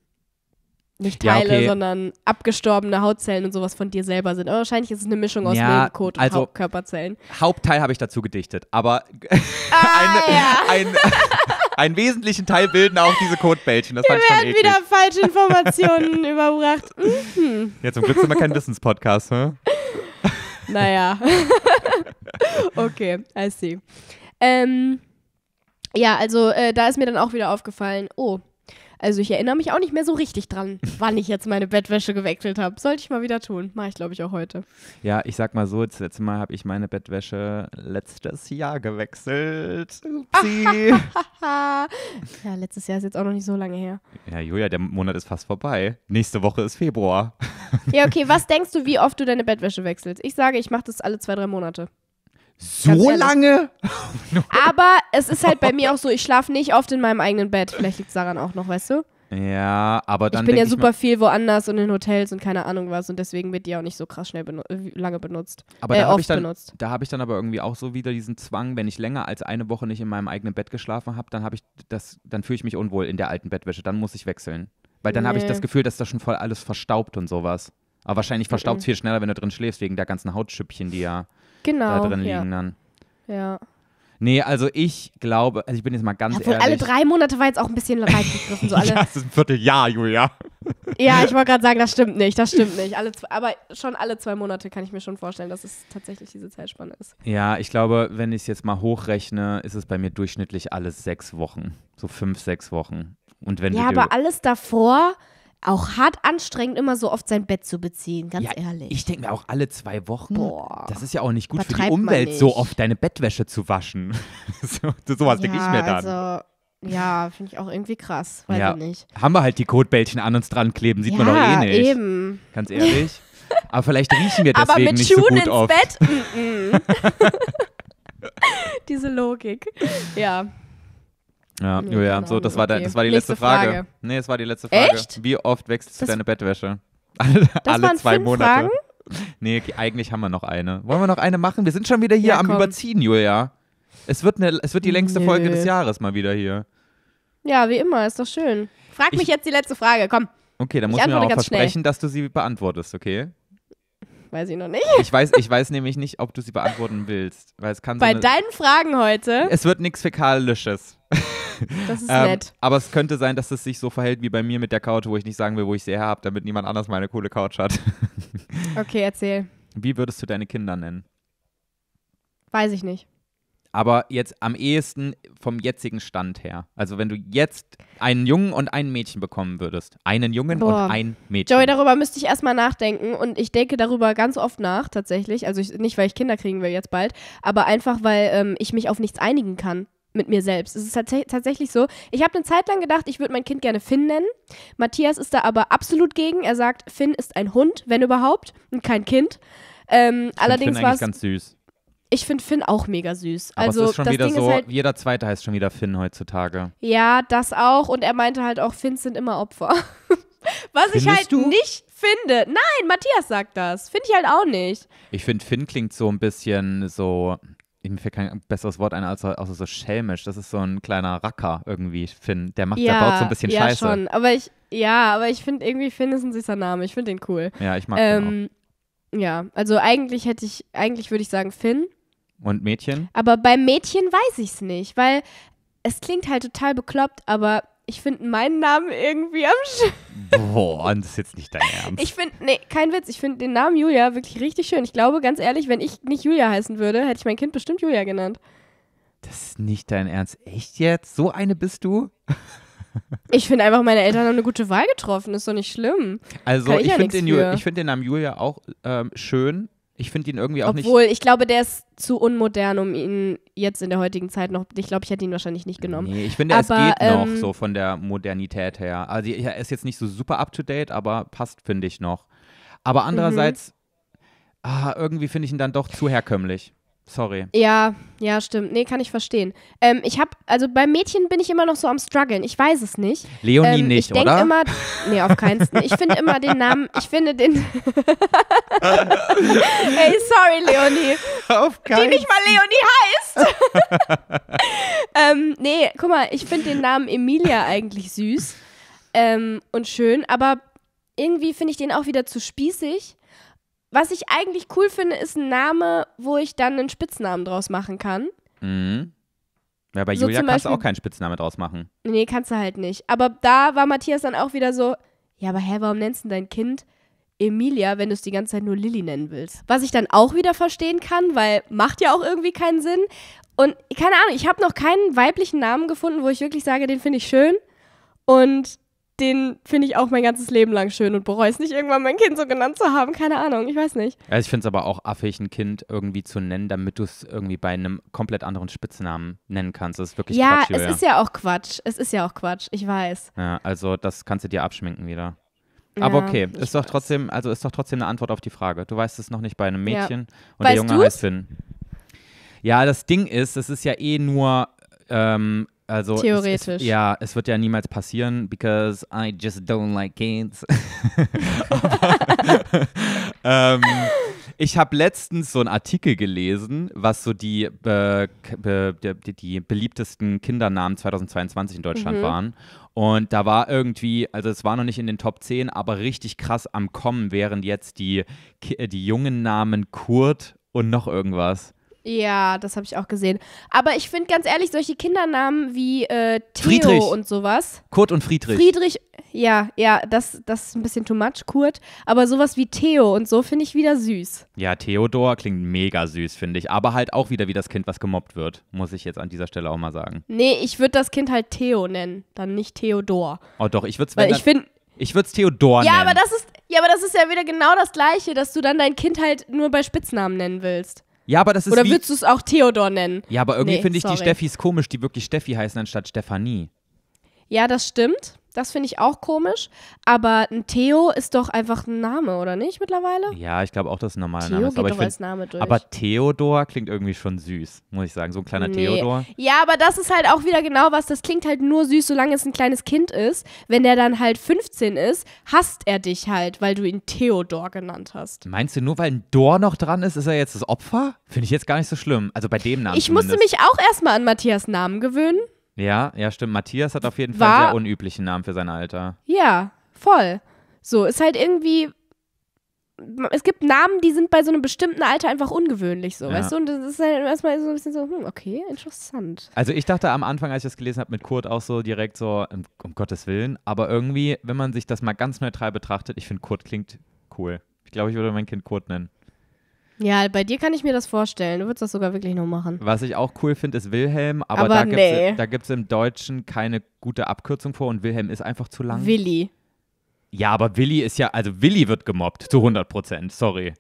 nicht Teile, ja, okay. sondern abgestorbene Hautzellen und sowas von dir selber sind. Aber wahrscheinlich ist es eine Mischung aus ja, Milchkot und also, Hauptkörperzellen. Hauptteil habe ich dazu gedichtet, aber ah, ein, ja. ein, einen wesentlichen Teil bilden auch diese Kotbällchen. Das fand ich schon eklig. wieder falsche Informationen überbracht. Mhm. Ja, zum Glück sind wir kein Wissenspodcast, ne? Naja. okay, I see. Ähm, ja, also äh, da ist mir dann auch wieder aufgefallen, oh, also ich erinnere mich auch nicht mehr so richtig dran, wann ich jetzt meine Bettwäsche gewechselt habe. Sollte ich mal wieder tun. Mache ich, glaube ich, auch heute. Ja, ich sag mal so, das letzte Mal habe ich meine Bettwäsche letztes Jahr gewechselt. Upsi. ja, letztes Jahr ist jetzt auch noch nicht so lange her. Ja, Julia, der Monat ist fast vorbei. Nächste Woche ist Februar. ja, okay, was denkst du, wie oft du deine Bettwäsche wechselst? Ich sage, ich mache das alle zwei, drei Monate. So lange? Aber es ist halt bei mir auch so, ich schlafe nicht oft in meinem eigenen Bett. Vielleicht liegt es daran auch noch, weißt du? Ja, aber dann. Ich bin ja super viel woanders und in Hotels und keine Ahnung was und deswegen wird die auch nicht so krass schnell benu äh, lange benutzt. Aber äh, da habe ich, da hab ich dann aber irgendwie auch so wieder diesen Zwang, wenn ich länger als eine Woche nicht in meinem eigenen Bett geschlafen habe, dann habe ich das, dann fühle ich mich unwohl in der alten Bettwäsche. Dann muss ich wechseln. Weil dann nee. habe ich das Gefühl, dass da schon voll alles verstaubt und sowas. Aber wahrscheinlich verstaubt es viel schneller, wenn du drin schläfst, wegen der ganzen Hautschüppchen, die ja genau, da drin ja. liegen dann. Ja. Nee, also ich glaube, also ich bin jetzt mal ganz ja, ehrlich. Alle drei Monate war jetzt auch ein bisschen weit gegriffen. So alle ja, das ist ein Vierteljahr, Julia. ja, ich wollte gerade sagen, das stimmt nicht, das stimmt nicht. Alle zwei, aber schon alle zwei Monate kann ich mir schon vorstellen, dass es tatsächlich diese Zeitspanne ist. Ja, ich glaube, wenn ich es jetzt mal hochrechne, ist es bei mir durchschnittlich alles sechs Wochen. So fünf, sechs Wochen. Und wenn ja, aber alles davor auch hart anstrengend, immer so oft sein Bett zu beziehen, ganz ja, ehrlich. Ich denke mir auch alle zwei Wochen, Boah, das ist ja auch nicht gut für die Umwelt, so oft deine Bettwäsche zu waschen. so, sowas ja, denke ich mir dann. Also ja, finde ich auch irgendwie krass. Weiß ja. ich nicht. Haben wir halt die Kotbällchen an uns dran kleben, sieht ja, man doch eh nicht. eben. Ganz ehrlich. Aber vielleicht riechen wir deswegen Aber mit nicht Schuhen so gut ins oft. Bett? Mm -mm. Diese Logik. Ja. Ja, Julia, genau. so, das war, okay. da, das war die letzte, letzte Frage. Frage. Nee, das war die letzte Frage. Echt? Wie oft wechselst du deine Bettwäsche? Alle, alle zwei Monate. Fragen? Nee, eigentlich haben wir noch eine. Wollen wir noch eine machen? Wir sind schon wieder hier ja, am komm. Überziehen, Julia. Es wird, eine, es wird die längste Nö. Folge des Jahres mal wieder hier. Ja, wie immer, ist doch schön. Frag ich, mich jetzt die letzte Frage, komm. Okay, dann muss ich mir auch versprechen, schnell. dass du sie beantwortest, okay? Weiß ich noch nicht. Ich weiß, ich weiß nämlich nicht, ob du sie beantworten willst. Weil es kann Bei so eine, deinen Fragen heute. Es wird nichts Fäkalisches. Das ist ähm, nett. Aber es könnte sein, dass es sich so verhält wie bei mir mit der Couch, wo ich nicht sagen will, wo ich sie her habe, damit niemand anders meine coole Couch hat. okay, erzähl. Wie würdest du deine Kinder nennen? Weiß ich nicht. Aber jetzt am ehesten vom jetzigen Stand her. Also wenn du jetzt einen Jungen und ein Mädchen bekommen würdest. Einen Jungen Boah. und ein Mädchen. Joey, darüber müsste ich erstmal nachdenken. Und ich denke darüber ganz oft nach, tatsächlich. Also ich, nicht, weil ich Kinder kriegen will jetzt bald, aber einfach, weil ähm, ich mich auf nichts einigen kann mit mir selbst. Es ist tats tatsächlich so. Ich habe eine Zeit lang gedacht, ich würde mein Kind gerne Finn nennen. Matthias ist da aber absolut gegen. Er sagt, Finn ist ein Hund, wenn überhaupt, und kein Kind. Ähm, ich allerdings war es ganz süß. Ich finde Finn auch mega süß. Aber also, es ist schon das wieder Ding so, halt, jeder zweite heißt schon wieder Finn heutzutage. Ja, das auch. Und er meinte halt auch, Finns sind immer Opfer. Was Findest ich halt du? nicht finde. Nein, Matthias sagt das. Finde ich halt auch nicht. Ich finde, Finn klingt so ein bisschen so, ich, mir fällt kein besseres Wort ein, außer, außer so schelmisch. Das ist so ein kleiner Racker irgendwie, Finn. Der macht, ja, der baut so ein bisschen ja, Scheiße. Ja, schon. Aber ich, ja, aber ich finde irgendwie Finn ist ein süßer Name. Ich finde den cool. Ja, ich mag ähm, den auch. Ja, also eigentlich hätte ich, eigentlich würde ich sagen Finn. Und Mädchen? Aber beim Mädchen weiß ich es nicht, weil es klingt halt total bekloppt, aber ich finde meinen Namen irgendwie am schönsten. Boah, das ist jetzt nicht dein Ernst. Ich finde, nee, kein Witz, ich finde den Namen Julia wirklich richtig schön. Ich glaube, ganz ehrlich, wenn ich nicht Julia heißen würde, hätte ich mein Kind bestimmt Julia genannt. Das ist nicht dein Ernst. Echt jetzt? So eine bist du? Ich finde einfach, meine Eltern haben eine gute Wahl getroffen. Ist doch nicht schlimm. Also, ich, ich ja finde den, find den, Namen Julia auch ähm, schön. Ich finde ihn irgendwie auch Obwohl, nicht. Obwohl, ich glaube, der ist zu unmodern, um ihn jetzt in der heutigen Zeit noch. Ich glaube, ich hätte ihn wahrscheinlich nicht genommen. Nee, ich finde, aber, es geht ähm, noch so von der Modernität her. Also, er ist jetzt nicht so super up to date, aber passt, finde ich noch. Aber mhm. andererseits, ah, irgendwie finde ich ihn dann doch zu herkömmlich. Sorry. Ja, ja, stimmt. Nee, kann ich verstehen. Ähm, ich habe, also bei Mädchen bin ich immer noch so am struggeln. Ich weiß es nicht. Leonie ähm, nicht, ich oder? Immer, nee, auf keinen Fall. Ich finde immer den Namen, ich finde den. hey, sorry, Leonie. Auf keinen Die nicht mal Leonie heißt. ähm, nee, guck mal, ich finde den Namen Emilia eigentlich süß ähm, und schön, aber irgendwie finde ich den auch wieder zu spießig was ich eigentlich cool finde, ist ein Name, wo ich dann einen Spitznamen draus machen kann. Mhm. Ja, bei so Julia kannst Beispiel, du auch keinen Spitznamen draus machen. Nee, kannst du halt nicht. Aber da war Matthias dann auch wieder so, ja, aber hä, warum nennst du dein Kind Emilia, wenn du es die ganze Zeit nur Lilly nennen willst? Was ich dann auch wieder verstehen kann, weil macht ja auch irgendwie keinen Sinn. Und keine Ahnung, ich habe noch keinen weiblichen Namen gefunden, wo ich wirklich sage, den finde ich schön. Und den finde ich auch mein ganzes Leben lang schön und bereue es nicht, irgendwann mein Kind so genannt zu haben. Keine Ahnung, ich weiß nicht. Also ich finde es aber auch affig, ein Kind irgendwie zu nennen, damit du es irgendwie bei einem komplett anderen Spitznamen nennen kannst. Das ist wirklich ja, Quatsch. ja, es ist ja auch Quatsch. Es ist ja auch Quatsch, ich weiß. Ja, also das kannst du dir abschminken wieder. Aber ja, okay, ist doch trotzdem, also ist doch trotzdem eine Antwort auf die Frage. Du weißt es noch nicht bei einem Mädchen ja. und weißt der Junge du's? heißt Finn. Ja, das Ding ist, es ist ja eh nur ähm, also Theoretisch. Es, es, ja, es wird ja niemals passieren, because I just don't like kids. ähm, ich habe letztens so einen Artikel gelesen, was so die, be, be, die, die, beliebtesten Kindernamen 2022 in Deutschland mhm. waren. Und da war irgendwie, also es war noch nicht in den Top 10, aber richtig krass am Kommen wären jetzt die, die jungen Namen Kurt und noch irgendwas. Ja, das habe ich auch gesehen. Aber ich finde ganz ehrlich, solche Kindernamen wie äh, Theo Friedrich. und sowas. Kurt und Friedrich. Friedrich, ja, ja, das, das ist ein bisschen too much, Kurt. Aber sowas wie Theo und so finde ich wieder süß. Ja, Theodor klingt mega süß, finde ich. Aber halt auch wieder wie das Kind, was gemobbt wird, muss ich jetzt an dieser Stelle auch mal sagen. Nee, ich würde das Kind halt Theo nennen, dann nicht Theodor. Oh doch, ich würde es ich finde. Ich würde es Theodor ja, nennen. aber das ist ja, aber das ist ja wieder genau das Gleiche, dass du dann dein Kind halt nur bei Spitznamen nennen willst. Ja, aber das ist Oder wie, würdest du es auch Theodor nennen? Ja, aber irgendwie nee, finde ich sorry. die Steffis komisch, die wirklich Steffi heißen anstatt Stefanie. Ja, das stimmt. Das finde ich auch komisch. Aber ein Theo ist doch einfach ein Name, oder nicht mittlerweile? Ja, ich glaube auch, dass ein normaler Theo Name ist. Geht aber, doch als Name durch. aber Theodor klingt irgendwie schon süß, muss ich sagen. So ein kleiner nee. Theodor. Ja, aber das ist halt auch wieder genau was. Das klingt halt nur süß, solange es ein kleines Kind ist. Wenn der dann halt 15 ist, hasst er dich halt, weil du ihn Theodor genannt hast. Meinst du, nur weil ein Dor noch dran ist, ist er jetzt das Opfer? Finde ich jetzt gar nicht so schlimm. Also bei dem Namen. Ich zumindest. musste mich auch erstmal an Matthias Namen gewöhnen. Ja, ja, stimmt. Matthias hat auf jeden war, Fall einen sehr unüblichen Namen für sein Alter. Ja, voll. So, ist halt irgendwie. Es gibt Namen, die sind bei so einem bestimmten Alter einfach ungewöhnlich, so, ja. weißt du? Und das ist halt erstmal so ein bisschen so, hm, okay, interessant. Also, ich dachte am Anfang, als ich das gelesen habe, mit Kurt auch so direkt so, um, um Gottes Willen. Aber irgendwie, wenn man sich das mal ganz neutral betrachtet, ich finde, Kurt klingt cool. Ich glaube, ich würde mein Kind Kurt nennen. Ja, bei dir kann ich mir das vorstellen. Du würdest das sogar wirklich noch machen. Was ich auch cool finde, ist Wilhelm, aber, aber da gibt es nee. im Deutschen keine gute Abkürzung vor und Wilhelm ist einfach zu lang. Willi. Ja, aber Willi ist ja, also Willi wird gemobbt zu 100 Prozent, sorry.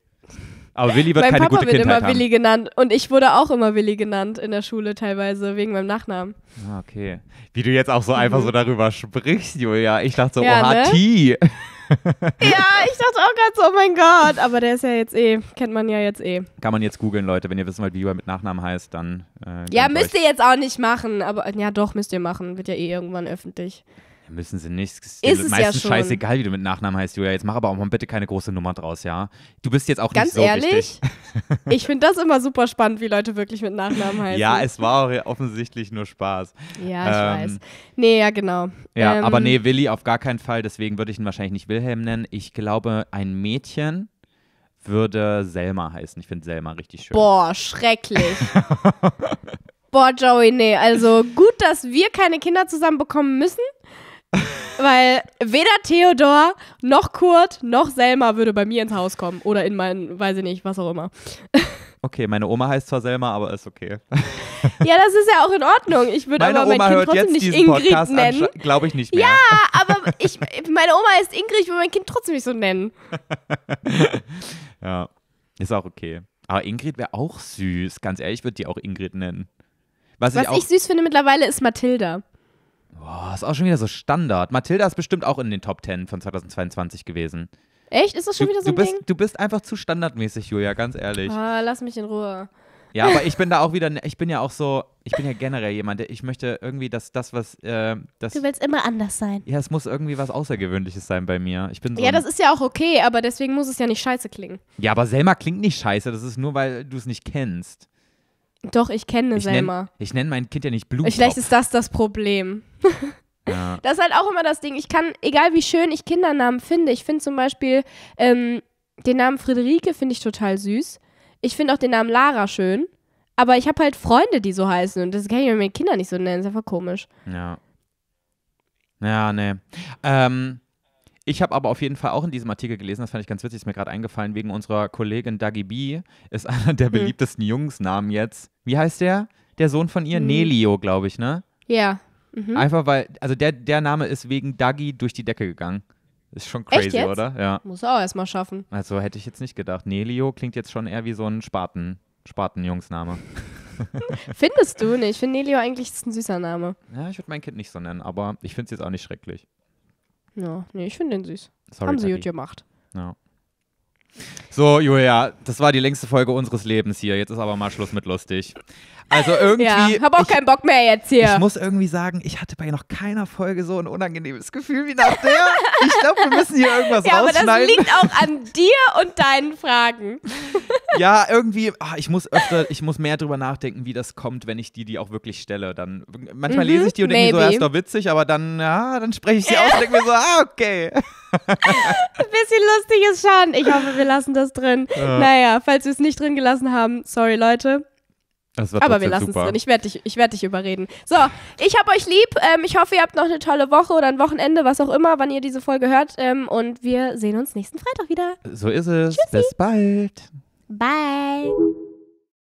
Aber Willi wird mein keine Papa gute wird Kindheit immer haben. Willi genannt und ich wurde auch immer Willi genannt in der Schule teilweise wegen meinem Nachnamen. Ah, okay. Wie du jetzt auch so einfach mhm. so darüber sprichst, Julia. Ich dachte so, ja, oha, ne? T ja, ich dachte auch ganz, oh mein Gott, aber der ist ja jetzt eh, kennt man ja jetzt eh. Kann man jetzt googeln, Leute, wenn ihr wissen wollt, wie er mit Nachnamen heißt, dann. Äh, ja, müsst euch. ihr jetzt auch nicht machen, aber ja, doch, müsst ihr machen, wird ja eh irgendwann öffentlich. Müssen sie nicht. Ist Dir es meistens ja scheißegal, wie du mit Nachnamen heißt, Julia. Jetzt mach aber auch mal bitte keine große Nummer draus, ja? Du bist jetzt auch Ganz nicht so ehrlich, wichtig. ich finde das immer super spannend, wie Leute wirklich mit Nachnamen heißen. Ja, es war auch offensichtlich nur Spaß. Ja, ich ähm, weiß. Nee, ja, genau. Ja, ähm, aber nee, Willi auf gar keinen Fall. Deswegen würde ich ihn wahrscheinlich nicht Wilhelm nennen. Ich glaube, ein Mädchen würde Selma heißen. Ich finde Selma richtig schön. Boah, schrecklich. Boah, Joey, nee. Also gut, dass wir keine Kinder zusammen bekommen müssen. Weil weder Theodor noch Kurt noch Selma würde bei mir ins Haus kommen oder in mein, weiß ich nicht, was auch immer. Okay, meine Oma heißt zwar Selma, aber ist okay. Ja, das ist ja auch in Ordnung. Ich würde aber mein Oma Kind trotzdem nicht Ingrid Podcast nennen. Glaube ich nicht mehr. Ja, aber ich, meine Oma heißt Ingrid, ich würde mein Kind trotzdem nicht so nennen. ja, ist auch okay. Aber Ingrid wäre auch süß. Ganz ehrlich, ich würde die auch Ingrid nennen. Was, Was ich, auch, ich, süß finde mittlerweile ist Mathilda. Boah, ist auch schon wieder so Standard. Mathilda ist bestimmt auch in den Top 10 von 2022 gewesen. Echt? Ist das schon du, wieder so ein du bist, Ding? Du bist einfach zu standardmäßig, Julia, ganz ehrlich. Ah, lass mich in Ruhe. Ja, aber ich bin da auch wieder, ich bin ja auch so, ich bin ja generell jemand, der, ich möchte irgendwie, dass das, was. Äh, das, du willst immer anders sein. Ja, es muss irgendwie was Außergewöhnliches sein bei mir. Ich bin so ja, das ist ja auch okay, aber deswegen muss es ja nicht scheiße klingen. Ja, aber Selma klingt nicht scheiße, das ist nur, weil du es nicht kennst. Doch, ich kenne ich Selma. Nenn, ich nenne mein Kind ja nicht Blumentopf. Vielleicht ist das das Problem. ja. Das ist halt auch immer das Ding. Ich kann, egal wie schön ich Kindernamen finde, ich finde zum Beispiel ähm, den Namen Friederike finde ich total süß. Ich finde auch den Namen Lara schön. Aber ich habe halt Freunde, die so heißen und das kann ich mit meinen Kindern nicht so nennen. Das ist einfach komisch. Ja. Ja, nee. Ähm, ich habe aber auf jeden Fall auch in diesem Artikel gelesen, das fand ich ganz witzig, ist mir gerade eingefallen, wegen unserer Kollegin Dagi B. ist einer der hm. beliebtesten mhm. Jungsnamen jetzt. Wie heißt der? Der Sohn von ihr? Mhm. Nelio, glaube ich, ne? Ja. Mhm. Einfach weil, also der, der Name ist wegen Dagi durch die Decke gegangen. Ist schon crazy, oder? Ja. Muss auch erstmal schaffen. Also hätte ich jetzt nicht gedacht. Nelio klingt jetzt schon eher wie so ein Spaten, Spaten-Jungsname. Findest du nicht? Ich finde Nelio eigentlich ein süßer Name. Ja, ich würde mein Kind nicht so nennen, aber ich finde es jetzt auch nicht schrecklich. Ja, nee, ich finde den süß. Sorry, Haben sie gut gemacht. Ja. So, Julia, das war die längste Folge unseres Lebens hier. Jetzt ist aber mal Schluss mit lustig. Also irgendwie. Ja, habe auch ich, keinen Bock mehr jetzt hier. Ich muss irgendwie sagen, ich hatte bei noch keiner Folge so ein unangenehmes Gefühl wie nach der. Ich glaube, wir müssen hier irgendwas ja, rausschneiden. Aber das liegt auch an dir und deinen Fragen. Ja, irgendwie, ach, ich muss öfter, ich muss mehr drüber nachdenken, wie das kommt, wenn ich die, die auch wirklich stelle. Dann manchmal mhm, lese ich die und denke mir so, ja, ist doch witzig, aber dann, ja, dann spreche ich sie aus und denke mir so, ah, okay. Ein bisschen lustig ist schon. Ich hoffe, wir lassen das drin. Ja. Naja, falls wir es nicht drin gelassen haben, sorry Leute. Aber wir lassen es drin. Ich werde dich, werd dich überreden. So, ich habe euch lieb. Ähm, ich hoffe, ihr habt noch eine tolle Woche oder ein Wochenende, was auch immer, wann ihr diese Folge hört. Ähm, und wir sehen uns nächsten Freitag wieder. So ist es. Tschüssi. Bis bald. Bye.